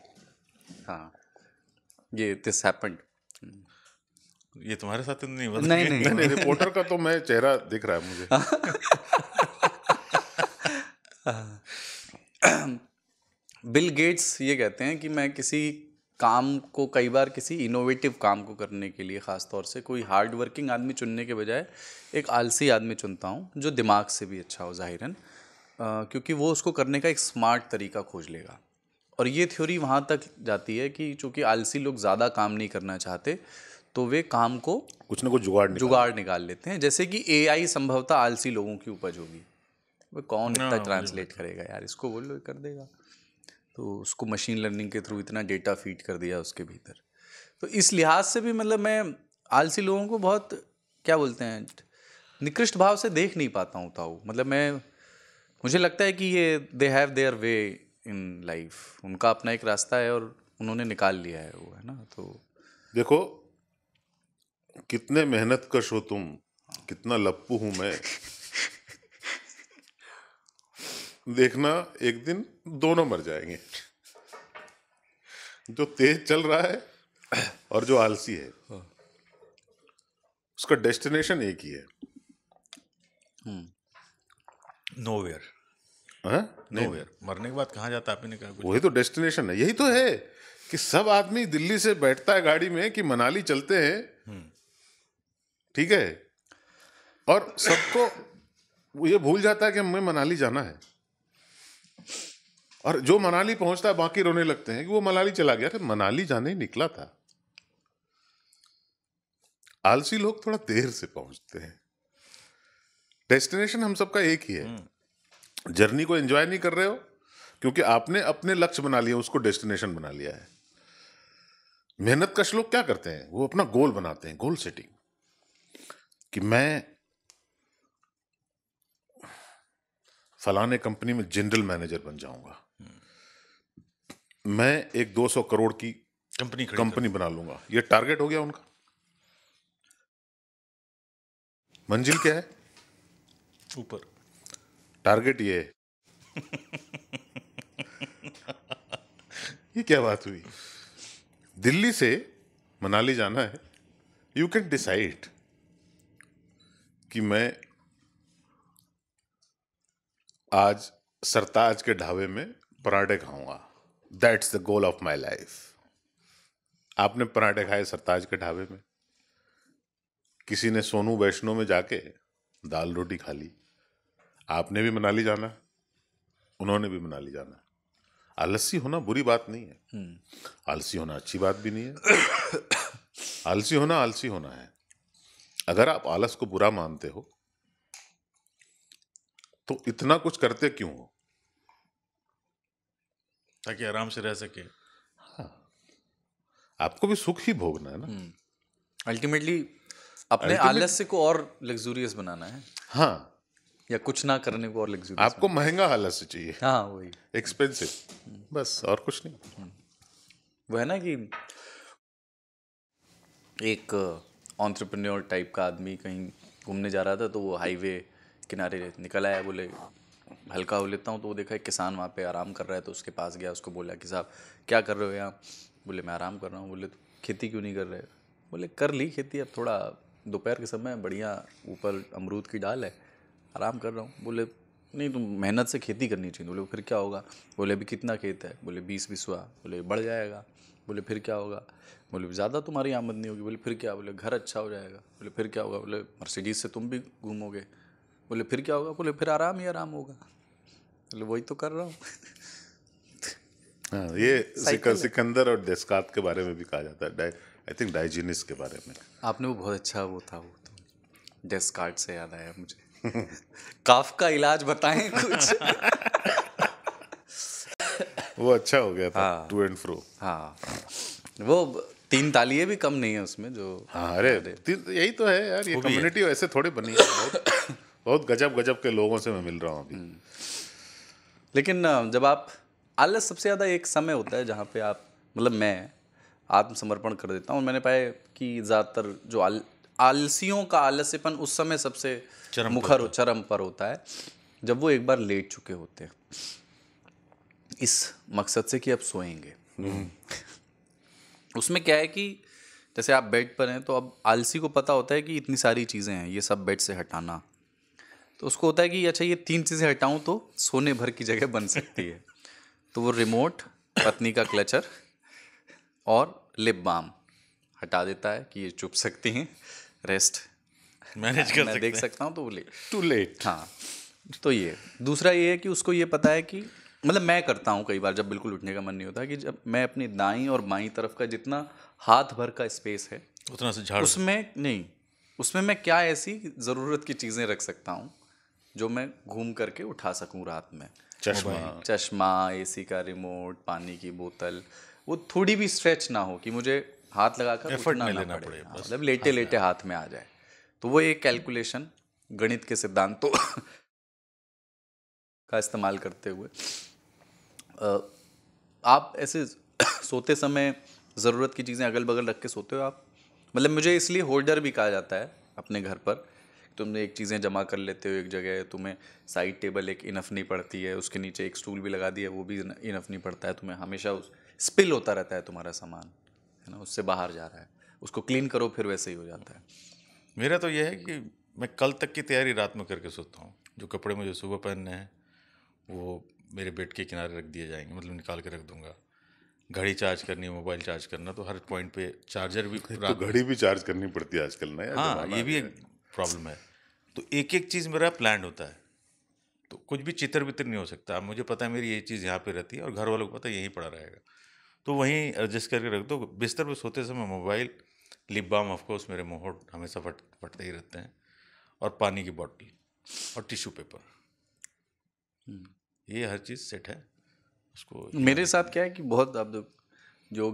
हाँ ये दिस हैपेंड hmm. ये तुम्हारे साथ नहीं हुआ नहीं नहीं, नहीं, नहीं रिपोर्टर का तो मैं चेहरा दिख रहा है मुझे बिल हाँ। गेट्स ये कहते हैं कि मैं किसी काम को कई बार किसी इनोवेटिव काम को करने के लिए ख़ास तौर से कोई हार्ड वर्किंग आदमी चुनने के बजाय एक आलसी आदमी चुनता हूँ जो दिमाग से भी अच्छा हो ज़ाहिरन क्योंकि वो उसको करने का एक स्मार्ट तरीका खोज लेगा और ये थ्योरी वहाँ तक जाती है कि चूँकि आलसी लोग ज़्यादा काम नहीं करना चाहते तो वे काम को कुछ ना कुछ जुगाड़ जुगाड़ निकाल लेते हैं जैसे कि आई संभवतः आलसी लोगों की उपज होगी वे कौन हाँ, इतना ट्रांसलेट करेगा यार इसको वो लोग कर देगा तो उसको मशीन लर्निंग के थ्रू इतना डेटा फीड कर दिया उसके भीतर तो इस लिहाज से भी मतलब मैं आलसी लोगों को बहुत क्या बोलते हैं निकृष्ट भाव से देख नहीं पाता हूँ ताऊ मतलब मैं मुझे लगता है कि ये they have their way in life उनका अपना एक रास्ता है और उन्होंने निकाल लिया है वो है ना तो देखो कितने मेहनत कश हो तुम कितना लप्पू हूं मैं देखना एक दिन दोनों मर जाएंगे जो तेज चल रहा है और जो आलसी है हाँ। उसका डेस्टिनेशन एक ही है नोवेयर हम्म। हाँ? मरने के बाद कहा जाता आपने कहा वही तो डेस्टिनेशन है यही तो है कि सब आदमी दिल्ली से बैठता है गाड़ी में कि मनाली चलते हैं हम्म। ठीक है और सबको ये भूल जाता है कि हमें मनाली जाना है और जो मनाली पहुंचता है बाकी रोने लगते हैं कि वो मनाली चला गया मनाली जाने ही निकला था आलसी लोग थोड़ा देर से पहुंचते हैं डेस्टिनेशन हम सबका एक ही है हम्म। जर्नी को एंजॉय नहीं कर रहे हो क्योंकि आपने अपने लक्ष्य बना लिया उसको डेस्टिनेशन बना लिया है मेहनत कश लोग क्या करते हैं वो अपना गोल बनाते हैं गोल सेटिंग कि मैं फलाने कंपनी में जनरल मैनेजर बन जाऊंगा मैं एक 200 करोड़ की कंपनी कंपनी बना लूंगा ये टारगेट हो गया उनका मंजिल क्या है ऊपर टारगेट ये *laughs* ये क्या बात हुई दिल्ली से मनाली जाना है यू कैन डिसाइड कि मैं आज सरताज के ढाबे में पराठे खाऊंगा that's the goal of my life आपने पराठे खाए सरताज के ढाबे में किसी ने सोनू वैष्णो में जाके दाल रोटी खा ली आपने भी मनाली जाना है उन्होंने भी मनाली जाना है आलसी होना बुरी बात नहीं है हम्म। आलसी होना अच्छी बात भी नहीं है आलसी होना आलसी होना है अगर आप आलस को बुरा मानते हो तो इतना कुछ करते क्यों हो ताकि आराम से रह सके हाँ आपको भी सुख ही भोगना है ना अल्टीमेटली हम्म। अपने आलस्य को और लग्जूरियस बनाना है हाँ या कुछ ना करने को और आपको महंगा हालत से चाहिए हाँ वही एक्सपेंसिव बस और कुछ नहीं हम्म। वो है ना कि एक ऑन्ट्रप्रन्योर uh, टाइप का आदमी कहीं घूमने जा रहा था तो वो हाईवे किनारे निकल आया बोले हल्का हो लेता हूँ तो वो देखा एक किसान वहाँ पे आराम कर रहा है तो उसके पास गया उसको बोला कि साहब क्या कर रहे हो यहाँ बोले मैं आराम कर रहा हूँ बोले तो खेती क्यों नहीं कर रहे बोले कर ली खेती अब थोड़ा दोपहर के समय बढ़िया ऊपर अमरूद की डाल है आराम कर रहा हूँ बोले नहीं तुम मेहनत से खेती करनी चाहिए बोले फिर क्या होगा बोले अभी कितना खेत है बोले बीस बीसवा बोले बढ़ जाएगा बोले फिर क्या होगा बोले ज़्यादा तुम्हारी आमदनी होगी बोले फिर क्या बोले घर अच्छा हो जाएगा बोले फिर क्या होगा बोले मर्सिडीज से तुम भी घूमोगे बोले फिर क्या होगा बोले फिर आराम ही आराम होगा बोले वही तो कर रहा हूँ हाँ ये सिकंदर और डेस्कात के बारे में भी कहा जाता है आई थिंक डाइजीनिस के बारे में आपने वो बहुत अच्छा वो था वो तो डेस्कार्ट से याद आया मुझे काफ का इलाज बताएं कुछ वो अच्छा हो गया था टू एंड फ्रो हाँ वो तीन तालियां भी कम नहीं है उसमें जो हाँ अरे यही तो है यार ये कम्युनिटी ऐसे थोड़ी बनी है बहुत, बहुत गजब गजब के लोगों से मैं मिल रहा हूँ अभी हम्म। लेकिन जब आप आलस सबसे ज़्यादा एक समय होता है जहाँ पे आप मतलब मैं आत्मसमर्पण कर देता हूँ मैंने पाया कि ज़्यादातर जो आल, आलसियों का आलस्यपन उस समय सबसे चरम मुखर चरम पर होता है जब वो एक बार लेट चुके होते हैं इस मकसद से कि अब सोएंगे हम्म। उसमें क्या है कि जैसे आप बेड पर हैं तो अब आलसी को पता होता है कि इतनी सारी चीज़ें हैं ये सब बेड से हटाना तो उसको होता है कि अच्छा ये तीन चीज़ें हटाऊं तो सोने भर की जगह बन सकती है तो वो रिमोट पत्नी का क्लचर और लिप बाम हटा देता है कि ये चुप सकती हैं रेस्ट मैनेज *laughs* कर मैं देख सकता हूँ तो वो टू लेट हाँ तो ये दूसरा ये है कि उसको ये पता है कि मतलब मैं करता हूँ कई बार जब बिल्कुल उठने का मन नहीं होता कि जब मैं अपनी दाई और बाई तरफ का जितना हाथ भर का स्पेस है उतना से झाड़ उसमें नहीं उसमें मैं क्या ऐसी ज़रूरत की चीज़ें रख सकता हूँ जो मैं घूम करके उठा सकूँ रात में चश्मा चश्मा एसी का रिमोट पानी की बोतल वो थोड़ी भी स्ट्रेच ना हो कि मुझे हाथ लगा कर एफर्ट नहीं लेना पड़े हाँ, मतलब लेटे हाँ। लेटे हाथ में आ जाए तो वो एक कैलकुलेशन गणित के सिद्धांतों *laughs* का इस्तेमाल करते हुए आप ऐसे सोते समय ज़रूरत की चीज़ें अगल बगल रख के सोते हो आप मतलब मुझे इसलिए होल्डर भी कहा जाता है अपने घर पर तुमने एक चीज़ें जमा कर लेते हो एक जगह तुम्हें साइड टेबल एक इनफ नहीं पड़ती है उसके नीचे एक स्टूल भी लगा दिया वो भी इनफ नहीं पड़ता है तुम्हें हमेशा उस स्पिल होता रहता है तुम्हारा सामान है ना उससे बाहर जा रहा है उसको क्लीन करो फिर वैसे ही हो जाता है मेरा तो यह है कि मैं कल तक की तैयारी रात में करके सोता हूँ जो कपड़े मुझे सुबह पहनने हैं वो मेरे बेड के किनारे रख दिए जाएंगे मतलब निकाल के रख दूंगा घड़ी चार्ज करनी मोबाइल चार्ज करना तो हर पॉइंट पे चार्जर भी तो घड़ी भी चार्ज करनी पड़ती है आजकल ना हाँ ये भी एक प्रॉब्लम है तो एक एक चीज़ मेरा प्लान होता है तो कुछ भी चितर बितर नहीं हो सकता मुझे पता है मेरी ये चीज़ यहाँ पे रहती है और घर वालों को पता यहीं पड़ा रहेगा तो वहीं एडजस्ट करके रख दो बिस्तर पर सोते समय मोबाइल लिप बाम ऑफकोर्स मेरे मुँह हमेशा फट फटते ही रहते हैं और पानी की बॉटल और टिश्यू हम्म। पेपर ये हर चीज़ सेट है उसको मेरे साथ क्या है कि बहुत आप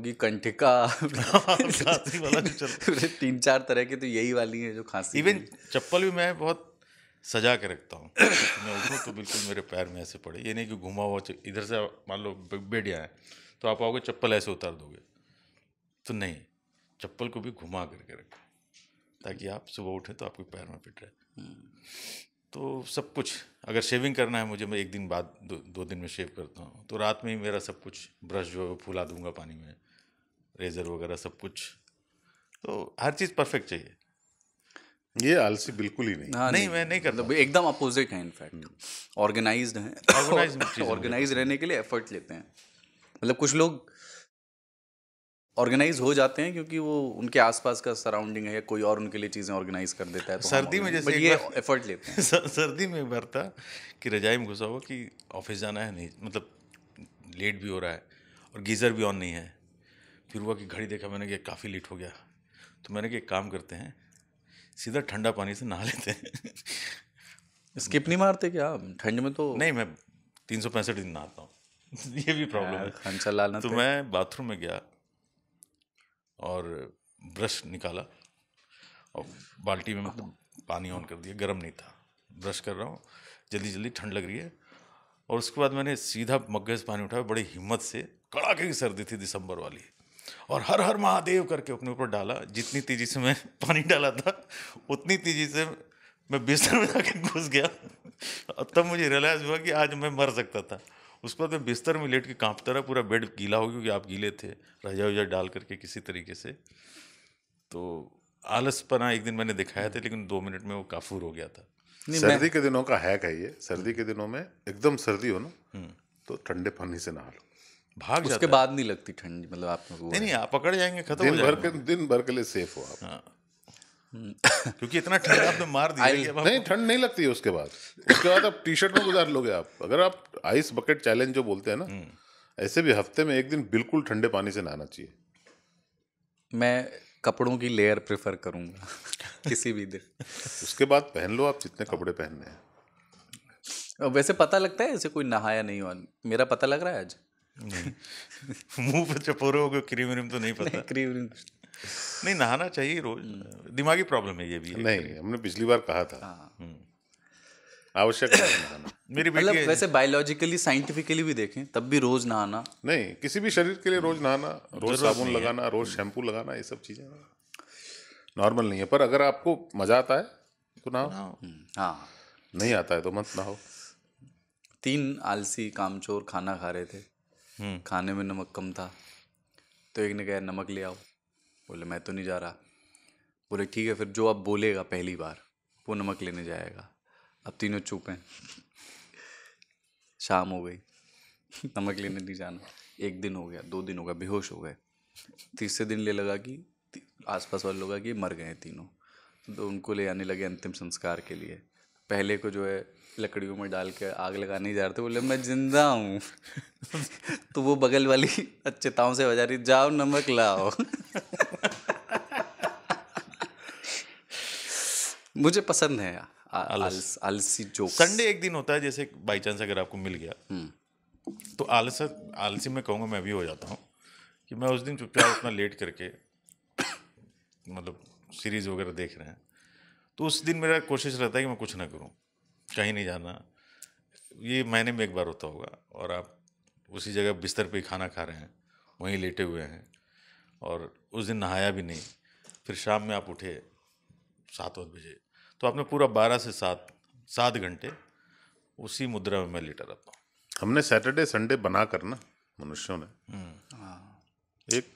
कि कंठिका *laughs* खांसी वाला जो चल *laughs* तीन चार तरह के तो यही वाली है जो खांसी इवन चप्पल भी मैं बहुत सजा के रखता हूँ मैं उठूँ तो बिल्कुल मेरे पैर में ऐसे पड़े ये नहीं कि घुमा हुआ इधर से मान लो बेडिया है तो आप आओगे चप्पल ऐसे उतार दोगे तो नहीं चप्पल को भी घुमा करके रखें ताकि आप सुबह उठें तो आपके पैर में फिट रहे तो सब कुछ अगर शेविंग करना है मुझे मैं एक दिन बाद दो, दो दिन में शेव करता हूँ तो रात में ही मेरा सब कुछ ब्रश जो है वो फुला दूंगा पानी में रेज़र वगैरह सब कुछ तो हर चीज़ परफेक्ट चाहिए ये आलसी बिल्कुल ही नहीं हाँ नहीं, नहीं मैं नहीं करता मतलब एकदम अपोजिट है इनफैक्ट ऑर्गेनाइज्ड है ऑर्गेनाइज रहने के लिए एफर्ट लेते हैं मतलब कुछ लोग ऑर्गेनाइज हो जाते हैं क्योंकि वो उनके आसपास का सराउंडिंग है या कोई और उनके लिए चीज़ें ऑर्गेनाइज कर देता है तो हाँ, सर्दी में जैसे ये एफर्ट लेते हैं *laughs* सर्दी में भर था कि रजाई में घुसा हुआ कि ऑफिस जाना है नहीं मतलब लेट भी हो रहा है और गीज़र भी ऑन नहीं है फिर हुआ कि घड़ी देखा मैंने कि काफ़ी लेट हो गया तो मैंने कि काम करते हैं सीधा ठंडा पानी से नहा लेते हैं *laughs* स्किप नहीं मारते क्या ठंड में तो नहीं मैं तीन सौ पैंसठ दिन नहाता हूँ *laughs* ये भी प्रॉब्लम है तो, तो मैं बाथरूम में गया और ब्रश निकाला और बाल्टी में मतलब पानी ऑन कर दिया गर्म नहीं था ब्रश कर रहा हूँ जल्दी जल्दी ठंड लग रही है और उसके बाद मैंने सीधा मग्गे से पानी उठाया बड़ी हिम्मत से कड़ाके की सर्दी थी दिसंबर वाली और हर हर महादेव करके अपने ऊपर डाला जितनी तेज़ी से मैं *laughs* पानी डाला था उतनी तेज़ी से मैं बिस्तर में जाकर घुस गया और *laughs* तब मुझे रियलाइज़ हुआ कि आज मैं मर सकता था उसके बाद मैं बिस्तर में लेट के कांपता रहा पूरा बेड गीला हो गया क्योंकि आप गीले थे रजा वजा डाल करके किसी तरीके से तो आलसपना एक दिन मैंने दिखाया था लेकिन दो मिनट में वो काफूर हो गया था सर्दी के दिनों का है कहिए सर्दी के दिनों में एकदम सर्दी हो ना हम्म। तो ठंडे पानी से नहा लो भाग उसके बाद नहीं लगती ठंड मतलब आप नहीं नहीं आप पकड़ जाएंगे खत्म दिन भर के दिन भर के लिए सेफ हो आप हाँ। हम्म। क्योंकि इतना ठंड आपने मार दिया कि नहीं ठंड नहीं लगती है उसके बाद उसके बाद आप टी शर्ट में गुजार लोगे आप अगर आप आइस बकेट चैलेंज जो बोलते हैं ना हम्म। ऐसे भी हफ्ते में एक दिन बिल्कुल ठंडे पानी से नहाना चाहिए मैं कपड़ों की लेयर प्रेफर करूंगा *laughs* किसी भी दिन उसके बाद पहन लो आप जितने कपड़े पहनने हैं वैसे पता लगता है ऐसे कोई नहाया नहीं हुआ मेरा पता लग रहा है आज मुंह पर चपोरे हो गए क्रीम व्रीम तो नहीं पता क्रीम व्रीम नहीं नहाना चाहिए रोज हम्म। दिमागी प्रॉब्लम है ये भी नहीं हमने पिछली बार कहा था हाँ। हम्म। आवश्यक *coughs* मेरी मतलब वैसे बायोलॉजिकली साइंटिफिकली भी देखें तब भी रोज नहाना नहीं किसी भी शरीर के लिए रोज नहाना रोज साबुन लगाना रोज हम्म। शैम्पू लगाना ये सब चीज़ें नॉर्मल नहीं है पर अगर आपको मजा आता है तो नहाओ हाँ नहीं आता है तो मत नहाओ तीन आलसी कामचोर खाना खा रहे थे खाने में नमक कम था तो एक ने कहा नमक ले आओ बोले मैं तो नहीं जा रहा बोले ठीक है फिर जो आप बोलेगा पहली बार वो नमक लेने जाएगा अब तीनों चुप हैं शाम हो गई नमक लेने नहीं जाना एक दिन हो गया दो दिन हो गया बेहोश हो गए तीसरे दिन ले लगा कि आसपास वाले लोग कि मर गए तीनों तो उनको ले आने लगे अंतिम संस्कार के लिए पहले को जो है लकड़ियों में डाल के आग लगाने जा रहे थे बोले मैं जिंदा हूँ *laughs* तो वो बगल वाली अच्छेताओं से बजा रही जाओ नमक लाओ *laughs* मुझे पसंद है आलस आलसी जो संडे एक दिन होता है जैसे बाई चांस अगर आपको मिल गया हम्म। तो आलस आलसी में कहूँगा मैं भी हो जाता हूँ कि मैं उस दिन चुपचाप उतना लेट करके मतलब सीरीज वगैरह देख रहे हैं तो उस दिन मेरा कोशिश रहता है कि मैं कुछ ना करूँ कहीं नहीं जाना ये महीने में एक बार होता होगा और आप उसी जगह बिस्तर पे खाना खा रहे हैं वहीं लेटे हुए हैं और उस दिन नहाया भी नहीं फिर शाम में आप उठे सात आठ बजे तो आपने पूरा बारह से सात सात घंटे उसी मुद्रा में मैं लेटा रहता हूँ हमने सैटरडे संडे बना कर ना मनुष्यों ने हम्म। हाँ। एक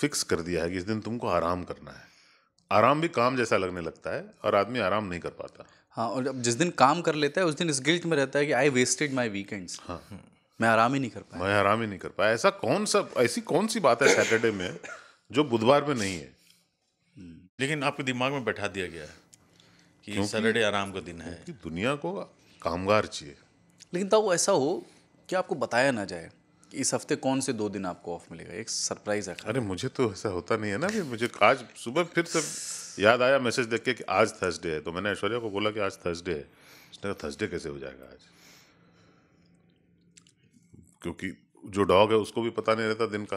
फिक्स कर दिया है कि इस दिन तुमको आराम करना है आराम भी काम जैसा लगने लगता है और आदमी आराम नहीं कर पाता हाँ और अब जिस दिन काम कर लेता है उस दिन इस गिल्ट में रहता है कि आई वेस्टेड माई वीकेंड्स हाँ मैं आराम ही नहीं कर पाया मैं आराम ही नहीं कर पाया ऐसा कौन सा ऐसी कौन सी बात है सैटरडे में जो बुधवार में नहीं है लेकिन आपके दिमाग में बैठा दिया गया है कि सैटरडे आराम का दिन है दुनिया को कामगार चाहिए लेकिन तब ऐसा हो कि आपको बताया ना जाए इस हफ्ते कौन से दो दिन आपको ऑफ मिलेगा एक सरप्राइज है अरे मुझे तो ऐसा होता नहीं है ना कि मुझे आज सुबह फिर सब याद आया मैसेज देख के कि आज थर्सडे है तो मैंने ऐश्वर्या को बोला कि आज थर्सडे है उसने कहा थर्सडे कैसे हो जाएगा आज क्योंकि जो डॉग है उसको भी पता नहीं रहता दिन का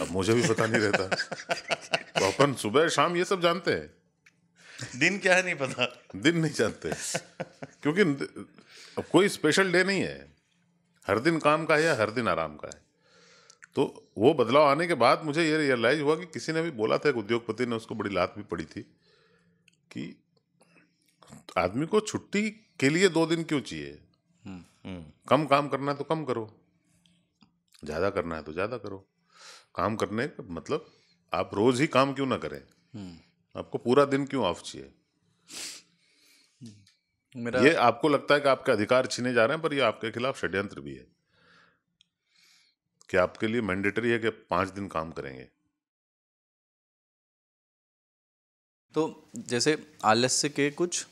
अब मुझे भी पता नहीं रहता *laughs* तो अपन सुबह शाम ये सब जानते हैं दिन क्या है नहीं पता दिन नहीं जानते क्योंकि अब कोई स्पेशल डे नहीं है हर दिन काम का है या हर दिन आराम का है तो वो बदलाव आने के बाद मुझे ये रियलाइज हुआ कि किसी ने भी बोला था एक उद्योगपति ने उसको बड़ी लात भी पड़ी थी कि आदमी को छुट्टी के लिए दो दिन क्यों चाहिए हम्म, हम्म। कम काम करना है तो कम करो ज़्यादा करना है तो ज़्यादा करो काम करने का मतलब आप रोज़ ही काम क्यों ना करें हम्म। आपको पूरा दिन क्यों ऑफ चाहिए मेरा ये आपको लगता है कि आपके अधिकार छीने जा रहे हैं पर ये आपके खिलाफ षड्यंत्र भी है कि आपके लिए मैंडेटरी है कि पांच दिन काम करेंगे तो जैसे आलस्य के कुछ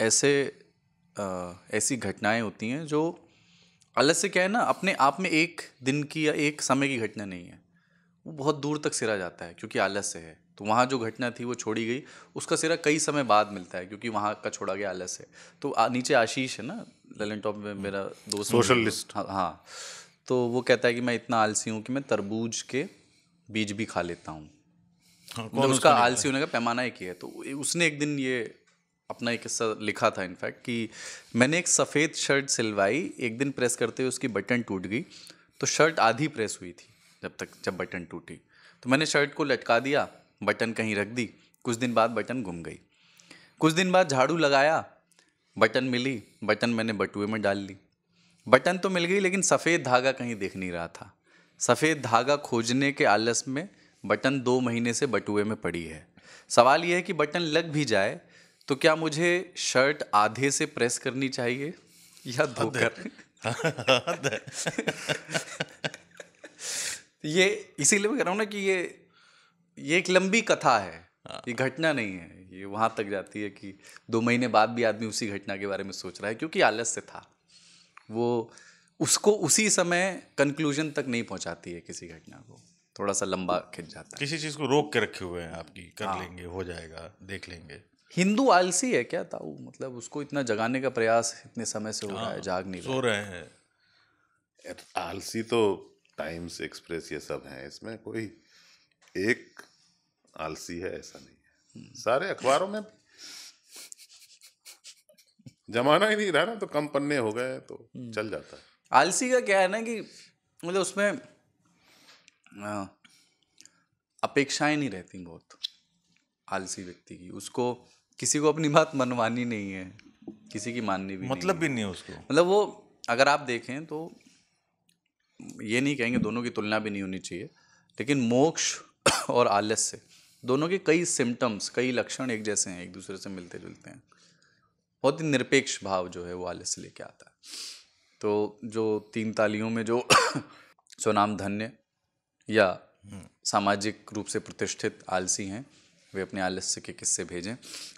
ऐसे आ, ऐसी घटनाएं होती हैं जो आलस्य क्या है ना अपने आप में एक दिन की या एक समय की घटना नहीं है वो बहुत दूर तक सिरा जाता है क्योंकि आलस्य है तो वहाँ जो घटना थी वो छोड़ी गई उसका सिरा कई समय बाद मिलता है क्योंकि वहाँ का छोड़ा गया आलस है तो आ, नीचे आशीष है ना ललन टॉप में मेरा दोस्त सोशलिस्ट हाँ, हाँ तो वो कहता है कि मैं इतना आलसी हूँ कि मैं तरबूज के बीज भी खा लेता हूँ हाँ, मतलब उसका आलसी होने का पैमाना एक ही है तो उसने एक दिन ये अपना एक किस्सा लिखा था इनफैक्ट कि मैंने एक सफ़ेद शर्ट सिलवाई एक दिन प्रेस करते हुए उसकी बटन टूट गई तो शर्ट आधी प्रेस हुई थी जब तक जब बटन टूटी तो मैंने शर्ट को लटका दिया बटन कहीं रख दी कुछ दिन बाद बटन घूम गई कुछ दिन बाद झाड़ू लगाया बटन मिली बटन मैंने बटुए में डाल ली बटन तो मिल गई लेकिन सफ़ेद धागा कहीं देख नहीं रहा था सफ़ेद धागा खोजने के आलस में बटन दो महीने से बटुए में पड़ी है सवाल यह है कि बटन लग भी जाए तो क्या मुझे शर्ट आधे से प्रेस करनी चाहिए या धोकर *laughs* ये इसीलिए मैं कह रहा हूँ ना कि ये ये एक लंबी कथा है हाँ। ये घटना नहीं है ये वहां तक जाती है कि दो महीने बाद भी आदमी उसी घटना के बारे में सोच रहा है क्योंकि आलस्य था वो उसको उसी समय कंक्लूजन तक नहीं पहुंचाती है किसी घटना को थोड़ा सा लंबा खिंच जाता है किसी चीज़ को रोक के रखे हुए हैं आपकी कर हाँ। लेंगे हो जाएगा देख लेंगे हिंदू आलसी है क्या ताऊ मतलब उसको इतना जगाने का प्रयास इतने समय से हो रहा है हाँ, जाग नहीं सो रहे हैं आलसी तो टाइम्स एक्सप्रेस ये सब है इसमें कोई एक आलसी है ऐसा नहीं है सारे अखबारों में जमाना ही नहीं रहा ना तो कम पन्ने हो गए तो हम्म। चल जाता है आलसी का क्या है ना कि मतलब उसमें अपेक्षाएं नहीं रहती बहुत आलसी व्यक्ति की उसको किसी को अपनी बात मनवानी नहीं है किसी की माननी भी मतलब नहीं भी नहीं है उसको मतलब वो अगर आप देखें तो ये नहीं कहेंगे दोनों की तुलना भी नहीं होनी चाहिए लेकिन मोक्ष और आलस से दोनों के कई सिम्टम्स कई लक्षण एक जैसे हैं एक दूसरे से मिलते जुलते हैं बहुत ही निरपेक्ष भाव जो है वो आलस लेके आता है तो जो तीन तालियों में जो *coughs* स्वनाम धन्य या हम्म। सामाजिक रूप से प्रतिष्ठित आलसी हैं वे अपने आलस्य के किस्से भेजें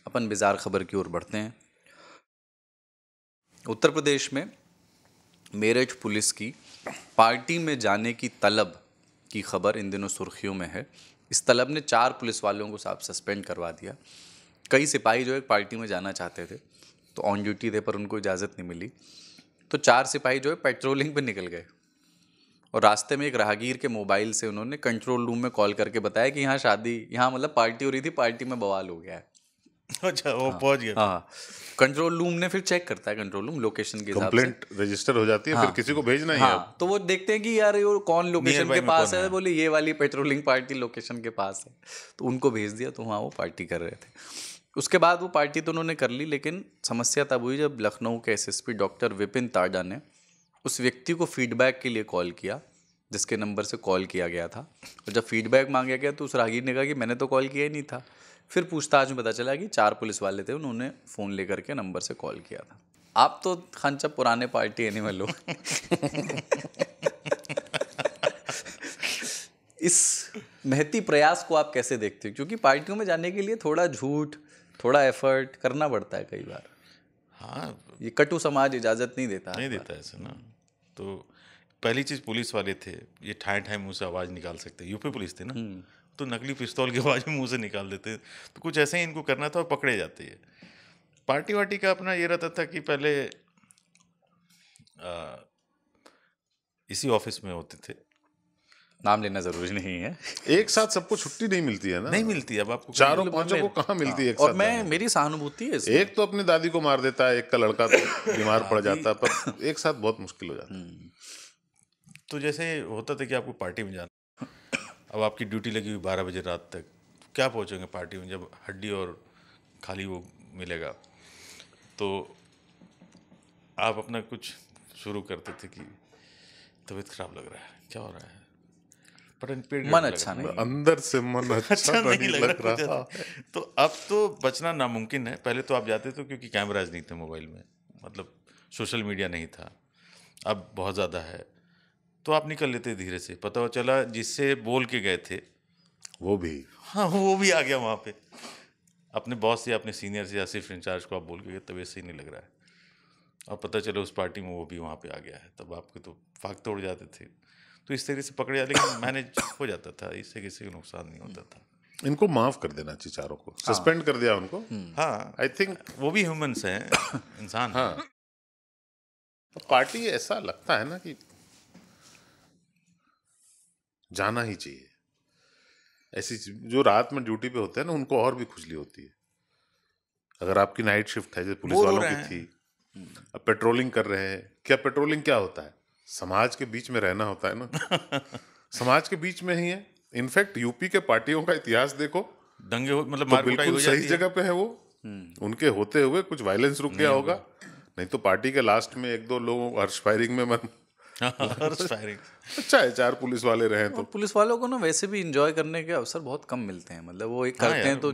अपन बेजार खबर की ओर बढ़ते हैं उत्तर प्रदेश में मेरठ पुलिस की पार्टी में जाने की तलब की खबर इन दिनों सुर्खियों में है इस तलब ने चार पुलिस वालों को साफ सस्पेंड करवा दिया कई सिपाही जो एक पार्टी में जाना चाहते थे तो ऑन ड्यूटी थे पर उनको इजाज़त नहीं मिली तो चार सिपाही जो है पेट्रोलिंग पर निकल गए और रास्ते में एक राहगीर के मोबाइल से उन्होंने कंट्रोल रूम में कॉल करके बताया कि यहाँ शादी यहाँ मतलब पार्टी हो रही थी पार्टी में बवाल हो गया है *laughs* अच्छा वो हाँ, पहुंच गया हाँ कंट्रोल रूम ने फिर चेक करता है कंट्रोल रूम लोकेशन के कंप्लेंट रजिस्टर हो जाती है हाँ, फिर किसी को भेजना हाँ, है तो वो देखते हैं कि यार ये कौन लोकेशन के पास है, है बोले ये वाली पेट्रोलिंग पार्टी लोकेशन के पास है तो उनको भेज दिया तो वहाँ वो पार्टी कर रहे थे उसके बाद वो पार्टी तो उन्होंने कर ली लेकिन समस्या तब हुई जब लखनऊ के एस डॉक्टर विपिन ताडा ने उस व्यक्ति को फीडबैक के लिए कॉल किया जिसके नंबर से कॉल किया गया था और जब फीडबैक मांगा गया तो उस राहगीर ने कहा कि मैंने तो कॉल किया ही नहीं था फिर पूछताछ में पता चला कि चार पुलिस वाले थे उन्होंने फ़ोन लेकर के नंबर से कॉल किया था आप तो खानचा पुराने पार्टी आने हो इस महती प्रयास को आप कैसे देखते हो क्योंकि पार्टियों में जाने के लिए थोड़ा झूठ थोड़ा एफर्ट करना पड़ता है कई बार हाँ ये कटु समाज इजाज़त नहीं देता नहीं देता ऐसे ना तो पहली चीज़ पुलिस वाले थे ये ठाए ठाए मुँह से आवाज़ निकाल सकते यूपी पुलिस थी ना हम्म। तो नकली पिस्तौल की आवाज़ *laughs* मुंह से निकाल देते हैं तो कुछ ऐसे ही इनको करना था और पकड़े जाते हैं पार्टी वार्टी का अपना ये रहता था कि पहले आ, इसी ऑफिस में होते थे नाम लेना जरूरी नहीं है *laughs* एक साथ सबको छुट्टी नहीं मिलती है ना नहीं मिलती अब आपको चारों पांचों को कहाँ हाँ। मिलती है और मैं मेरी सहानुभूति है एक तो अपनी दादी को मार देता है एक का लड़का तो *laughs* बीमार पड़ जाता है पर एक साथ बहुत मुश्किल हो जाता है हम्म। तो जैसे होता था कि आपको पार्टी में जाना अब आपकी ड्यूटी लगी हुई बारह बजे रात तक क्या पहुँचेंगे पार्टी में जब हड्डी और खाली वो मिलेगा तो आप अपना कुछ शुरू करते थे कि तबीयत खराब लग रहा है क्या हो रहा है पर मन अच्छा नहीं अंदर से मन *laughs* अच्छा, अच्छा तो नहीं, नहीं लग, लग रहा, रहा तो अब तो बचना नामुमकिन है पहले तो आप जाते थे क्योंकि कैमराज नहीं थे मोबाइल में मतलब सोशल मीडिया नहीं था अब बहुत ज़्यादा है तो आप निकल लेते धीरे से पता चला जिससे बोल के गए थे वो भी हाँ वो भी आ गया वहाँ पे अपने बॉस या अपने सीनियर से या सिर्फ इंचार्ज को आप बोल के गए तब ऐसे ही नहीं लग रहा है और पता चला उस पार्टी में वो भी वहाँ पे आ गया है तब आपके तो फाक तोड़ जाते थे तो इस तरीके से पकड़े जाते लेकिन मैनेज हो जाता था इससे किसी को नुकसान नहीं होता था इनको माफ कर देना चाहिए चारों को हाँ। सस्पेंड कर दिया उनको हाँ आई हाँ। थिंक वो भी ह्यूमन्स हैं इंसान हाँ तो पार्टी ऐसा लगता है ना कि जाना ही चाहिए ऐसी जो रात में ड्यूटी पे होते हैं ना उनको और भी खुजली होती है अगर आपकी नाइट शिफ्ट है जैसे पुलिस वालों की थी हम्म। अब पेट्रोलिंग कर रहे हैं क्या पेट्रोलिंग क्या होता है समाज के बीच में रहना होता है ना *laughs* समाज के बीच में ही है इनफैक्ट यूपी के पार्टियों का इतिहास देखो दंगे हो मतलब तो बिल्कुल सही जगह पे है वो हम्म। उनके होते हुए कुछ वायलेंस रुक गया होगा नहीं तो पार्टी के लास्ट में एक दो लोग हर्ष फायरिंग में *laughs* अच्छा है चार पुलिस वाले रहे तो हाँ, पुलिस वालों को ना वैसे भी इंजॉय करने के अवसर बहुत कम मिलते हैं मतलब वो एक हाँ करते हैं तो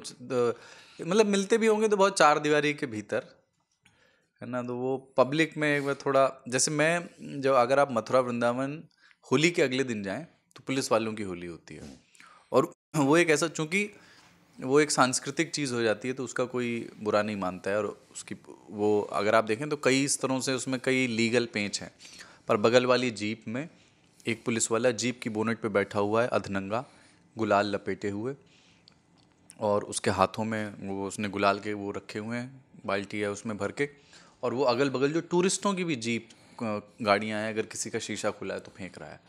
मतलब मिलते भी होंगे तो बहुत चार दीवारी के भीतर है ना तो वो पब्लिक में एक बार थोड़ा जैसे मैं जब अगर आप मथुरा वृंदावन होली के अगले दिन जाएं तो पुलिस वालों की होली होती है और *clears throat* वो एक ऐसा चूँकि वो एक सांस्कृतिक चीज़ हो जाती है तो उसका कोई बुरा नहीं मानता है और उसकी वो अगर आप देखें तो कई स्तरों से उसमें कई लीगल पेंच हैं पर बगल वाली जीप में एक पुलिस वाला जीप की बोनेट पे बैठा हुआ है अधनंगा गुलाल लपेटे हुए और उसके हाथों में वो उसने गुलाल के वो रखे हुए हैं बाल्टी है उसमें भर के और वो अगल बगल जो टूरिस्टों की भी जीप गाड़ियाँ हैं अगर किसी का शीशा खुला है तो फेंक रहा है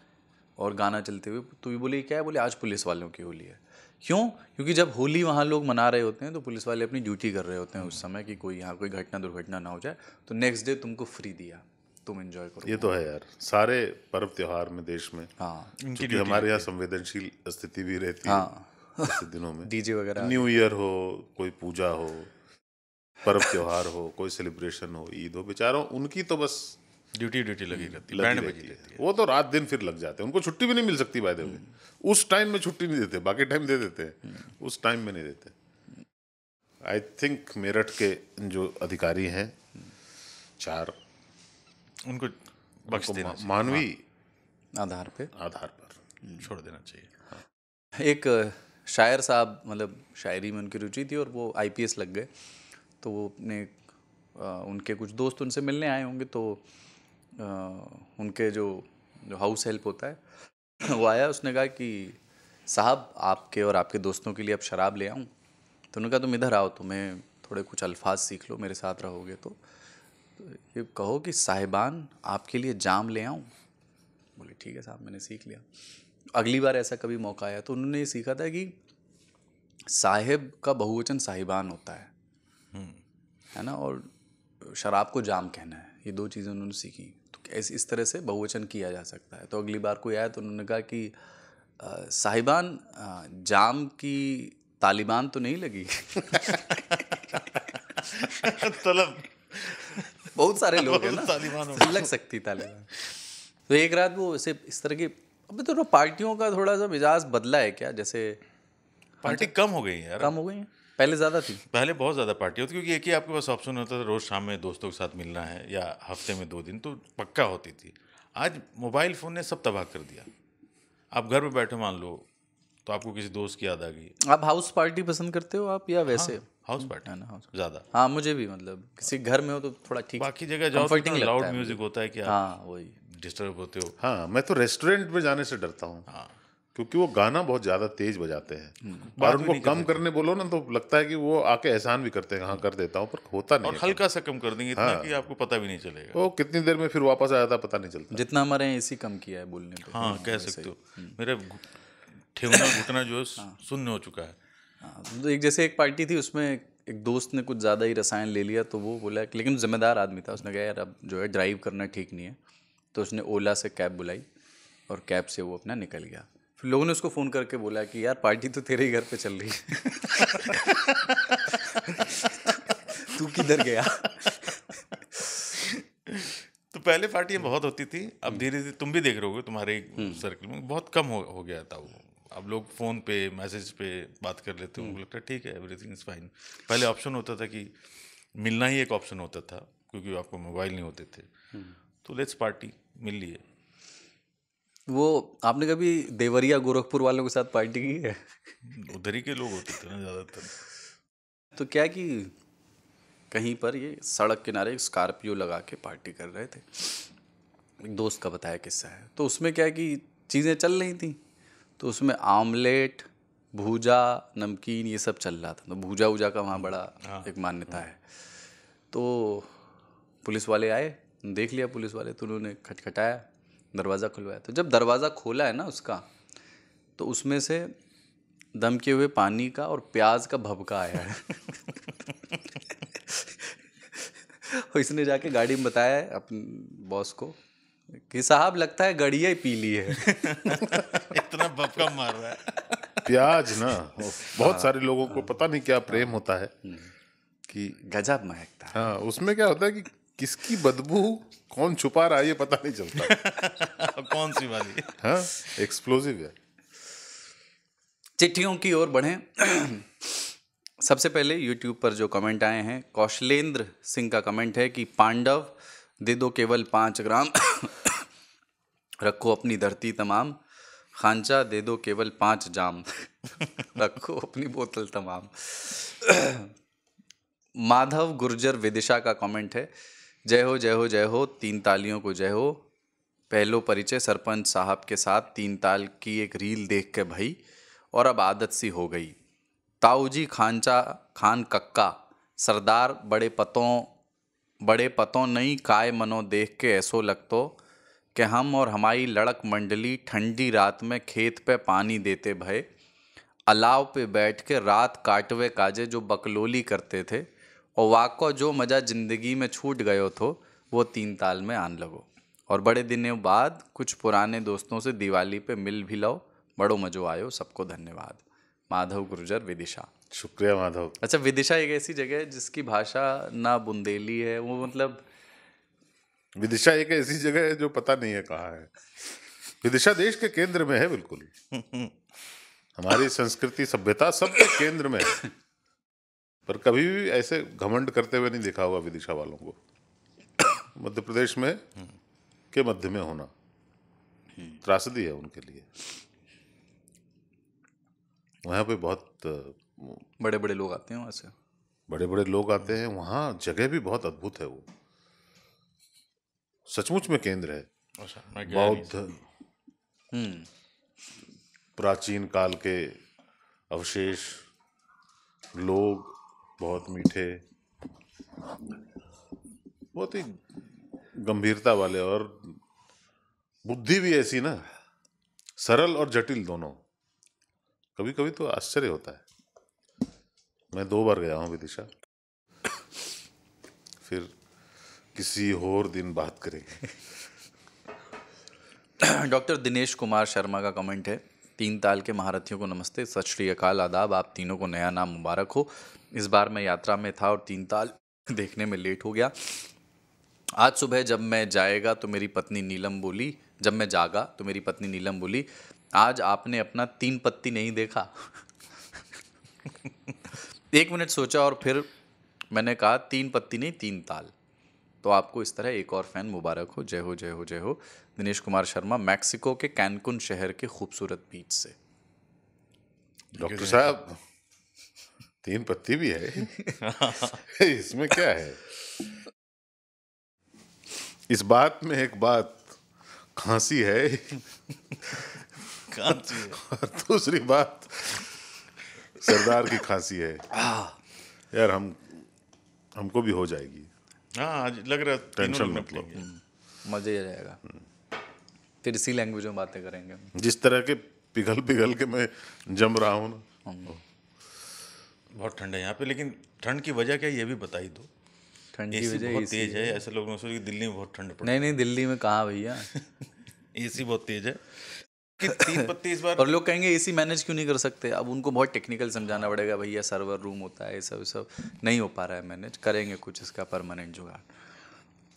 और गाना चलते हुए तो भी बोले क्या है बोले आज पुलिस वालों की होली है क्यों क्योंकि जब होली वहाँ लोग मना रहे होते हैं तो पुलिस वाले अपनी ड्यूटी कर रहे होते हैं उस समय कि कोई यहाँ कोई घटना दुर्घटना ना हो जाए तो नेक्स्ट डे तुमको फ्री दिया तुम एंजॉय करो ये तो है यार सारे पर्व त्योहार में देश में हाँ हमारे यहाँ संवेदनशील स्थिति भी रहती हाँ दिनों में डीजे *laughs* वगैरह न्यू ईयर हो कोई पूजा हो पर्व त्योहार हो कोई सेलिब्रेशन हो ईद हो बेचारों उनकी तो बस ड्यूटी ड्यूटी लगी रहती है वो तो रात दिन फिर लग जाते हैं उनको छुट्टी भी नहीं मिल सकती बाय द हम्म। उस टाइम में छुट्टी नहीं देते बाकी टाइम दे देते हैं हम्म। उस टाइम में नहीं देते आई थिंक मेरठ के जो अधिकारी हैं हम्म। चार उनको बख्श देना मानवीय हाँ। आधार पे आधार पर हम्म। छोड़ देना चाहिए हाँ। एक शायर साहब मतलब शायरी में उनकी रुचि थी और वो आईपीएस लग गए तो वो अपने उनके कुछ दोस्त उनसे मिलने आए होंगे तो उनके जो जो हाउस हेल्प होता है *clears throat* वो आया उसने कहा कि साहब आपके और आपके दोस्तों के लिए अब शराब ले आऊँ तो उन्होंने कहा तुम इधर आओ तुम्हें थोड़े कुछ अल्फाज सीख लो मेरे साथ रहोगे तो ये कहो कि साहिबान आपके लिए जाम ले आऊँ बोले ठीक है साहब मैंने सीख लिया अगली बार ऐसा कभी मौका आया तो उन्होंने ये सीखा था कि साहिब का बहुवचन साहिबान होता है हम्म। है ना और शराब को जाम कहना है ये दो चीज़ें उन्होंने सीखी तो ऐसे इस तरह से बहुवचन किया जा सकता है तो अगली बार कोई आया तो उन्होंने कहा कि साहिबान जाम की तालिबान तो नहीं लगी *laughs* तलब बहुत सारे लोग हैं ना तालिबान लग सकती तालिबान तो एक रात वो ऐसे इस तरह की अब तो पार्टियों का थोड़ा सा मिजाज बदला है क्या जैसे पार्टी कम हो गई है यार कम हो गई है पहले ज़्यादा थी पहले बहुत ज़्यादा पार्टी होती क्योंकि एक ही आपके पास ऑप्शन होता था रोज़ शाम में दोस्तों के साथ मिलना है या हफ्ते में दो दिन तो पक्का होती थी आज मोबाइल फ़ोन ने सब तबाह कर दिया आप घर पर बैठे मान लो तो आपको किसी दोस्त की याद आ गई आप हाउस पार्टी पसंद करते हो आप या हाँ, वैसे हाँ, हाउस पार्टी है ना हाउस ज़्यादा हाँ मुझे भी मतलब किसी घर में हो तो थोड़ा ठीक बाकी जगह जाओ तो लाउड म्यूजिक होता है क्या हाँ वही डिस्टर्ब होते हो हाँ मैं तो रेस्टोरेंट में जाने से डरता हूँ हाँ। क्योंकि वो गाना बहुत ज़्यादा तेज बजाते हैं hmm। और उनको कम करने बोलो ना तो लगता है कि वो आके एहसान भी करते हैं हाँ कर देता हूँ पर होता नहीं और हल्का सा कम कर देंगे इतना हाँ। कि आपको पता भी नहीं चलेगा वो कितनी देर में फिर वापस आ जाता पता नहीं चलता जितना हमारे इसी कम किया है बोलने हाँ हम्म, कह सकते हो मेरा ठेवना घुटना जो है हाँ। शून्य हो चुका है तो एक जैसे एक पार्टी थी उसमें एक दोस्त ने कुछ ज़्यादा ही रसायन ले लिया तो वो बोला लेकिन जिम्मेदार आदमी था उसने कहा यार अब जो है ड्राइव करना ठीक नहीं है तो उसने ओला से कैब बुलाई और कैब से वो अपना निकल गया फिर लोगों ने उसको फ़ोन करके बोला कि यार पार्टी तो तेरे ही घर पे चल रही है *laughs* तू किधर गया तो पहले पार्टियाँ बहुत होती थी अब धीरे धीरे तुम भी देख रहे हो तुम्हारे सर्कल हम्म। में बहुत कम हो, हो गया था वो अब लोग फ़ोन पे मैसेज पे बात कर लेते हैं उनको लगता है ठीक है एवरीथिंग इज़ फाइन पहले ऑप्शन होता था कि मिलना ही एक ऑप्शन होता था क्योंकि आपको मोबाइल नहीं होते थे तो लेट्स पार्टी मिल लिए वो आपने कभी देवरिया गोरखपुर वालों के साथ पार्टी की है उधर ही के लोग होते थे ना ज़्यादातर तो क्या कि कहीं पर ये सड़क किनारे स्कॉर्पियो लगा के पार्टी कर रहे थे एक दोस्त का बताया किस्सा है तो उसमें क्या है कि चीज़ें चल रही थी तो उसमें आमलेट भूजा नमकीन ये सब चल रहा था तो भूजा उजा का वहाँ बड़ा हाँ, एक मान्यता है तो पुलिस वाले आए देख लिया पुलिस वाले तो उन्होंने खटखटाया दरवाज़ा खुलवाया तो जब दरवाज़ा खोला है ना उसका तो उसमें से दम किए हुए पानी का और प्याज का भबका आया है *laughs* और इसने जाके गाड़ी में बताया अपने बॉस को कि साहब लगता है गड़िया ही ली है *laughs* इतना बपका मार रहा है प्याज ना बहुत हाँ। सारे लोगों को हाँ। पता नहीं क्या प्रेम हाँ। होता है हम्म। कि गजब महकता हाँ उसमें क्या होता है कि किसकी बदबू कौन छुपा रहा है ये पता नहीं चलता *laughs* कौन सी वाली हाँ एक्सप्लोजिव है चिट्ठियों की ओर बढ़ें *clears throat* सबसे पहले YouTube पर जो कमेंट आए हैं कौशलेंद्र सिंह का कमेंट है कि पांडव दे दो केवल पाँच ग्राम रखो अपनी धरती तमाम खांचा दे दो केवल पाँच जाम रखो अपनी बोतल तमाम माधव गुर्जर विदिशा का कमेंट है जय हो जय हो जय हो तीन तालियों को जय हो पहलो परिचय सरपंच साहब के साथ तीन ताल की एक रील देख के भाई और अब आदत सी हो गई ताऊजी खानचा खान कक्का सरदार बड़े पतों बड़े पतों नहीं काय मनो देख के ऐसो लगतो कि हम और हमारी लड़क मंडली ठंडी रात में खेत पे पानी देते भय अलाव पे बैठ के रात काटवे काजे जो बकलोली करते थे और वाको जो मज़ा ज़िंदगी में छूट गयो थो वो तीन ताल में आन लगो और बड़े दिनों बाद कुछ पुराने दोस्तों से दिवाली पे मिल भी लो बड़ो मज़ो आयो सबको धन्यवाद माधव गुर्जर विदिशा शुक्रिया माधव अच्छा विदिशा एक ऐसी जगह है जिसकी भाषा ना बुंदेली है वो मतलब विदिशा एक ऐसी जगह है जो पता नहीं है कहाँ है विदिशा देश के केंद्र में है बिल्कुल हमारी संस्कृति सभ्यता सब के केंद्र में है पर कभी भी ऐसे घमंड करते हुए नहीं देखा हुआ विदिशा वालों को मध्य प्रदेश में के मध्य में होना त्रासदी है उनके लिए वहाँ पे बहुत बड़े बड़े लोग आते हैं वहाँ से बड़े बड़े लोग आते हैं वहाँ जगह भी बहुत अद्भुत है वो सचमुच में केंद्र है अच्छा, बौद्ध हम्म। प्राचीन काल के अवशेष लोग बहुत मीठे बहुत ही गंभीरता वाले और बुद्धि भी ऐसी ना सरल और जटिल दोनों कभी कभी तो आश्चर्य होता है मैं दो बार गया हूँ विदिशा फिर किसी और दिन बात करेंगे डॉक्टर दिनेश कुमार शर्मा का कमेंट है तीन ताल के महारथियों को नमस्ते सत श्री अकाल आदाब आप तीनों को नया नाम मुबारक हो इस बार मैं यात्रा में था और तीन ताल देखने में लेट हो गया आज सुबह जब मैं जाएगा तो मेरी पत्नी नीलम बोली जब मैं जागा तो मेरी पत्नी नीलम बोली आज आपने अपना तीन पत्ती नहीं देखा एक मिनट सोचा और फिर मैंने कहा तीन पत्ती नहीं तीन ताल तो आपको इस तरह एक और फ़ैन मुबारक हो जय हो जय हो जय हो दिनेश कुमार शर्मा मैक्सिको के कैनकुन शहर के खूबसूरत बीच से डॉक्टर साहब तीन पत्ती भी है *laughs* इसमें क्या है इस बात में एक बात खांसी है, है। और दूसरी बात सरदार की खांसी है यार हम हमको भी हो जाएगी हाँ लग रहा टेंशन मत लो हम्म, मज़े ही रहेगा फिर इसी लैंग्वेज में बातें करेंगे जिस तरह के पिघल पिघल के मैं जम रहा हूँ ना हम्म। बहुत ठंड है यहाँ पे लेकिन ठंड की वजह क्या है ये भी बताई दो तो। ठंड की वजह बहुत तेज है ऐसे लोग दिल्ली में बहुत ठंड पड़ नहीं नहीं दिल्ली में कहाँ भैया ए *laughs* बहुत तेज है कि *laughs* बार और लोग कहेंगे एसी मैनेज क्यों नहीं कर सकते अब उनको बहुत टेक्निकल समझाना पड़ेगा भैया सर्वर रूम होता है ये सब सब नहीं हो पा रहा है मैनेज करेंगे कुछ इसका परमानेंट जुगाड़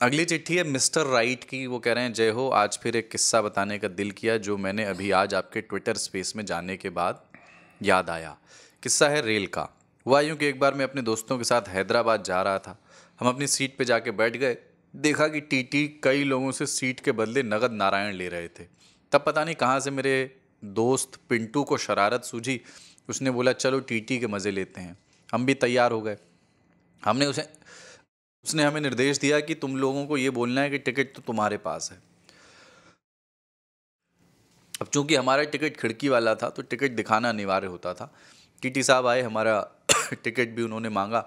अगली चिट्ठी है मिस्टर राइट की वो कह रहे हैं जय हो आज फिर एक किस्सा बताने का दिल किया जो मैंने अभी आज आपके ट्विटर स्पेस में जाने के बाद याद आया किस्सा है रेल का हुआ यूँ कि एक बार मैं अपने दोस्तों के साथ हैदराबाद जा रहा था हम अपनी सीट पर जाके बैठ गए देखा कि टीटी कई लोगों से सीट के बदले नगद नारायण ले रहे थे तब पता नहीं कहाँ से मेरे दोस्त पिंटू को शरारत सूझी उसने बोला चलो टीटी के मज़े लेते हैं हम भी तैयार हो गए हमने उसे उसने हमें निर्देश दिया कि तुम लोगों को ये बोलना है कि टिकट तो तुम्हारे पास है अब चूंकि हमारा टिकट खिड़की वाला था तो टिकट दिखाना अनिवार्य होता था टीटी साहब आए हमारा *coughs* टिकट भी उन्होंने मांगा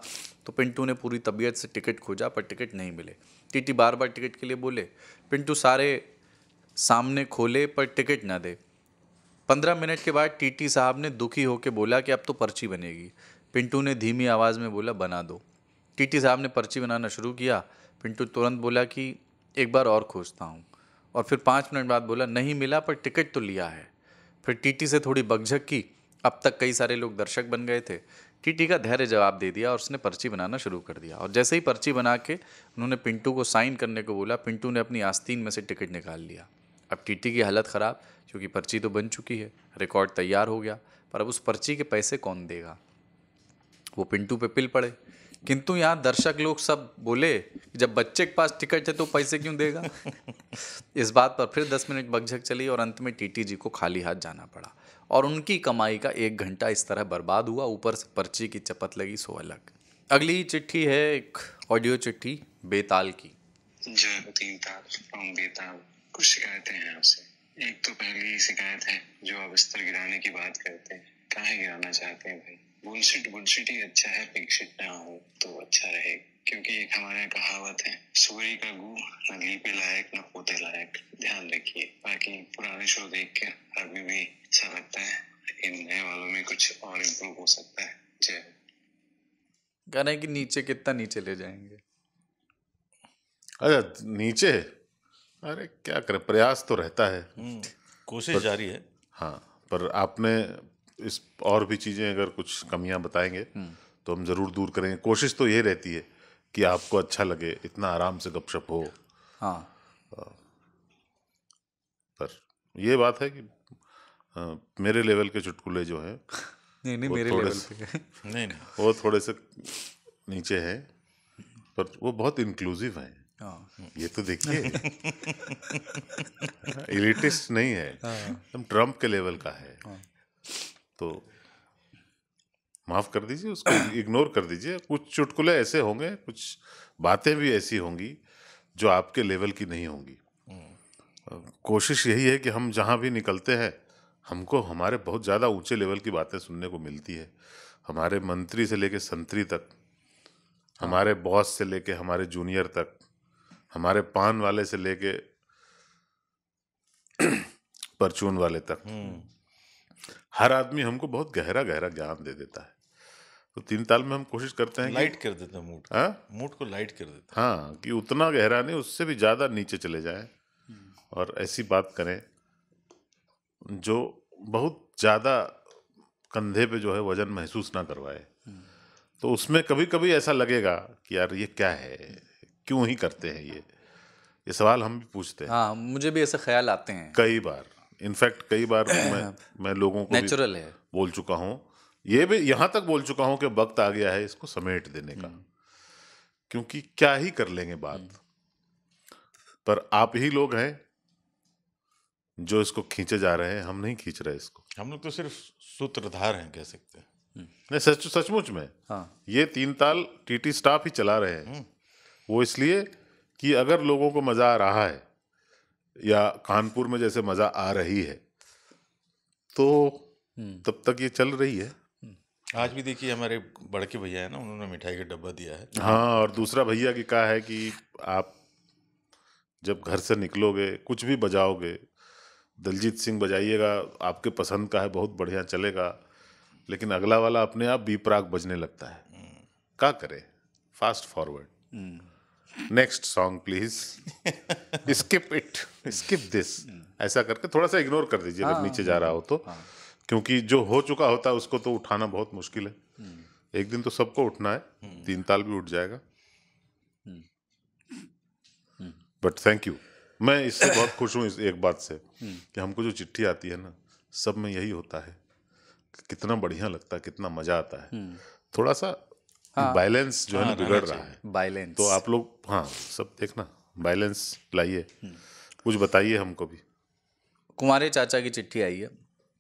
तो पिंटू ने पूरी तबीयत से टिकट खोजा पर टिकट नहीं मिले टीटी बार बार टिकट के लिए बोले पिंटू सारे सामने खोले पर टिकट ना दे पंद्रह मिनट के बाद टीटी साहब ने दुखी होकर बोला कि अब तो पर्ची बनेगी पिंटू ने धीमी आवाज़ में बोला बना दो टीटी साहब ने पर्ची बनाना शुरू किया पिंटू तुरंत बोला कि एक बार और खोजता हूँ और फिर पाँच मिनट बाद बोला नहीं मिला पर टिकट तो लिया है फिर टीटी से थोड़ी बगझक की अब तक कई सारे लोग दर्शक बन गए थे टीटी का धैर्य जवाब दे दिया और उसने पर्ची बनाना शुरू कर दिया और जैसे ही पर्ची बना के उन्होंने पिंटू को साइन करने को बोला पिंटू ने अपनी आस्तीन में से टिकट निकाल लिया अब टीटी की हालत ख़राब क्योंकि पर्ची तो बन चुकी है रिकॉर्ड तैयार हो गया पर अब उस पर्ची के पैसे कौन देगा वो पिंटू पे पिल पड़े किंतु यहाँ दर्शक लोग सब बोले जब बच्चे के पास टिकट है तो पैसे क्यों देगा इस बात पर फिर दस मिनट बगझक चली और अंत में टीटी जी को खाली हाथ जाना पड़ा और उनकी कमाई का एक घंटा इस तरह बर्बाद हुआ ऊपर से पर्ची की चपत लगी सो अलग अगली चिट्ठी है एक ऑडियो चिट्ठी बेताल की जय बेताल कुछ शिकायतें हैं आपसे एक तो पहली शिकायत है जो आप स्तर गिराने की बात करते हैं कहा गिराना चाहते हैं भाई बुलशिट बुलशिट ही अच्छा है पिकशिट ना हो तो अच्छा रहेगा क्योंकि एक हमारे कहावत है सूर्य का गु न लीपे लायक न पोते लायक ध्यान रखिए बाकी पुराने शो देख के अभी भी अच्छा लगता है इन नए वालों में कुछ और इम्प्रूव हो सकता है जय कह रहे हैं कि नीचे कितना नीचे ले जाएंगे अरे अच्छा, नीचे अरे क्या करें प्रयास तो रहता है हम्म, कोशिश जारी है हाँ पर आपने इस और भी चीज़ें अगर कुछ कमियां बताएंगे हम्म। तो हम ज़रूर दूर करेंगे कोशिश तो ये रहती है कि आपको अच्छा लगे इतना आराम से गपशप हो हाँ पर ये बात है कि आ, मेरे लेवल के चुटकुले जो हैं नहीं नहीं मेरे लेवल पे नहीं *laughs* नहीं वो थोड़े से नीचे हैं पर वो बहुत इंक्लूसिव हैं हाँ। ये तो देखिए इलिटिस्ट नहीं है हाँ। एकदम ट्रम्प के लेवल का है हाँ। तो माफ कर दीजिए उसको इग्नोर कर दीजिए कुछ चुटकुले ऐसे होंगे कुछ बातें भी ऐसी होंगी जो आपके लेवल की नहीं होंगी हम्म। कोशिश यही है कि हम जहाँ भी निकलते हैं हमको हमारे बहुत ज़्यादा ऊंचे लेवल की बातें सुनने को मिलती है हमारे मंत्री से लेके संतरी तक हमारे बॉस से लेके हमारे जूनियर तक हमारे पान वाले से लेके परचून वाले तक हम्म। हर आदमी हमको बहुत गहरा गहरा ज्ञान दे देता है तो तीन ताल में हम कोशिश करते हैं लाइट कर देते हैं मूड हाँ मूड को लाइट कर देते हैं हाँ कि उतना गहरा नहीं उससे भी ज़्यादा नीचे चले जाए हम्म। और ऐसी बात करें जो बहुत ज़्यादा कंधे पे जो है वजन महसूस ना करवाए हम्म। तो उसमें कभी कभी ऐसा लगेगा कि यार ये क्या है क्यों ही करते हैं ये ये सवाल हम भी पूछते हैं हाँ मुझे भी ऐसे ख्याल आते हैं कई बार इनफैक्ट कई बार *clears throat* मैं मैं लोगों को नेचुरल है बोल चुका हूँ ये भी यहाँ तक बोल चुका हूँ कि वक्त आ गया है इसको समेट देने का क्योंकि क्या ही कर लेंगे बात पर आप ही लोग हैं जो इसको खींचे जा रहे हैं हम नहीं खींच रहे इसको हम लोग तो सिर्फ सूत्रधार हैं कह सकते हैं नहीं सच सचमुच में हाँ ये तीन ताल टीटी स्टाफ ही चला रहे हैं हम्म। वो इसलिए कि अगर लोगों को मज़ा आ रहा है या कानपुर में जैसे मज़ा आ रही है तो हम्म। तब तक ये चल रही है हम्म। आज भी देखिए हमारे बड़के भैया है ना उन्होंने मिठाई का डब्बा दिया है हाँ और दूसरा भैया की कहा है कि आप जब घर से निकलोगे कुछ भी बजाओगे दलजीत सिंह बजाइएगा आपके पसंद का है बहुत बढ़िया चलेगा लेकिन अगला वाला अपने आप बी बजने लगता है क्या करें fast forward next song please skip it skip this ऐसा करके थोड़ा सा इग्नोर कर दीजिए अगर हाँ, नीचे जा रहा हो तो हाँ। क्योंकि जो हो चुका होता है उसको तो उठाना बहुत मुश्किल है हम्म। एक दिन तो सबको उठना है हम्म। तीन ताल भी उठ जाएगा बट थैंक यू मैं इससे बहुत खुश हूँ इस एक बात से हम्म। कि हमको जो चिट्ठी आती है ना सब में यही होता है कितना बढ़िया लगता है कितना मजा आता है थोड़ा सा हाँ, बैलेंस जो है ना हाँ, बिगड़ रहा है बैलेंस तो आप लोग हाँ सब देखना बैलेंस लाइए हम्म। कुछ बताइए हमको भी कुमारे चाचा की चिट्ठी आई है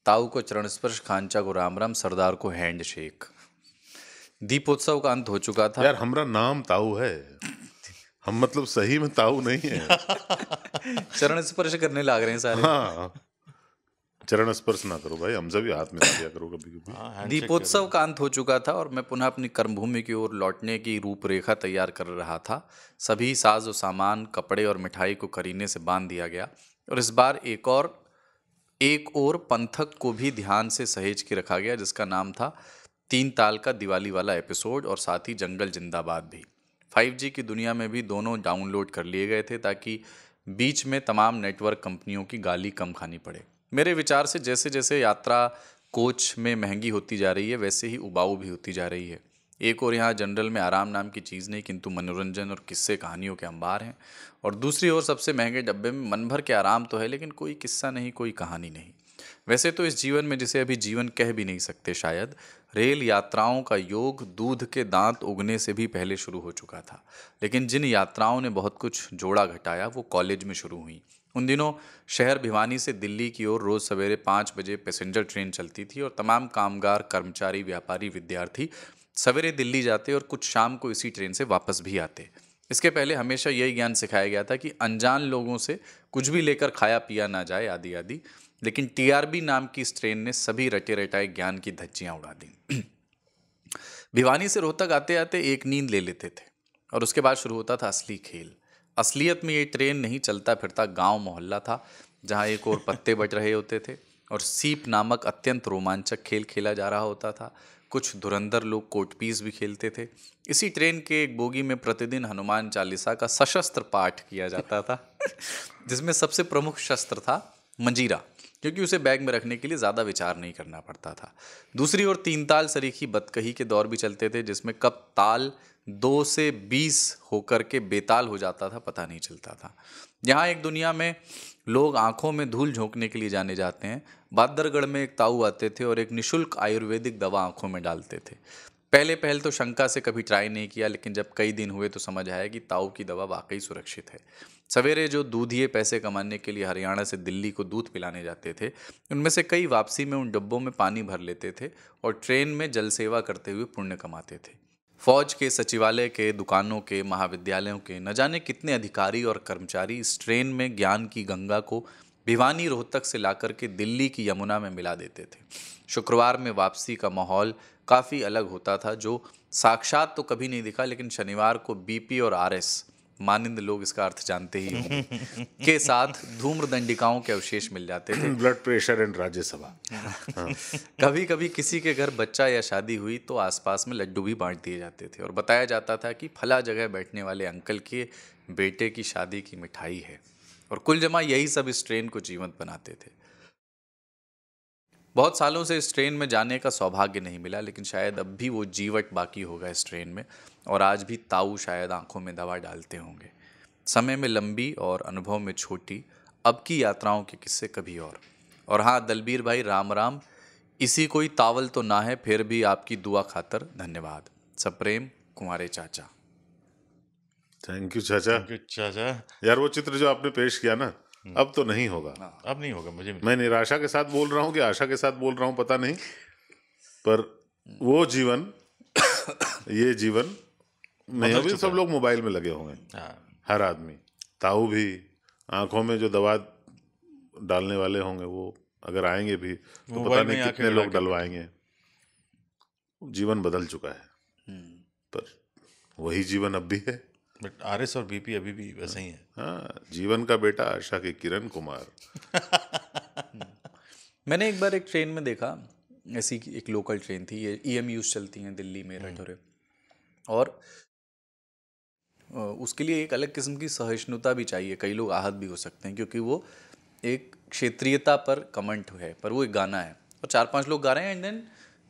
ताऊ को चरण स्पर्श खांचा को राम राम सरदार को हैंड शेक दीपोत्सव का अंत हो चुका था यार हमारा नाम ताऊ है हम मतलब सही में ताऊ नहीं है *laughs* चरण स्पर्श करने लाग रहे हैं सारे हाँ चरण स्पर्श ना करो भाई हमसे भी हाथ में दिया करो कभी कभी हाँ, दीपोत्सव का अंत हो चुका था और मैं पुनः अपनी कर्मभूमि की ओर लौटने की रूपरेखा तैयार कर रहा था सभी साज और सामान कपड़े और मिठाई को करीने से बांध दिया गया और इस बार एक और एक और पंथक को भी ध्यान से सहेज के रखा गया जिसका नाम था तीन ताल का दिवाली वाला एपिसोड और साथ ही जंगल जिंदाबाद भी फाइव की दुनिया में भी दोनों डाउनलोड कर लिए गए थे ताकि बीच में तमाम नेटवर्क कंपनियों की गाली कम खानी पड़े मेरे विचार से जैसे जैसे यात्रा कोच में महंगी होती जा रही है वैसे ही उबाऊ भी होती जा रही है एक और यहाँ जनरल में आराम नाम की चीज़ नहीं किंतु मनोरंजन और किस्से कहानियों के अंबार हैं और दूसरी ओर सबसे महंगे डब्बे में मन भर के आराम तो है लेकिन कोई किस्सा नहीं कोई कहानी नहीं वैसे तो इस जीवन में जिसे अभी जीवन कह भी नहीं सकते शायद रेल यात्राओं का योग दूध के दांत उगने से भी पहले शुरू हो चुका था लेकिन जिन यात्राओं ने बहुत कुछ जोड़ा घटाया वो कॉलेज में शुरू हुई उन दिनों शहर भिवानी से दिल्ली की ओर रोज़ सवेरे पाँच बजे पैसेंजर ट्रेन चलती थी और तमाम कामगार कर्मचारी व्यापारी विद्यार्थी सवेरे दिल्ली जाते और कुछ शाम को इसी ट्रेन से वापस भी आते इसके पहले हमेशा यही ज्ञान सिखाया गया था कि अनजान लोगों से कुछ भी लेकर खाया पिया ना जाए आदि आदि लेकिन टीआरबी नाम की इस ट्रेन ने सभी रटे रटाए ज्ञान की धज्जियाँ उड़ा दी भिवानी से रोहतक आते आते एक नींद ले लेते थे और उसके बाद शुरू होता था असली खेल असलियत में ये ट्रेन नहीं चलता फिरता गांव मोहल्ला था जहाँ एक और पत्ते बज रहे होते थे और सीप नामक अत्यंत रोमांचक खेल खेला जा रहा होता था कुछ धुरंधर लोग कोटपीस भी खेलते थे इसी ट्रेन के एक बोगी में प्रतिदिन हनुमान चालीसा का सशस्त्र पाठ किया जाता था जिसमें सबसे प्रमुख शस्त्र था मंजीरा क्योंकि उसे बैग में रखने के लिए ज़्यादा विचार नहीं करना पड़ता था दूसरी ओर तीन ताल सरीखी बतकही के दौर भी चलते थे जिसमें कब ताल दो से बीस होकर के बेताल हो जाता था पता नहीं चलता था यहाँ एक दुनिया में लोग आँखों में धूल झोंकने के लिए जाने जाते हैं बादरगढ़ में एक ताऊ आते थे और एक निशुल्क आयुर्वेदिक दवा आँखों में डालते थे पहले पहल तो शंका से कभी ट्राई नहीं किया लेकिन जब कई दिन हुए तो समझ आया कि ताऊ की दवा वाकई सुरक्षित है सवेरे जो दूधिए पैसे कमाने के लिए हरियाणा से दिल्ली को दूध पिलाने जाते थे उनमें से कई वापसी में उन डब्बों में पानी भर लेते थे और ट्रेन में जल सेवा करते हुए पुण्य कमाते थे फौज के सचिवालय के दुकानों के महाविद्यालयों के न जाने कितने अधिकारी और कर्मचारी इस ट्रेन में ज्ञान की गंगा को भिवानी रोहतक से लाकर के दिल्ली की यमुना में मिला देते थे शुक्रवार में वापसी का माहौल काफ़ी अलग होता था जो साक्षात तो कभी नहीं दिखा लेकिन शनिवार को बीपी और आरएस मानिंद लोग इसका अर्थ जानते ही के साथ धूम्र दंडिकाओं के अवशेष मिल जाते थे ब्लड प्रेशर एंड राज्यसभा कभी कभी किसी के घर बच्चा या शादी हुई तो आसपास में लड्डू भी बांट दिए जाते थे और बताया जाता था कि फला जगह बैठने वाले अंकल के बेटे की शादी की मिठाई है और कुल जमा यही सब इस ट्रेन को जीवंत बनाते थे बहुत सालों से इस ट्रेन में जाने का सौभाग्य नहीं मिला लेकिन शायद अब भी वो जीवट बाकी होगा इस ट्रेन में और आज भी ताऊ शायद आंखों में दवा डालते होंगे समय में लंबी और अनुभव में छोटी अब की यात्राओं के किस्से कभी और और हाँ दलबीर भाई राम राम इसी कोई तावल तो ना है फिर भी आपकी दुआ खातर धन्यवाद सप्रेम कुमारे चाचा थैंक यू चाचा थैंक यू चाचा यार वो चित्र जो आपने पेश किया ना हम्म। अब तो नहीं होगा हाँ। अब नहीं होगा मुझे मैं निराशा के साथ बोल रहा हूँ कि आशा के साथ बोल रहा हूँ पता नहीं पर हम्म। वो जीवन ये जीवन मैं भी सब लोग मोबाइल में लगे होंगे हाँ। हर आदमी ताऊ भी आंखों में जो दवा डालने वाले होंगे वो अगर आएंगे भी तो पता नहीं कितने लोग डलवाएंगे जीवन बदल चुका है हम्म। पर वही जीवन अब भी है बट आर एस और बीपी अभी भी वैसे ही है हाँ जीवन का बेटा आशा के किरण कुमार *laughs* मैंने एक बार एक ट्रेन में देखा ऐसी एक लोकल ट्रेन थी ये ई e चलती हैं दिल्ली में और उसके लिए एक अलग किस्म की सहिष्णुता भी चाहिए कई लोग आहत भी हो सकते हैं क्योंकि वो एक क्षेत्रीयता पर कमेंट है पर वो एक गाना है और चार पांच लोग गा रहे हैं एंड देन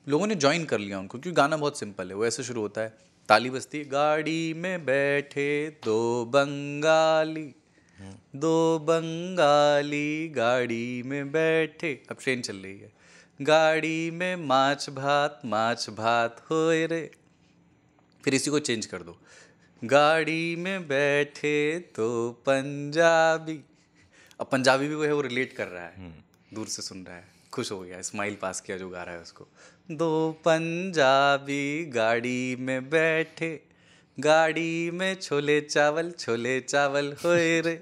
लोगों ने ज्वाइन कर लिया उनको क्योंकि गाना बहुत सिंपल है वो ऐसे शुरू होता है ताली बस्ती गाड़ी में बैठे दो बंगाली दो बंगाली गाड़ी में बैठे अब ट्रेन चल रही है गाड़ी में माछ भात माछ भात होए रे फिर इसी को चेंज कर दो गाड़ी में बैठे तो पंजाबी अब पंजाबी भी वो है वो रिलेट कर रहा है हम्म। दूर से सुन रहा है खुश हो गया स्माइल पास किया जो गा रहा है उसको दो पंजाबी गाड़ी में बैठे गाड़ी में छोले चावल छोले चावल होए रे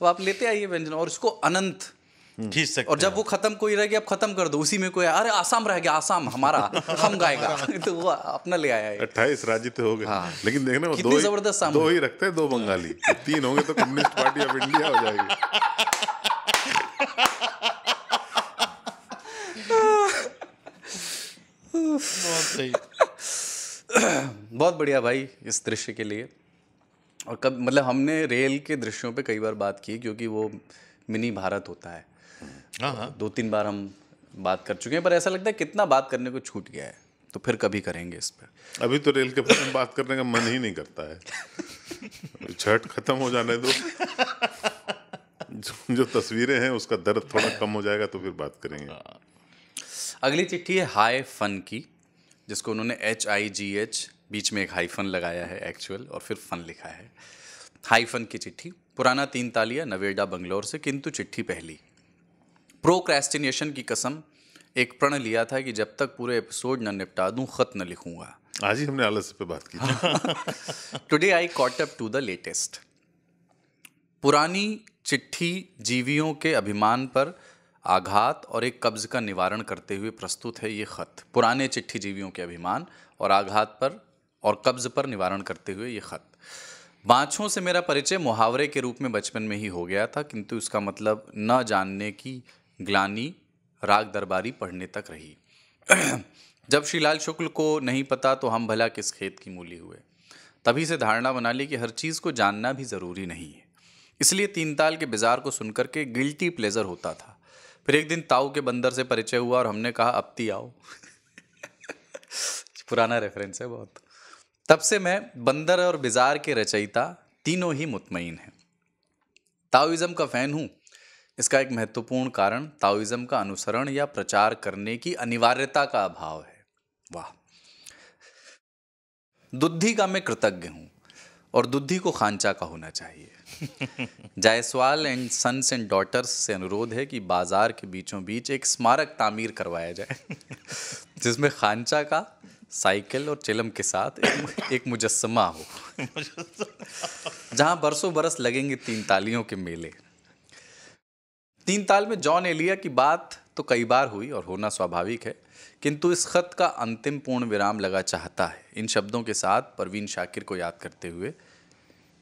अब आप लेते आइए व्यंजन और उसको अनंत हम्म। खींच सकते और जब वो खत्म कोई रह गया अब खत्म कर दो उसी में कोई अरे आसाम रह गया आसाम हमारा हम गाएगा *laughs* तो वो अपना ले आया अट्ठाईस राज्य तो हो गए हाँ। लेकिन देखने दो जबरदस्त दो ही रखते हैं दो बंगाली तीन होंगे तो कम्युनिस्ट पार्टी ऑफ इंडिया हो जाएगी बहुत सही बहुत बढ़िया भाई इस दृश्य के लिए और कब मतलब हमने रेल के दृश्यों पे कई बार बात की क्योंकि वो मिनी भारत होता है हाँ, हाँ। दो तीन बार हम बात कर चुके हैं पर ऐसा लगता है कितना बात करने को छूट गया है तो फिर कभी करेंगे इस पर अभी तो रेल के बारे में बात करने का मन ही नहीं करता है छठ खत्म हो जाने दो जो, जो तस्वीरें हैं उसका दर्द थोड़ा कम हो जाएगा तो फिर बात करेंगे हाँ। अगली चिट्ठी है हाई फन की जिसको उन्होंने एच आई जी एच बीच में एक हाईफन लगाया है एक्चुअल और फिर फन लिखा है हाईफन की चिट्ठी पुराना तीन तालिया नवेडा बंगलोर से किंतु चिट्ठी पहली प्रोक्रेस्टिनेशन की कसम एक प्रण लिया था कि जब तक पूरे एपिसोड न निपटा दूं खत न लिखूंगा आज ही हमने आलस पे बात की today I caught up to the latest पुरानी चिट्ठी जीवियों के अभिमान पर आघात और एक कब्ज का निवारण करते हुए प्रस्तुत है ये खत पुराने चिट्ठी जीवियों के अभिमान और आघात पर और कब्ज पर निवारण करते हुए ये खत बाछों से मेरा परिचय मुहावरे के रूप में बचपन में ही हो गया था किंतु इसका मतलब न जानने की ग्लानी राग दरबारी पढ़ने तक रही *clears throat* जब श्रीलाल शुक्ल को नहीं पता तो हम भला किस खेत की मूली हुए तभी से धारणा बना ली कि हर चीज़ को जानना भी ज़रूरी नहीं है इसलिए तीन ताल के बाजार को सुनकर के गिल्टी प्लेजर होता था फिर एक दिन ताऊ के बंदर से परिचय हुआ और हमने कहा अब ती आओ *laughs* पुराना रेफरेंस है बहुत तब से मैं बंदर और बाजार के रचयिता तीनों ही मुतमिन हैं ताओइज़म का फ़ैन हूँ इसका एक महत्वपूर्ण कारण ताओइज्म का अनुसरण या प्रचार करने की अनिवार्यता का अभाव है वाह दुद्धि का मैं कृतज्ञ हूं और दुद्धि को खांचा का होना चाहिए *laughs* Jaiswal and sons and daughters से अनुरोध है कि बाजार के बीचों बीच एक स्मारक तामीर करवाया जाए *laughs* जिसमें खांचा का साइकिल और चिलम के साथ एक, एक मुजस्मा हो *laughs* जहां बरसों बरस लगेंगे तीन तालियों के मेले तीन ताल में जॉन एलिया की बात तो कई बार हुई और होना स्वाभाविक है किंतु इस खत का अंतिम पूर्ण विराम लगा चाहता है इन शब्दों के साथ परवीन शाकिर को याद करते हुए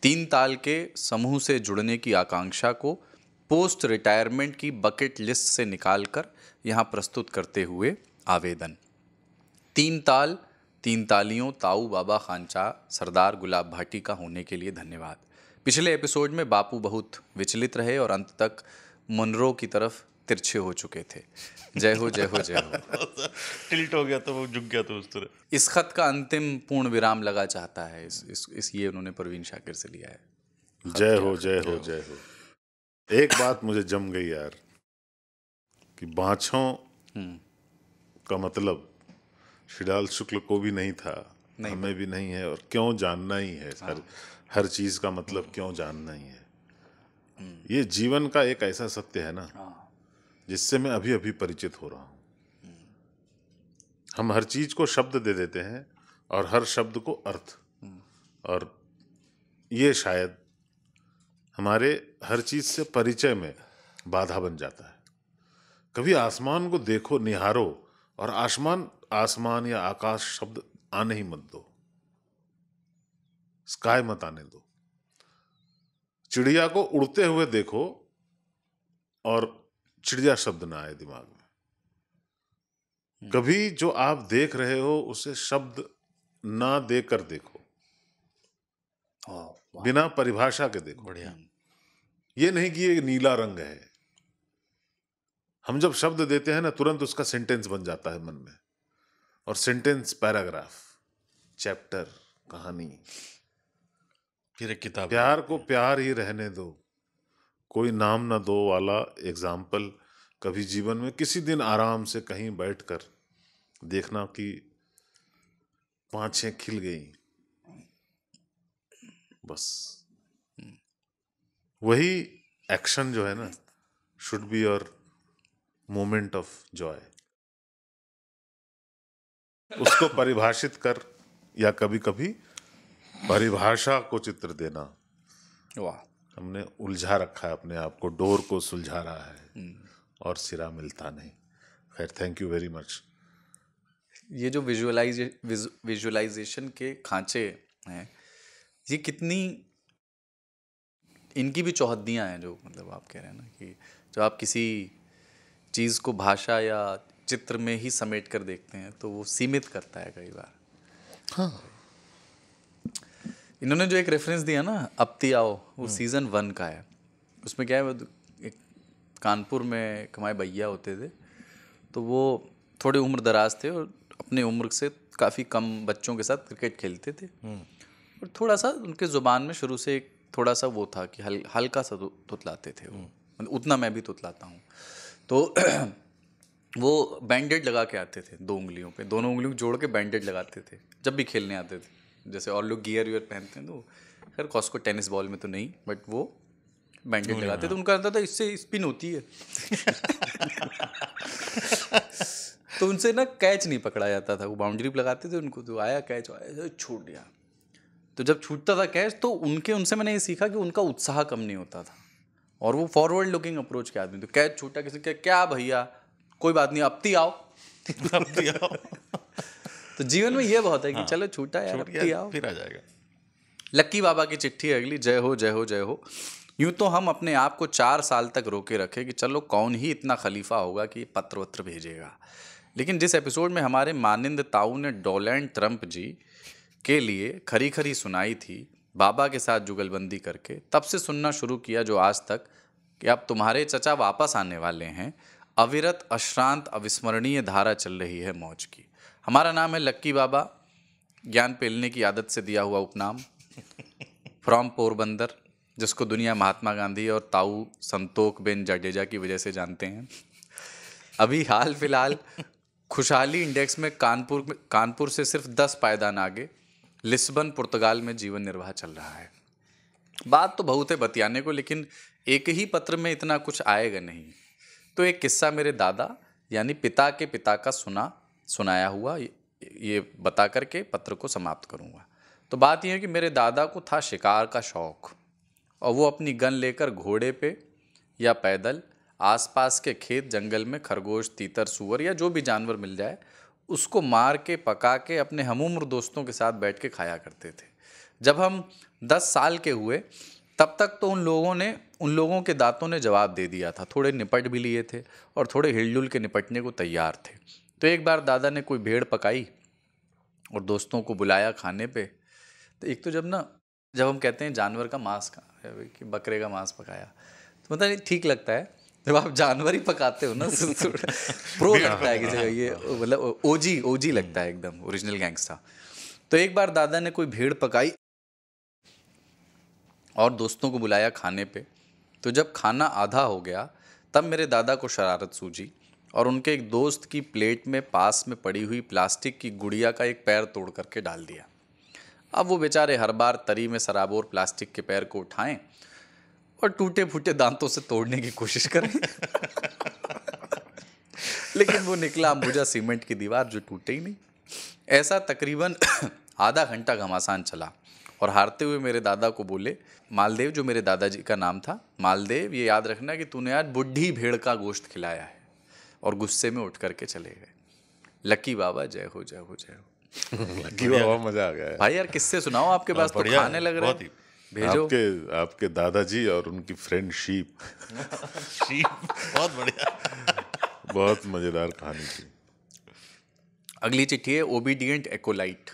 तीन ताल के समूह से जुड़ने की आकांक्षा को पोस्ट रिटायरमेंट की बकेट लिस्ट से निकालकर यहाँ प्रस्तुत करते हुए आवेदन तीन ताल तीन तालियों ताऊ बाबा खानचा सरदार गुलाब भाटी का होने के लिए धन्यवाद पिछले एपिसोड में बापू बहुत विचलित रहे और अंत तक मनरो की तरफ तिरछे हो चुके थे जय हो जय हो जय हो टिल्ट हो गया तो वो झुक गया तो उस तरह इस खत का अंतिम पूर्ण विराम लगा चाहता है इस इस, इस ये उन्होंने प्रवीण शाकिर से लिया है जय हो जय हो जय हो एक बात मुझे जम गई यार कि बाछों हम्म। का मतलब श्रीलाल शुक्ल को भी नहीं था नहीं हमें भी नहीं है और क्यों जानना ही है हर हाँ। हर चीज़ का मतलब क्यों जानना ही है ये जीवन का एक ऐसा सत्य है ना हाँ। जिससे मैं अभी अभी परिचित हो रहा हूं हम हर चीज को शब्द दे देते हैं और हर शब्द को अर्थ और ये शायद हमारे हर चीज से परिचय में बाधा बन जाता है कभी आसमान को देखो निहारो और आसमान आसमान या आकाश शब्द आने ही मत दो स्काई मत आने दो चिड़िया को उड़ते हुए देखो और चिड़िया शब्द ना आए दिमाग में हम्म। कभी जो आप देख रहे हो उसे शब्द ना देकर देखो हाँ, बिना परिभाषा के देखो बढ़िया हम्म। ये नहीं कि ये नीला रंग है हम जब शब्द देते हैं ना तुरंत उसका सेंटेंस बन जाता है मन में और सेंटेंस पैराग्राफ चैप्टर कहानी फिर एक किताब प्यार को प्यार ही रहने दो कोई नाम ना दो वाला एग्जाम्पल कभी जीवन में किसी दिन आराम से कहीं बैठकर देखना कि पाँचें खिल गई बस वही एक्शन जो है ना should be your moment of joy उसको परिभाषित कर या कभी कभी परिभाषा को चित्र देना वाह हमने उलझा रखा है अपने आप को डोर को सुलझा रहा है हम्म। और सिरा मिलता नहीं खैर थैंक यू वेरी मच ये जो विजुअलाइजे विजुअलाइजेशन के खांचे हैं ये कितनी इनकी भी चौहदियाँ हैं जो मतलब आप कह रहे हैं ना कि जो आप किसी चीज़ को भाषा या चित्र में ही समेट कर देखते हैं तो वो सीमित करता है कई बार हाँ इन्होंने जो एक रेफरेंस दिया ना अपती आओ वो सीज़न हम्म। वन का है उसमें क्या है वो एक कानपुर में कमाए भैया होते थे तो वो थोड़े उम्र दराज थे और अपने उम्र से काफ़ी कम बच्चों के साथ क्रिकेट खेलते थे हम्म। और थोड़ा सा उनके ज़ुबान में शुरू से एक थोड़ा सा वो था कि हल हल्का सा तो तुतलाते थे वो हम्म। मतलब उतना मैं भी तुतलाता हूँ तो *clears throat* वो बैंडेड लगा के आते थे दो उंगलियों पे दोनों उंगलियों को जोड़ के बैंडेड लगाते थे जब भी खेलने आते थे जैसे और लोग गियर वियर पहनते हैं तो खैर कॉस्को टेनिस बॉल में तो नहीं बट वो बैंडेड लगाते तो हाँ। उनका आता तो था इससे स्पिन होती है *laughs* तो उनसे ना कैच नहीं पकड़ा जाता था वो बाउंड्री लगाते थे उनको तो आया कैच आया तो छूट गया तो जब छूटता था कैच तो उनके उनसे मैंने ये सीखा कि उनका उत्साह कम नहीं होता था और वो फॉरवर्ड लुकिंग अप्रोच के आदमी तो कैच छूटा किसी क्या क्या भैया कोई बात नहीं अब ती तो आओ अब ती आओ *laughs* तो जीवन में ये बहुत है कि हाँ। चलो छूटा यार गया, फिर आ जाएगा लक्की बाबा की चिट्ठी अगली जय हो जय हो जय हो यूं तो हम अपने आप को चार साल तक रोके रखे कि चलो कौन ही इतना खलीफा होगा कि पत्र वत्र भेजेगा लेकिन जिस एपिसोड में हमारे मानिंद ताऊ ने डोलैंड ट्रंप जी के लिए खरी खरी सुनाई थी बाबा के साथ जुगलबंदी करके तब से सुनना शुरू किया जो आज तक कि अब तुम्हारे चचा वापस आने वाले हैं अविरत अश्रांत अविस्मरणीय धारा चल रही है मौज की हमारा नाम है लक्की बाबा ज्ञान पेलने की आदत से दिया हुआ उपनाम फ्रॉम पोरबंदर जिसको दुनिया महात्मा गांधी और ताऊ संतोख बेन जडेजा की वजह से जानते हैं अभी हाल फिलहाल खुशहाली इंडेक्स में कानपुर में कानपुर से सिर्फ दस पायदान आगे लिस्बन पुर्तगाल में जीवन निर्वाह चल रहा है बात तो बहुत है बतियाने को लेकिन एक ही पत्र में इतना कुछ आएगा नहीं तो एक किस्सा मेरे दादा यानी पिता के पिता का सुना सुनाया हुआ ये बता करके पत्र को समाप्त करूँगा तो बात यह है कि मेरे दादा को था शिकार का शौक़ और वो अपनी गन लेकर घोड़े पे या पैदल आसपास के खेत जंगल में खरगोश तीतर सुअर या जो भी जानवर मिल जाए उसको मार के पका के अपने हम उम्र दोस्तों के साथ बैठ के खाया करते थे जब हम दस साल के हुए तब तक तो उन लोगों ने उन लोगों के दांतों ने जवाब दे दिया था थोड़े निपट भी लिए थे और थोड़े हिलजुल के निपटने को तैयार थे तो एक बार दादा ने कोई भेड़ पकाई और दोस्तों को बुलाया खाने पे तो एक तो जब ना जब हम कहते हैं जानवर का मांस खा कि बकरे का मांस पकाया तो मतलब ठीक लगता है जब आप जानवर ही पकाते हो ना प्रो तो *laughs* हाँ, लगता है कि हाँ, ये हाँ। मतलब ओजी ओजी लगता है एकदम ओरिजिनल गैंगस्टर तो एक बार दादा ने कोई भीड़ पकाई और दोस्तों को बुलाया खाने पे तो जब खाना आधा हो गया तब मेरे दादा को शरारत सूझी और उनके एक दोस्त की प्लेट में पास में पड़ी हुई प्लास्टिक की गुड़िया का एक पैर तोड़ करके डाल दिया अब वो बेचारे हर बार तरी में सराबोर प्लास्टिक के पैर को उठाएं और टूटे फूटे दांतों से तोड़ने की कोशिश करें *laughs* लेकिन वो निकला अंबुजा सीमेंट की दीवार जो टूटे ही नहीं ऐसा तकरीबन *coughs* आधा घंटा घमासान चला और हारते हुए मेरे दादा को बोले मालदेव जो मेरे दादाजी का नाम था मालदेव ये याद रखना कि तूने आज बुढ़ी भेड़ का गोश्त खिलाया है और गुस्से में उठ करके चले गए लकी बाबा जय हो जय हो जय हो लकी *laughs* बाबा मजा आ गया भाई यार किससे सुनाओ आपके पास तो खाने लग रहे हैं भेजो आपके आपके दादाजी और उनकी फ्रेंड शीप शीप बहुत बढ़िया बहुत मजेदार कहानी थी अगली चिट्ठी है ओबीडियंट एकोलाइट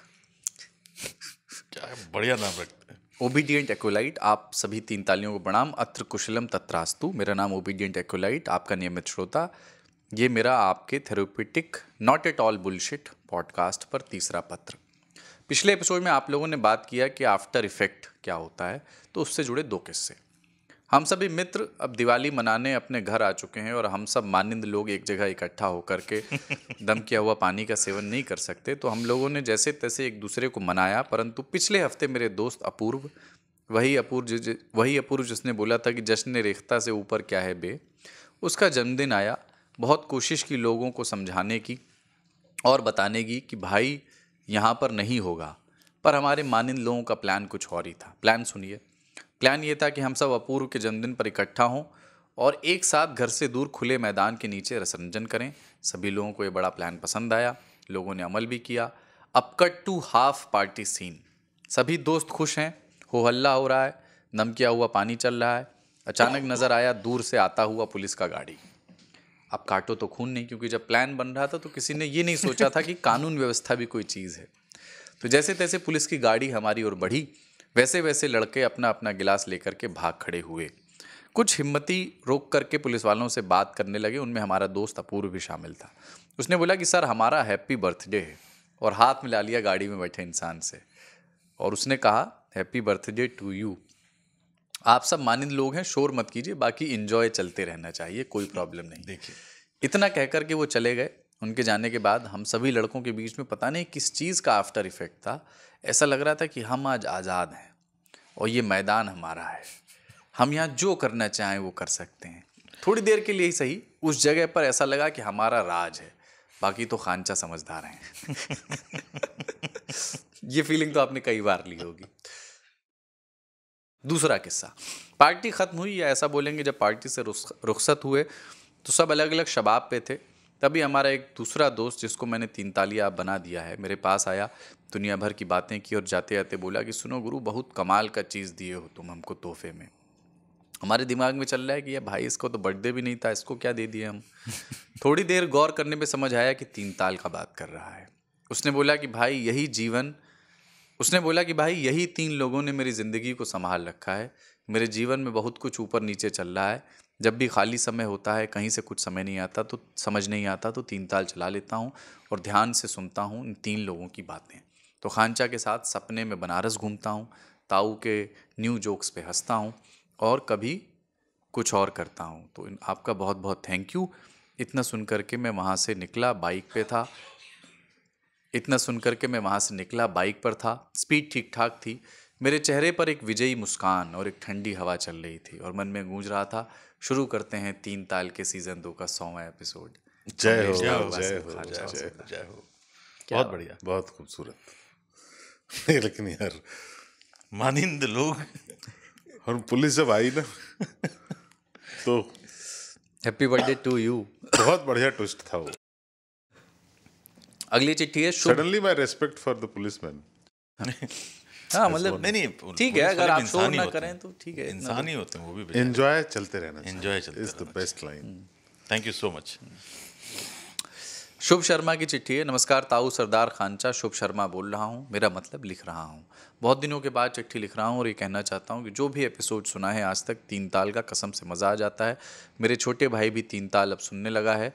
क्या बढ़िया नाम रखते हैं ओबीडियंट एकोलाइट आप सभी तीन तालियों को प्रणाम अत्र कुशलम तत्रास्तु मेरा नाम ओबीडियंट एकोलाइट आपका नियमित श्रोता ये मेरा आपके therapeutic not at all bullshit podcast पर तीसरा पत्र पिछले एपिसोड में आप लोगों ने बात किया कि आफ्टर इफ़ेक्ट क्या होता है तो उससे जुड़े दो किस्से हम सभी मित्र अब दिवाली मनाने अपने घर आ चुके हैं और हम सब मानिंद लोग एक जगह इकट्ठा होकर के *laughs* दम किया हुआ पानी का सेवन नहीं कर सकते तो हम लोगों ने जैसे तैसे एक दूसरे को मनाया परंतु पिछले हफ्ते मेरे दोस्त अपूर्व वही अपूर्व वही अपूर्व जिसने बोला था कि जश्न रेखता से ऊपर क्या है बे उसका जन्मदिन आया बहुत कोशिश की लोगों को समझाने की और बताने की कि भाई यहाँ पर नहीं होगा पर हमारे मानिंद लोगों का प्लान कुछ और ही था प्लान सुनिए प्लान ये था कि हम सब अपूर्व के जन्मदिन पर इकट्ठा हों और एक साथ घर से दूर खुले मैदान के नीचे रसरंजन करें सभी लोगों को ये बड़ा प्लान पसंद आया लोगों ने अमल भी किया अपकट टू हाफ पार्टी सीन सभी दोस्त खुश हैं हो हल्ला हो रहा है नमकिया हुआ पानी चल रहा है अचानक नज़र आया दूर से आता हुआ पुलिस का गाड़ी अब काटो तो खून नहीं क्योंकि जब प्लान बन रहा था तो किसी ने ये नहीं सोचा था कि कानून व्यवस्था भी कोई चीज़ है तो जैसे तैसे पुलिस की गाड़ी हमारी ओर बढ़ी वैसे वैसे लड़के अपना अपना गिलास लेकर के भाग खड़े हुए कुछ हिम्मती रोक करके पुलिस वालों से बात करने लगे उनमें हमारा दोस्त अपूर्व भी शामिल था उसने बोला कि सर हमारा हैप्पी बर्थडे है और हाथ मिला लिया गाड़ी में बैठे इंसान से और उसने कहा हैप्पी बर्थडे टू यू आप सब मानिंद लोग हैं शोर मत कीजिए बाकी इन्जॉय चलते रहना चाहिए कोई प्रॉब्लम नहीं देखिए इतना कहकर के वो चले गए उनके जाने के बाद हम सभी लड़कों के बीच में पता नहीं किस चीज़ का आफ्टर इफेक्ट था ऐसा लग रहा था कि हम आज आज़ाद हैं और ये मैदान हमारा है हम यहाँ जो करना चाहें वो कर सकते हैं थोड़ी देर के लिए ही सही उस जगह पर ऐसा लगा कि हमारा राज है बाकी तो खानचा समझदार हैं *laughs* ये फीलिंग तो आपने कई बार ली होगी दूसरा किस्सा पार्टी ख़त्म हुई या ऐसा बोलेंगे जब पार्टी से रुखसत हुए तो सब अलग अलग शबाब पे थे तभी हमारा एक दूसरा दोस्त जिसको मैंने तीन तालिया बना दिया है मेरे पास आया दुनिया भर की बातें की और जाते जाते बोला कि सुनो गुरु बहुत कमाल का चीज़ दिए हो तुम हमको तोहफे में हमारे दिमाग में चल रहा है कि ये भाई इसको तो बर्थडे भी नहीं था इसको क्या दे दिए हम *laughs* थोड़ी देर गौर करने पर समझ आया कि तीन ताल का बात कर रहा है उसने बोला कि भाई यही जीवन उसने बोला कि भाई यही तीन लोगों ने मेरी ज़िंदगी को संभाल रखा है मेरे जीवन में बहुत कुछ ऊपर नीचे चल रहा है जब भी खाली समय होता है कहीं से कुछ समय नहीं आता तो समझ नहीं आता तो तीन ताल चला लेता हूँ और ध्यान से सुनता हूँ इन तीन लोगों की बातें तो खानचा के साथ सपने में बनारस घूमता हूँ ताऊ के न्यू जोक्स पे हंसता हूँ और कभी कुछ और करता हूँ तो आपका बहुत बहुत थैंक यू इतना सुन करके मैं वहाँ से निकला बाइक पे था इतना सुनकर के मैं वहाँ से निकला बाइक पर था स्पीड ठीक ठाक थी मेरे चेहरे पर एक विजयी मुस्कान और एक ठंडी हवा चल रही थी और मन में गूंज रहा था शुरू करते हैं तीन ताल के सीजन दो का सौवा एपिसोड जय हो जय हो जय हो जय हो बहुत बढ़िया बहुत खूबसूरत *laughs* लेकिन यार मानिंद लोग और पुलिस जब आई ना *laughs* तो हैप्पी बर्थडे टू यू बहुत बढ़िया ट्विस्ट था वो अगली चिट्ठी है suddenly my respect for the policeman हाँ मतलब नहीं नहीं ठीक है अगर आप शोर ना करें तो ठीक है इंसान ही तो- होते हैं वो भी एंजॉय चलते रहना एंजॉय चलते is the best line thank you so much Shubh Sharma की चिट्ठी है नमस्कार ताऊ सरदार खानचा शुभ शर्मा बोल रहा हूँ मेरा मतलब लिख रहा हूँ बहुत दिनों के बाद चिट्ठी लिख रहा हूँ और ये कहना चाहता हूँ कि जो भी एपिसोड सुना है आज तक तीन ताल का कसम से मज़ा आ जाता है मेरे छोटे भाई भी तीन ताल अब सुनने लगा है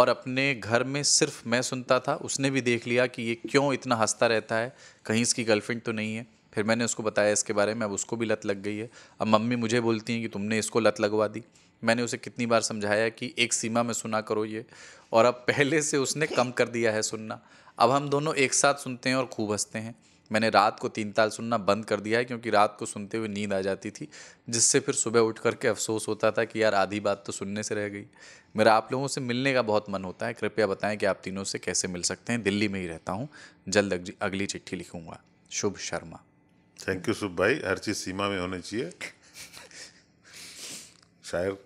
और अपने घर में सिर्फ मैं सुनता था उसने भी देख लिया कि ये क्यों इतना हंसता रहता है कहीं इसकी गर्लफ्रेंड तो नहीं है फिर मैंने उसको बताया इसके बारे में अब उसको भी लत लग गई है अब मम्मी मुझे बोलती हैं कि तुमने इसको लत लगवा दी मैंने उसे कितनी बार समझाया कि एक सीमा में सुना करो ये और अब पहले से उसने कम कर दिया है सुनना अब हम दोनों एक साथ सुनते हैं और खूब हंसते हैं मैंने रात को तीन ताल सुनना बंद कर दिया है क्योंकि रात को सुनते हुए नींद आ जाती थी जिससे फिर सुबह उठ करके अफसोस होता था कि यार आधी बात तो सुनने से रह गई मेरा आप लोगों से मिलने का बहुत मन होता है कृपया बताएं कि आप तीनों से कैसे मिल सकते हैं दिल्ली में ही रहता हूँ जल्द अगली चिट्ठी लिखूँगा शुभ शर्मा थैंक यू शुभ भाई हर चीज़ सीमा में होनी चाहिए शायर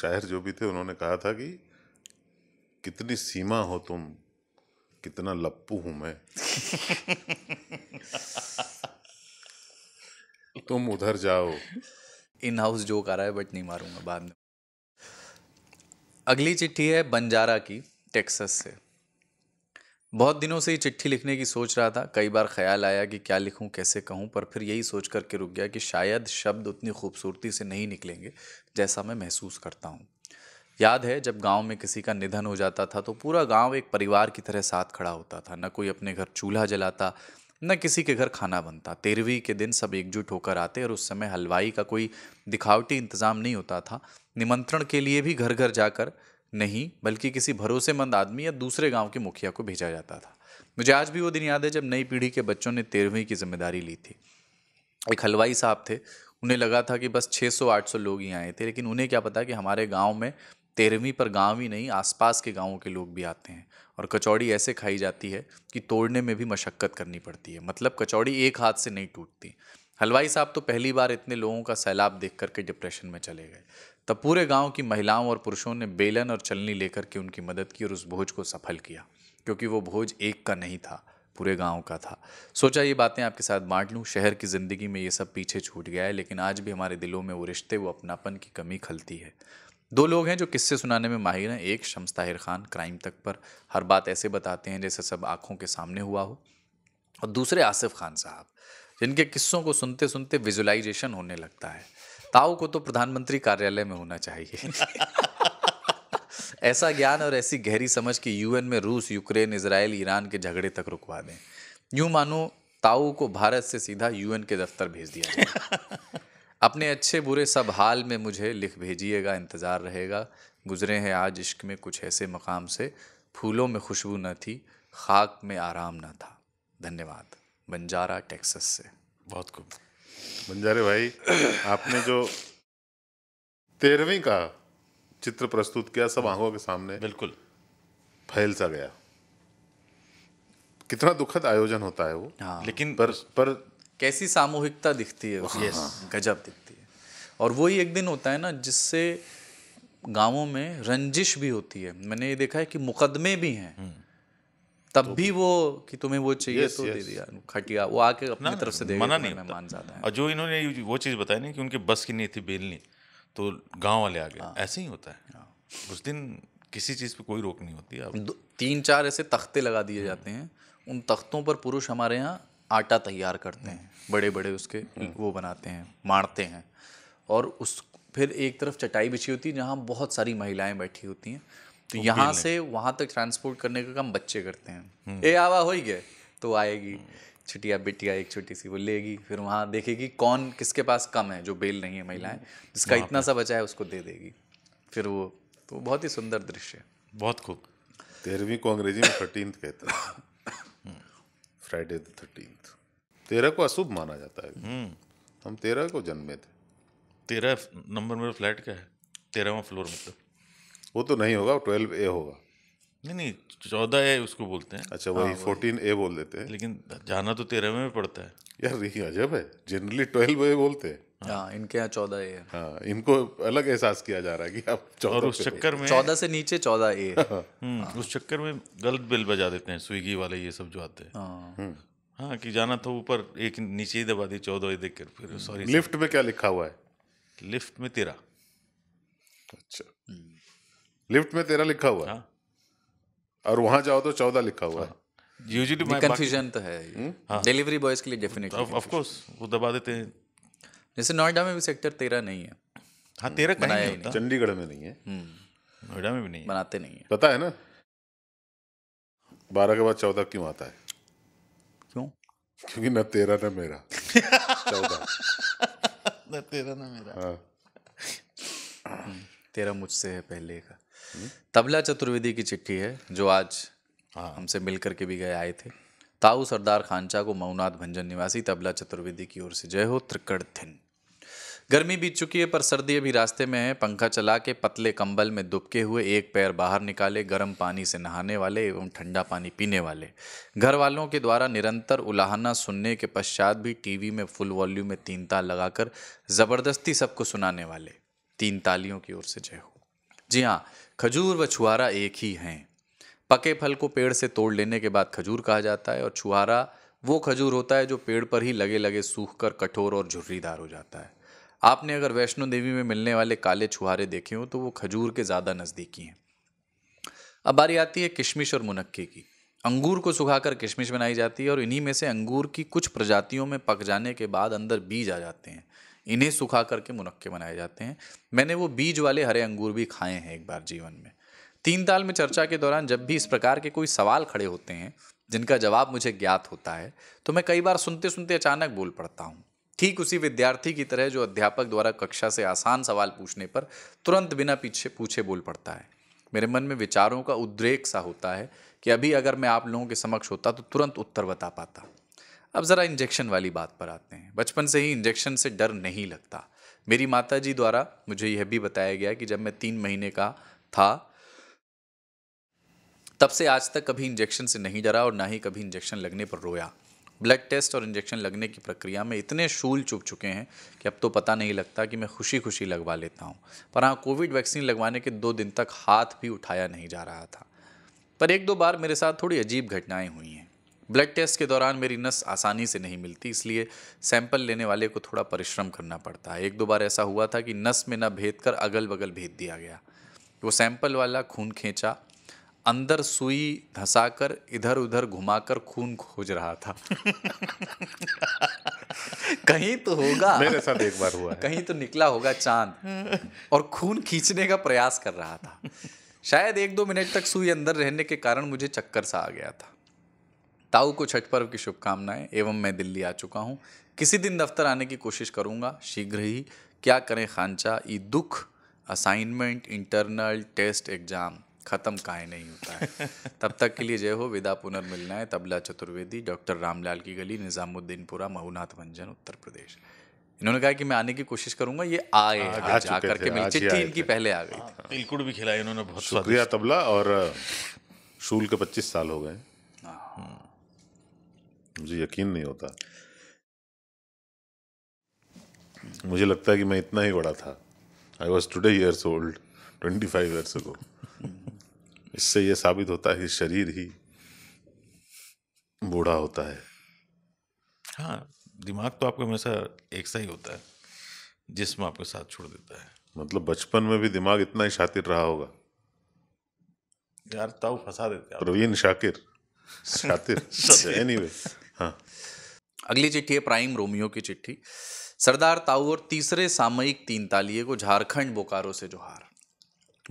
शायर जो भी थे उन्होंने कहा था कि कितनी सीमा हो तुम कितना लप्पू हूं मैं तुम उधर जाओ इन हाउस जो कर रहा है बट नहीं मारूंगा बाद में अगली चिट्ठी है बंजारा की टेक्सस से बहुत दिनों से ये चिट्ठी लिखने की सोच रहा था कई बार ख्याल आया कि क्या लिखूं कैसे कहूं पर फिर यही सोच करके रुक गया कि शायद शब्द उतनी खूबसूरती से नहीं निकलेंगे जैसा मैं महसूस करता हूं याद है जब गांव में किसी का निधन हो जाता था तो पूरा गांव एक परिवार की तरह साथ खड़ा होता था न कोई अपने घर चूल्हा जलाता न किसी के घर खाना बनता तेरहवीं के दिन सब एकजुट होकर आते और उस समय हलवाई का कोई दिखावटी इंतज़ाम नहीं होता था निमंत्रण के लिए भी घर घर जाकर नहीं बल्कि किसी भरोसेमंद आदमी या दूसरे गांव के मुखिया को भेजा जाता था मुझे आज भी वो दिन याद है जब नई पीढ़ी के बच्चों ने तेरहवीं की जिम्मेदारी ली थी एक हलवाई साहब थे उन्हें लगा था कि बस 600-800 लोग ही आए थे लेकिन उन्हें क्या पता कि हमारे गांव में तेरहवीं पर गांव ही नहीं आसपास के गांवों के लोग भी आते हैं और कचौड़ी ऐसे खाई जाती है कि तोड़ने में भी मशक्क़त करनी पड़ती है मतलब कचौड़ी एक हाथ से नहीं टूटती हलवाई साहब तो पहली बार इतने लोगों का सैलाब देख करके डिप्रेशन में चले गए तब पूरे गांव की महिलाओं और पुरुषों ने बेलन और चलनी लेकर के उनकी मदद की और उस भोज को सफल किया क्योंकि वो भोज एक का नहीं था पूरे गांव का था सोचा ये बातें आपके साथ बांट लूँ शहर की ज़िंदगी में ये सब पीछे छूट गया है लेकिन आज भी हमारे दिलों में वो रिश्ते वो अपनापन की कमी खलती है दो लोग हैं जो किस्से सुनाने में माहिर हैं एक शम्स ताहिर खान क्राइम तक पर हर बात ऐसे बताते हैं जैसे सब आँखों के सामने हुआ हो और दूसरे आसिफ खान साहब जिनके किस्सों को सुनते सुनते विजुलाइजेशन होने लगता है ताऊ को तो प्रधानमंत्री कार्यालय में होना चाहिए *laughs* ऐसा ज्ञान और ऐसी गहरी समझ कि यूएन में रूस यूक्रेन इसराइल ईरान के झगड़े तक रुकवा दें यूँ मानो ताऊ को भारत से सीधा यूएन के दफ्तर भेज दिया *laughs* अपने अच्छे बुरे सब हाल में मुझे लिख भेजिएगा इंतज़ार रहेगा गुजरे हैं आज इश्क में कुछ ऐसे मकाम से फूलों में खुशबू न थी खाक में आराम न था धन्यवाद बंजारा टेक्सस से बहुत खूब बंजारे भाई आपने जो तेरहवीं का चित्र प्रस्तुत किया सब आंखों के सामने बिल्कुल फैल सा गया कितना दुखद आयोजन होता है वो हाँ। लेकिन पर पर कैसी सामूहिकता दिखती है उसकी हाँ, गजब दिखती है और वही एक दिन होता है ना जिससे गांवों में रंजिश भी होती है मैंने ये देखा है कि मुकदमे भी हैं हम्म। तब तो भी वो कि तुम्हें वो चाहिए येस, तो येस। दे दिया खटिया वो आके अपनी तरफ से मना नहीं मान जाता है और जो इन्होंने वो चीज़ बताई ना कि उनके बस की नहीं थी बेलनी तो गांव वाले आ गए हाँ। ऐसे ही होता है हाँ। उस दिन किसी चीज़ पे कोई रोक नहीं होती अब तीन चार ऐसे तख्ते लगा दिए हम्म। जाते हैं उन तख्तों पर पुरुष हमारे यहाँ आटा तैयार करते हैं बड़े बड़े उसके वो बनाते हैं मारते हैं और उस फिर एक तरफ चटाई बिछी होती है जहाँ बहुत सारी महिलाएं बैठी होती हैं तो यहाँ से वहाँ तक ट्रांसपोर्ट करने का काम बच्चे करते हैं हम्म। ए आवा हो ही गए तो आएगी छुटिया बिटिया एक छोटी सी वो लेगी फिर वहाँ देखेगी कौन किसके पास कम है जो बेल नहीं है महिलाएं जिसका इतना सा बचा है उसको दे देगी फिर वो तो बहुत ही सुंदर दृश्य है बहुत खूब तेरहवीं को अंग्रेजी में थर्टीन कहते हैं *laughs* फ्राइडे द थर्टीन तेरह को अशुभ माना जाता है हम्म। हम तेरह को जन्मे थे तेरह नंबर मेरा फ्लैट का है तेरहवा फ्लोर मतलब वो तो नहीं होगा ट्वेल्व ए होगा नहीं नहीं चौदह ए उसको बोलते हैं अच्छा हाँ, वही फोर्टीन ए बोल देते हैं लेकिन जाना तो तेरहवें में पड़ता है यार यही अजब है जनरली ट्वेल्व ए बोलते हैं हाँ, हाँ। इनके यहाँ चौदह ए हाँ इनको अलग एहसास किया जा रहा है कि आप और उस चक्कर में चौदह से नीचे चौदह ए हाँ। हम्म, उस चक्कर में गलत बिल बजा देते हैं स्विगी वाले ये सब जो आते हैं हाँ हम्म। कि जाना था ऊपर एक नीचे ही दबा दी चौदह ही देख कर फिर सॉरी हम्म। लिफ्ट में क्या लिखा हुआ है लिफ्ट में तेरा अच्छा लिफ्ट में तेरा लिखा हुआ है और वहां जाओ तो चौदह लिखा हुआ है यूजुअली कंफ्यूजन तो है डिलीवरी बॉयज के लिए डेफिनेटली ऑफ कोर्स वो दबा देते हैं जैसे नोएडा में भी सेक्टर तेरह नहीं है हाँ तेरह कहीं नहीं होता चंडीगढ़ में नहीं है हम्म। नोएडा में भी नहीं बनाते नहीं है पता है ना बारह के बाद चौदह क्यों आता है क्यों क्योंकि ना तेरा ना मेरा चौदह ना तेरा ना मेरा हाँ हम्म, तेरा मुझसे है पहले का हम्म। तबला चतुर्वेदी की चिट्ठी है जो आज हाँ हमसे मिल करके भी गए आए थे ताऊ सरदार खानचा को मऊनाथ भंजन निवासी तबला चतुर्वेदी की ओर से जय हो त्रिकड़ थिन गर्मी बीत चुकी है पर सर्दी अभी रास्ते में है पंखा चला के पतले कंबल में दुबके हुए एक पैर बाहर निकाले गर्म पानी से नहाने वाले एवं ठंडा पानी पीने वाले घर वालों के द्वारा निरंतर उलाहना सुनने के पश्चात भी टीवी में फुल वॉल्यूम में तीन ताल लगाकर ज़बरदस्ती सबको सुनाने वाले तीन तालियों की ओर से जय हो जी हाँ खजूर व छुहारा एक ही हैं पके फल को पेड़ से तोड़ लेने के बाद खजूर कहा जाता है और छुहारा वो खजूर होता है जो पेड़ पर ही लगे लगे सूख कर कठोर और झुर्रीदार हो जाता है आपने अगर वैष्णो देवी में मिलने वाले काले छुहारे देखे हों तो वो खजूर के ज़्यादा नज़दीकी हैं अब बारी आती है किशमिश और मुनक्के की अंगूर को सुखाकर किशमिश बनाई जाती है और इन्हीं में से अंगूर की कुछ प्रजातियों में पक जाने के बाद अंदर बीज आ जाते हैं इन्हें सुखा करके मुनक्के बनाए जाते हैं मैंने वो बीज वाले हरे अंगूर भी खाए हैं एक बार जीवन में तीन ताल में चर्चा के दौरान जब भी इस प्रकार के कोई सवाल खड़े होते हैं जिनका जवाब मुझे ज्ञात होता है तो मैं कई बार सुनते सुनते अचानक बोल पड़ता हूँ ठीक उसी विद्यार्थी की तरह जो अध्यापक द्वारा कक्षा से आसान सवाल पूछने पर तुरंत बिना पीछे पूछे बोल पड़ता है मेरे मन में विचारों का उद्रेक सा होता है कि अभी अगर मैं आप लोगों के समक्ष होता तो तुरंत उत्तर बता पाता अब ज़रा इंजेक्शन वाली बात पर आते हैं बचपन से ही इंजेक्शन से डर नहीं लगता मेरी माता जी द्वारा मुझे यह भी बताया गया कि जब मैं तीन महीने का था तब से आज तक कभी इंजेक्शन से नहीं डरा और ना ही कभी इंजेक्शन लगने पर रोया ब्लड टेस्ट और इंजेक्शन लगने की प्रक्रिया में इतने शूल चुप चुके हैं कि अब तो पता नहीं लगता कि मैं खुशी खुशी लगवा लेता हूँ पर हाँ कोविड वैक्सीन लगवाने के दो दिन तक हाथ भी उठाया नहीं जा रहा था पर एक दो बार मेरे साथ थोड़ी अजीब घटनाएं हुई हैं ब्लड टेस्ट के दौरान मेरी नस आसानी से नहीं मिलती इसलिए सैंपल लेने वाले को थोड़ा परिश्रम करना पड़ता है एक दो बार ऐसा हुआ था कि नस में न भेद कर अगल बगल भेद दिया गया वो सैंपल वाला खून खींचा अंदर सुई धंसाकर इधर उधर घुमाकर खून खोज रहा था *laughs* कहीं तो होगा मेरे साथ एक बार हुआ कहीं तो निकला होगा चांद और खून खींचने का प्रयास कर रहा था शायद एक दो मिनट तक सुई अंदर रहने के कारण मुझे चक्कर सा आ गया था ताऊ को छठ पर्व की शुभकामनाएं एवं मैं दिल्ली आ चुका हूँ किसी दिन दफ्तर आने की कोशिश करूँगा शीघ्र ही क्या करें खानचा ई दुख असाइनमेंट इंटरनल टेस्ट एग्ज़ाम ख़त्म काय नहीं होता है *laughs* तब तक के लिए जय हो विदा पुनर्मिलना है तबला चतुर्वेदी डॉक्टर रामलाल की गली निज़ामुद्दीनपुरा महुनाथ मंजन उत्तर प्रदेश इन्होंने कहा कि मैं आने की कोशिश करूंगा ये आए जाकर के मेरी चिट्ठी इनकी पहले आ गई हाँ। थी बिल्कुल भी खिलाई इन्होंने बहुत शुक्रिया तबला और शूल के पच्चीस साल हो गए हाँ। हम्म। मुझे यकीन नहीं होता मुझे लगता है कि मैं इतना ही बड़ा था I was today years old twenty five years को इससे यह साबित होता है कि शरीर ही बूढ़ा होता है हाँ दिमाग तो आपको हमेशा एक सा ही होता है जिसम आपके साथ छोड़ देता है मतलब बचपन में भी दिमाग इतना ही शातिर रहा होगा यार ताऊ फंसा देते प्रवीण शाकिर *laughs* शातिर एनीवे हाँ अगली चिट्ठी है प्राइम रोमियो की चिट्ठी सरदार ताऊ और तीसरे सामयिक तीन तालिए को झारखंड बोकारो से जोहार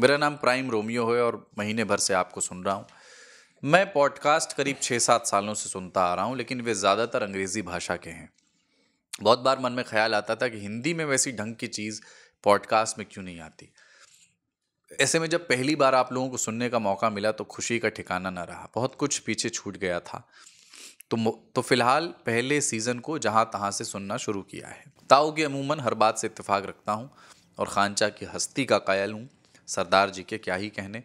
मेरा नाम प्राइम रोमियो है और महीने भर से आपको सुन रहा हूँ मैं पॉडकास्ट करीब छः सात सालों से सुनता आ रहा हूँ लेकिन वे ज़्यादातर अंग्रेज़ी भाषा के हैं बहुत बार मन में ख्याल आता था कि हिंदी में वैसी ढंग की चीज़ पॉडकास्ट में क्यों नहीं आती ऐसे में जब पहली बार आप लोगों को सुनने का मौका मिला तो खुशी का ठिकाना ना रहा बहुत कुछ पीछे छूट गया था तो तो फिलहाल पहले सीज़न को जहाँ तहाँ से सुनना शुरू किया है ताऊ के अमूमन हर बात से इतफाक़ रखता हूँ और खानचा की हस्ती का कायल हूँ सरदार जी के क्या ही कहने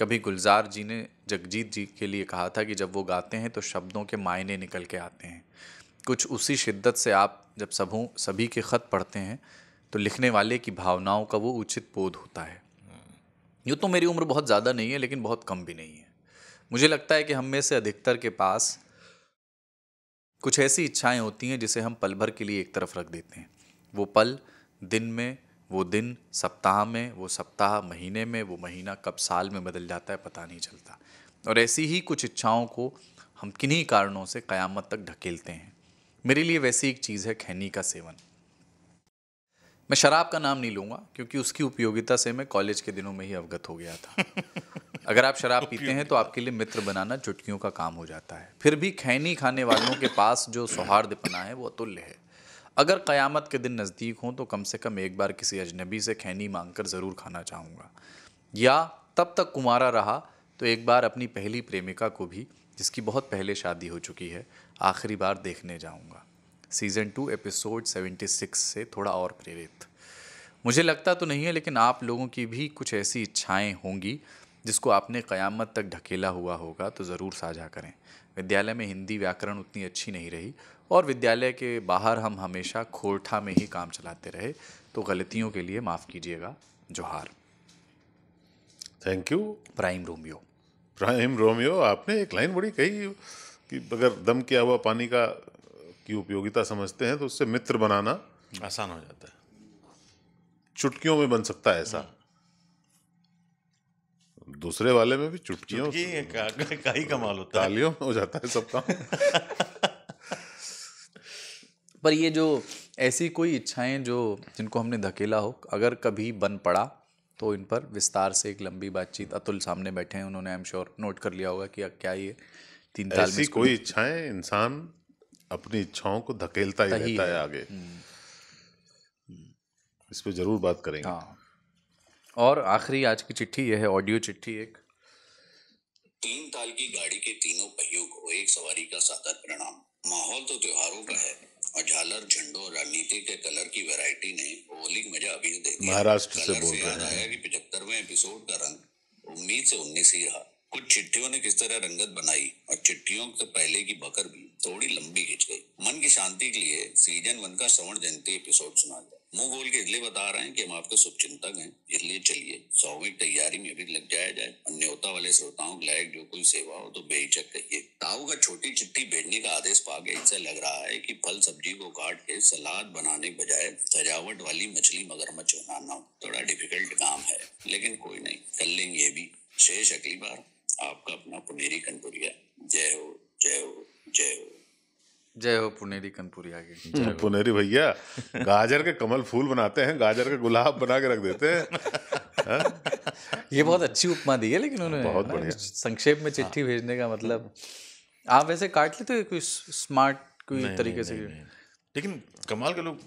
कभी गुलजार जी ने जगजीत जी के लिए कहा था कि जब वो गाते हैं तो शब्दों के मायने निकल के आते हैं कुछ उसी शिद्दत से आप जब सबों सभी के ख़त पढ़ते हैं तो लिखने वाले की भावनाओं का वो उचित बोध होता है यूँ तो मेरी उम्र बहुत ज़्यादा नहीं है लेकिन बहुत कम भी नहीं है मुझे लगता है कि हम में से अधिकतर के पास कुछ ऐसी इच्छाएं होती हैं जिसे हम पल भर के लिए एक तरफ रख देते हैं वो पल दिन में वो दिन सप्ताह में वो सप्ताह महीने में वो महीना कब साल में बदल जाता है पता नहीं चलता और ऐसी ही कुछ इच्छाओं को हम किन्हीं कारणों से क़यामत तक ढकेलते हैं मेरे लिए वैसी एक चीज़ है खैनी का सेवन मैं शराब का नाम नहीं लूँगा क्योंकि उसकी उपयोगिता से मैं कॉलेज के दिनों में ही अवगत हो गया था *laughs* अगर आप शराब पीते हैं तो आपके लिए मित्र बनाना चुटकियों का काम हो जाता है फिर भी खैनी खाने वालों के पास जो सौहार्दपना है वो अतुल्य है अगर क़यामत के दिन नज़दीक हों तो कम से कम एक बार किसी अजनबी से खैनी मांग कर ज़रूर खाना चाहूँगा या तब तक कुमारा रहा तो एक बार अपनी पहली प्रेमिका को भी जिसकी बहुत पहले शादी हो चुकी है आखिरी बार देखने जाऊँगा season two episode seventy six से थोड़ा और प्रेरित मुझे लगता तो नहीं है लेकिन आप लोगों की भी कुछ ऐसी इच्छाएं होंगी जिसको आपने क़यामत तक ढकेला हुआ होगा तो ज़रूर साझा करें विद्यालय में हिंदी व्याकरण उतनी अच्छी नहीं रही और विद्यालय के बाहर हम हमेशा खोरठा में ही काम चलाते रहे तो गलतियों के लिए माफ़ कीजिएगा जोहार thank you Prime Romeo Prime Romeo आपने एक लाइन बड़ी कही कि अगर दम किया हुआ पानी का की उपयोगिता समझते हैं तो उससे मित्र बनाना आसान हो जाता है चुटकियों में बन सकता है ऐसा दूसरे वाले में भी चुटकियों चुटकी का, का, का ही कमाल होता है तालियों में हो जाता है सबका *laughs* पर ये जो ऐसी कोई इच्छाएं जो जिनको हमने धकेला हो अगर कभी बन पड़ा तो इन पर विस्तार से एक लंबी बातचीत अतुल सामने बैठे हैं उन्होंने आई एम श्योर नोट कर लिया होगा कि क्या ये तीन साल ऐसी कोई इच्छाएं इंसान अपनी इच्छाओं को धकेलता ही रहता है, आगे हम्म। हम्म। इस पर जरूर बात करेंगे हाँ और आखिरी आज की चिट्ठी यह है ऑडियो चिट्ठी एक तीन ताल की गाड़ी के तीनों पहियों को एक सवारी का सादर प्रणाम माहौल तो त्योहारों का है झालर झंडो राजनीति के कलर की वैरायटी ने की मजा अभी तो दे दिया महाराष्ट्र से बोल रहे हैं आया कि पिछहत्तरवें एपिसोड का रंग उन्नीस से उन्नीस ही रहा कुछ चिट्ठियों ने किस तरह रंगत बनाई और चिट्ठियों के पहले की बकर भी थोड़ी लंबी खिंच गई मन की शांति के लिए सीजन वन का श्रवण जयंती एपिसोड सुना गया मुंह बोल के इसलिए बता रहे हैं कि हम आपके शुभ चिंतक हैं इसलिए चलिए सौवी तैयारी में भी लग जाया जाए अन्योता वाले श्रोताओं के लायक जो कोई सेवा हो तो बेहिचक कहिए ताऊ का छोटी चिट्ठी भेजने का आदेश पाके इससे लग रहा है कि फल सब्जी को काट के सलाद बनाने के बजाय सजावट वाली मछली मगरमच्छ बनाना थोड़ा डिफिकल्ट काम है लेकिन कोई नहीं कर लेंगे भी शेष अगली बार आपका अपना पुनेरी कनपुरिया जय हो जय हो जय हो जय हो पुनेरी कनपुरी आगे पुनेरी भैया गाजर के कमल फूल बनाते हैं गाजर के गुलाब बना के रख देते हैं हाँ? ये बहुत अच्छी उपमा दी है लेकिन उन्होंने बहुत हाँ, बढ़िया संक्षेप में चिट्ठी हाँ। भेजने का मतलब आप वैसे काट लेते कोई स्मार्ट कोई तरीके से लेकिन कमाल के लोग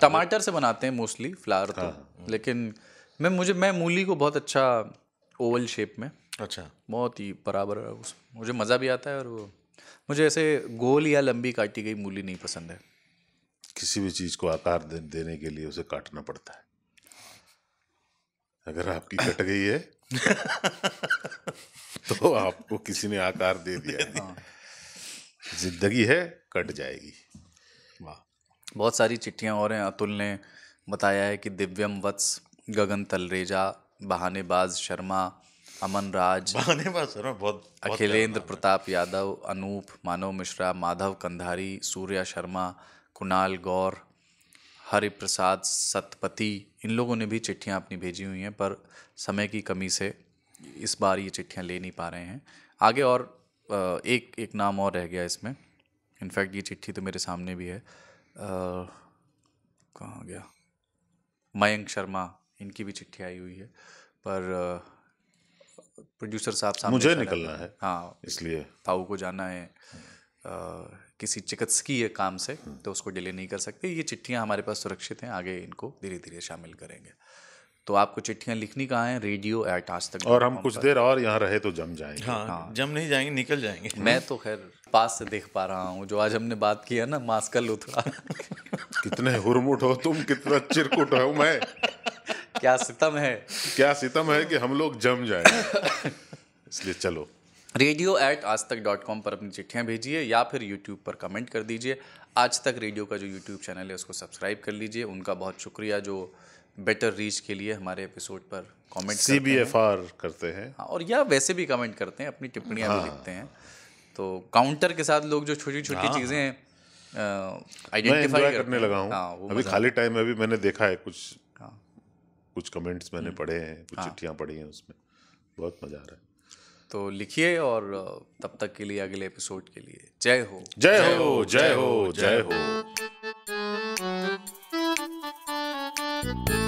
टमाटर से बनाते हैं मोस्टली फ्लावर तो लेकिन मैं मुझे मैं मूली को बहुत अच्छा ओवल शेप में अच्छा बहुत ही बराबर मुझे मज़ा भी आता है और वो मुझे ऐसे गोल या लंबी काटी गई मूली नहीं पसंद है किसी भी चीज़ को आकार देने के लिए उसे काटना पड़ता है अगर आपकी कट गई है *laughs* तो आपको किसी ने आकार दे दिया है हाँ। जिंदगी है कट जाएगी वाह बहुत सारी चिट्ठियां और हैं अतुल ने बताया है कि दिव्यम वत्स गगन तलरेजा बहानेबाज शर्मा अमन राज बहुत अखिलेंद्र प्रताप यादव अनूप मानव मिश्रा माधव कंधारी सूर्या शर्मा कुणाल गौर हरिप्रसाद सतपति इन लोगों ने भी चिट्ठियाँ अपनी भेजी हुई हैं पर समय की कमी से इस बार ये चिट्ठियाँ ले नहीं पा रहे हैं आगे और एक एक नाम और रह गया इसमें इनफैक्ट ये चिट्ठी तो मेरे सामने भी है कहाँ गया मयंक शर्मा इनकी भी चिट्ठी आई हुई है पर प्रोड्यूसर साहब मुझे निकलना है हाँ इसलिए ताऊ को जाना है आ, किसी चिकित्सकीय काम से तो उसको डिले नहीं कर सकते ये चिट्ठियाँ हमारे पास सुरक्षित हैं आगे इनको धीरे धीरे शामिल करेंगे तो आपको चिट्ठियाँ लिखनी कहाँ हैं रेडियो एट आज तक और हम कुछ देर और यहाँ रहे तो जम जाएंगे हाँ, हाँ जम नहीं जाएंगे निकल जाएंगे मैं तो खैर पास से देख पा रहा हूँ जो आज हमने बात किया ना मास्क कर लो कितने हुरमुट हो तुम कितना चिरकुट हो मैं *laughs* क्या सितम है क्या सितम है कि हम लोग जम जाए इसलिए चलो रेडियो एट आज तक डॉट कॉम पर अपनी चिट्ठियाँ भेजिए या फिर यूट्यूब पर कमेंट कर दीजिए आज तक रेडियो का जो यूट्यूब चैनल है उसको सब्सक्राइब कर लीजिए उनका बहुत शुक्रिया जो बेटर रीच के लिए हमारे एपिसोड पर comment C B F R करते हैं हाँ और या वैसे भी कमेंट करते हैं अपनी टिप्पणियाँ हाँ। भी लिखते हैं तो काउंटर के साथ लोग जो छोटी छोटी हाँ। चीज़ें आइडेंटिफाई करने लगा हूँ हाँ, अभी खाली टाइम में भी मैंने देखा है कुछ कुछ कमेंट्स मैंने हम्म। पढ़े हैं कुछ हाँ। चिट्ठियाँ पढ़ी हैं उसमें बहुत मज़ा आ रहा है तो लिखिए और तब तक के लिए अगले एपिसोड के लिए जय हो जय हो जय हो जय हो, जय हो।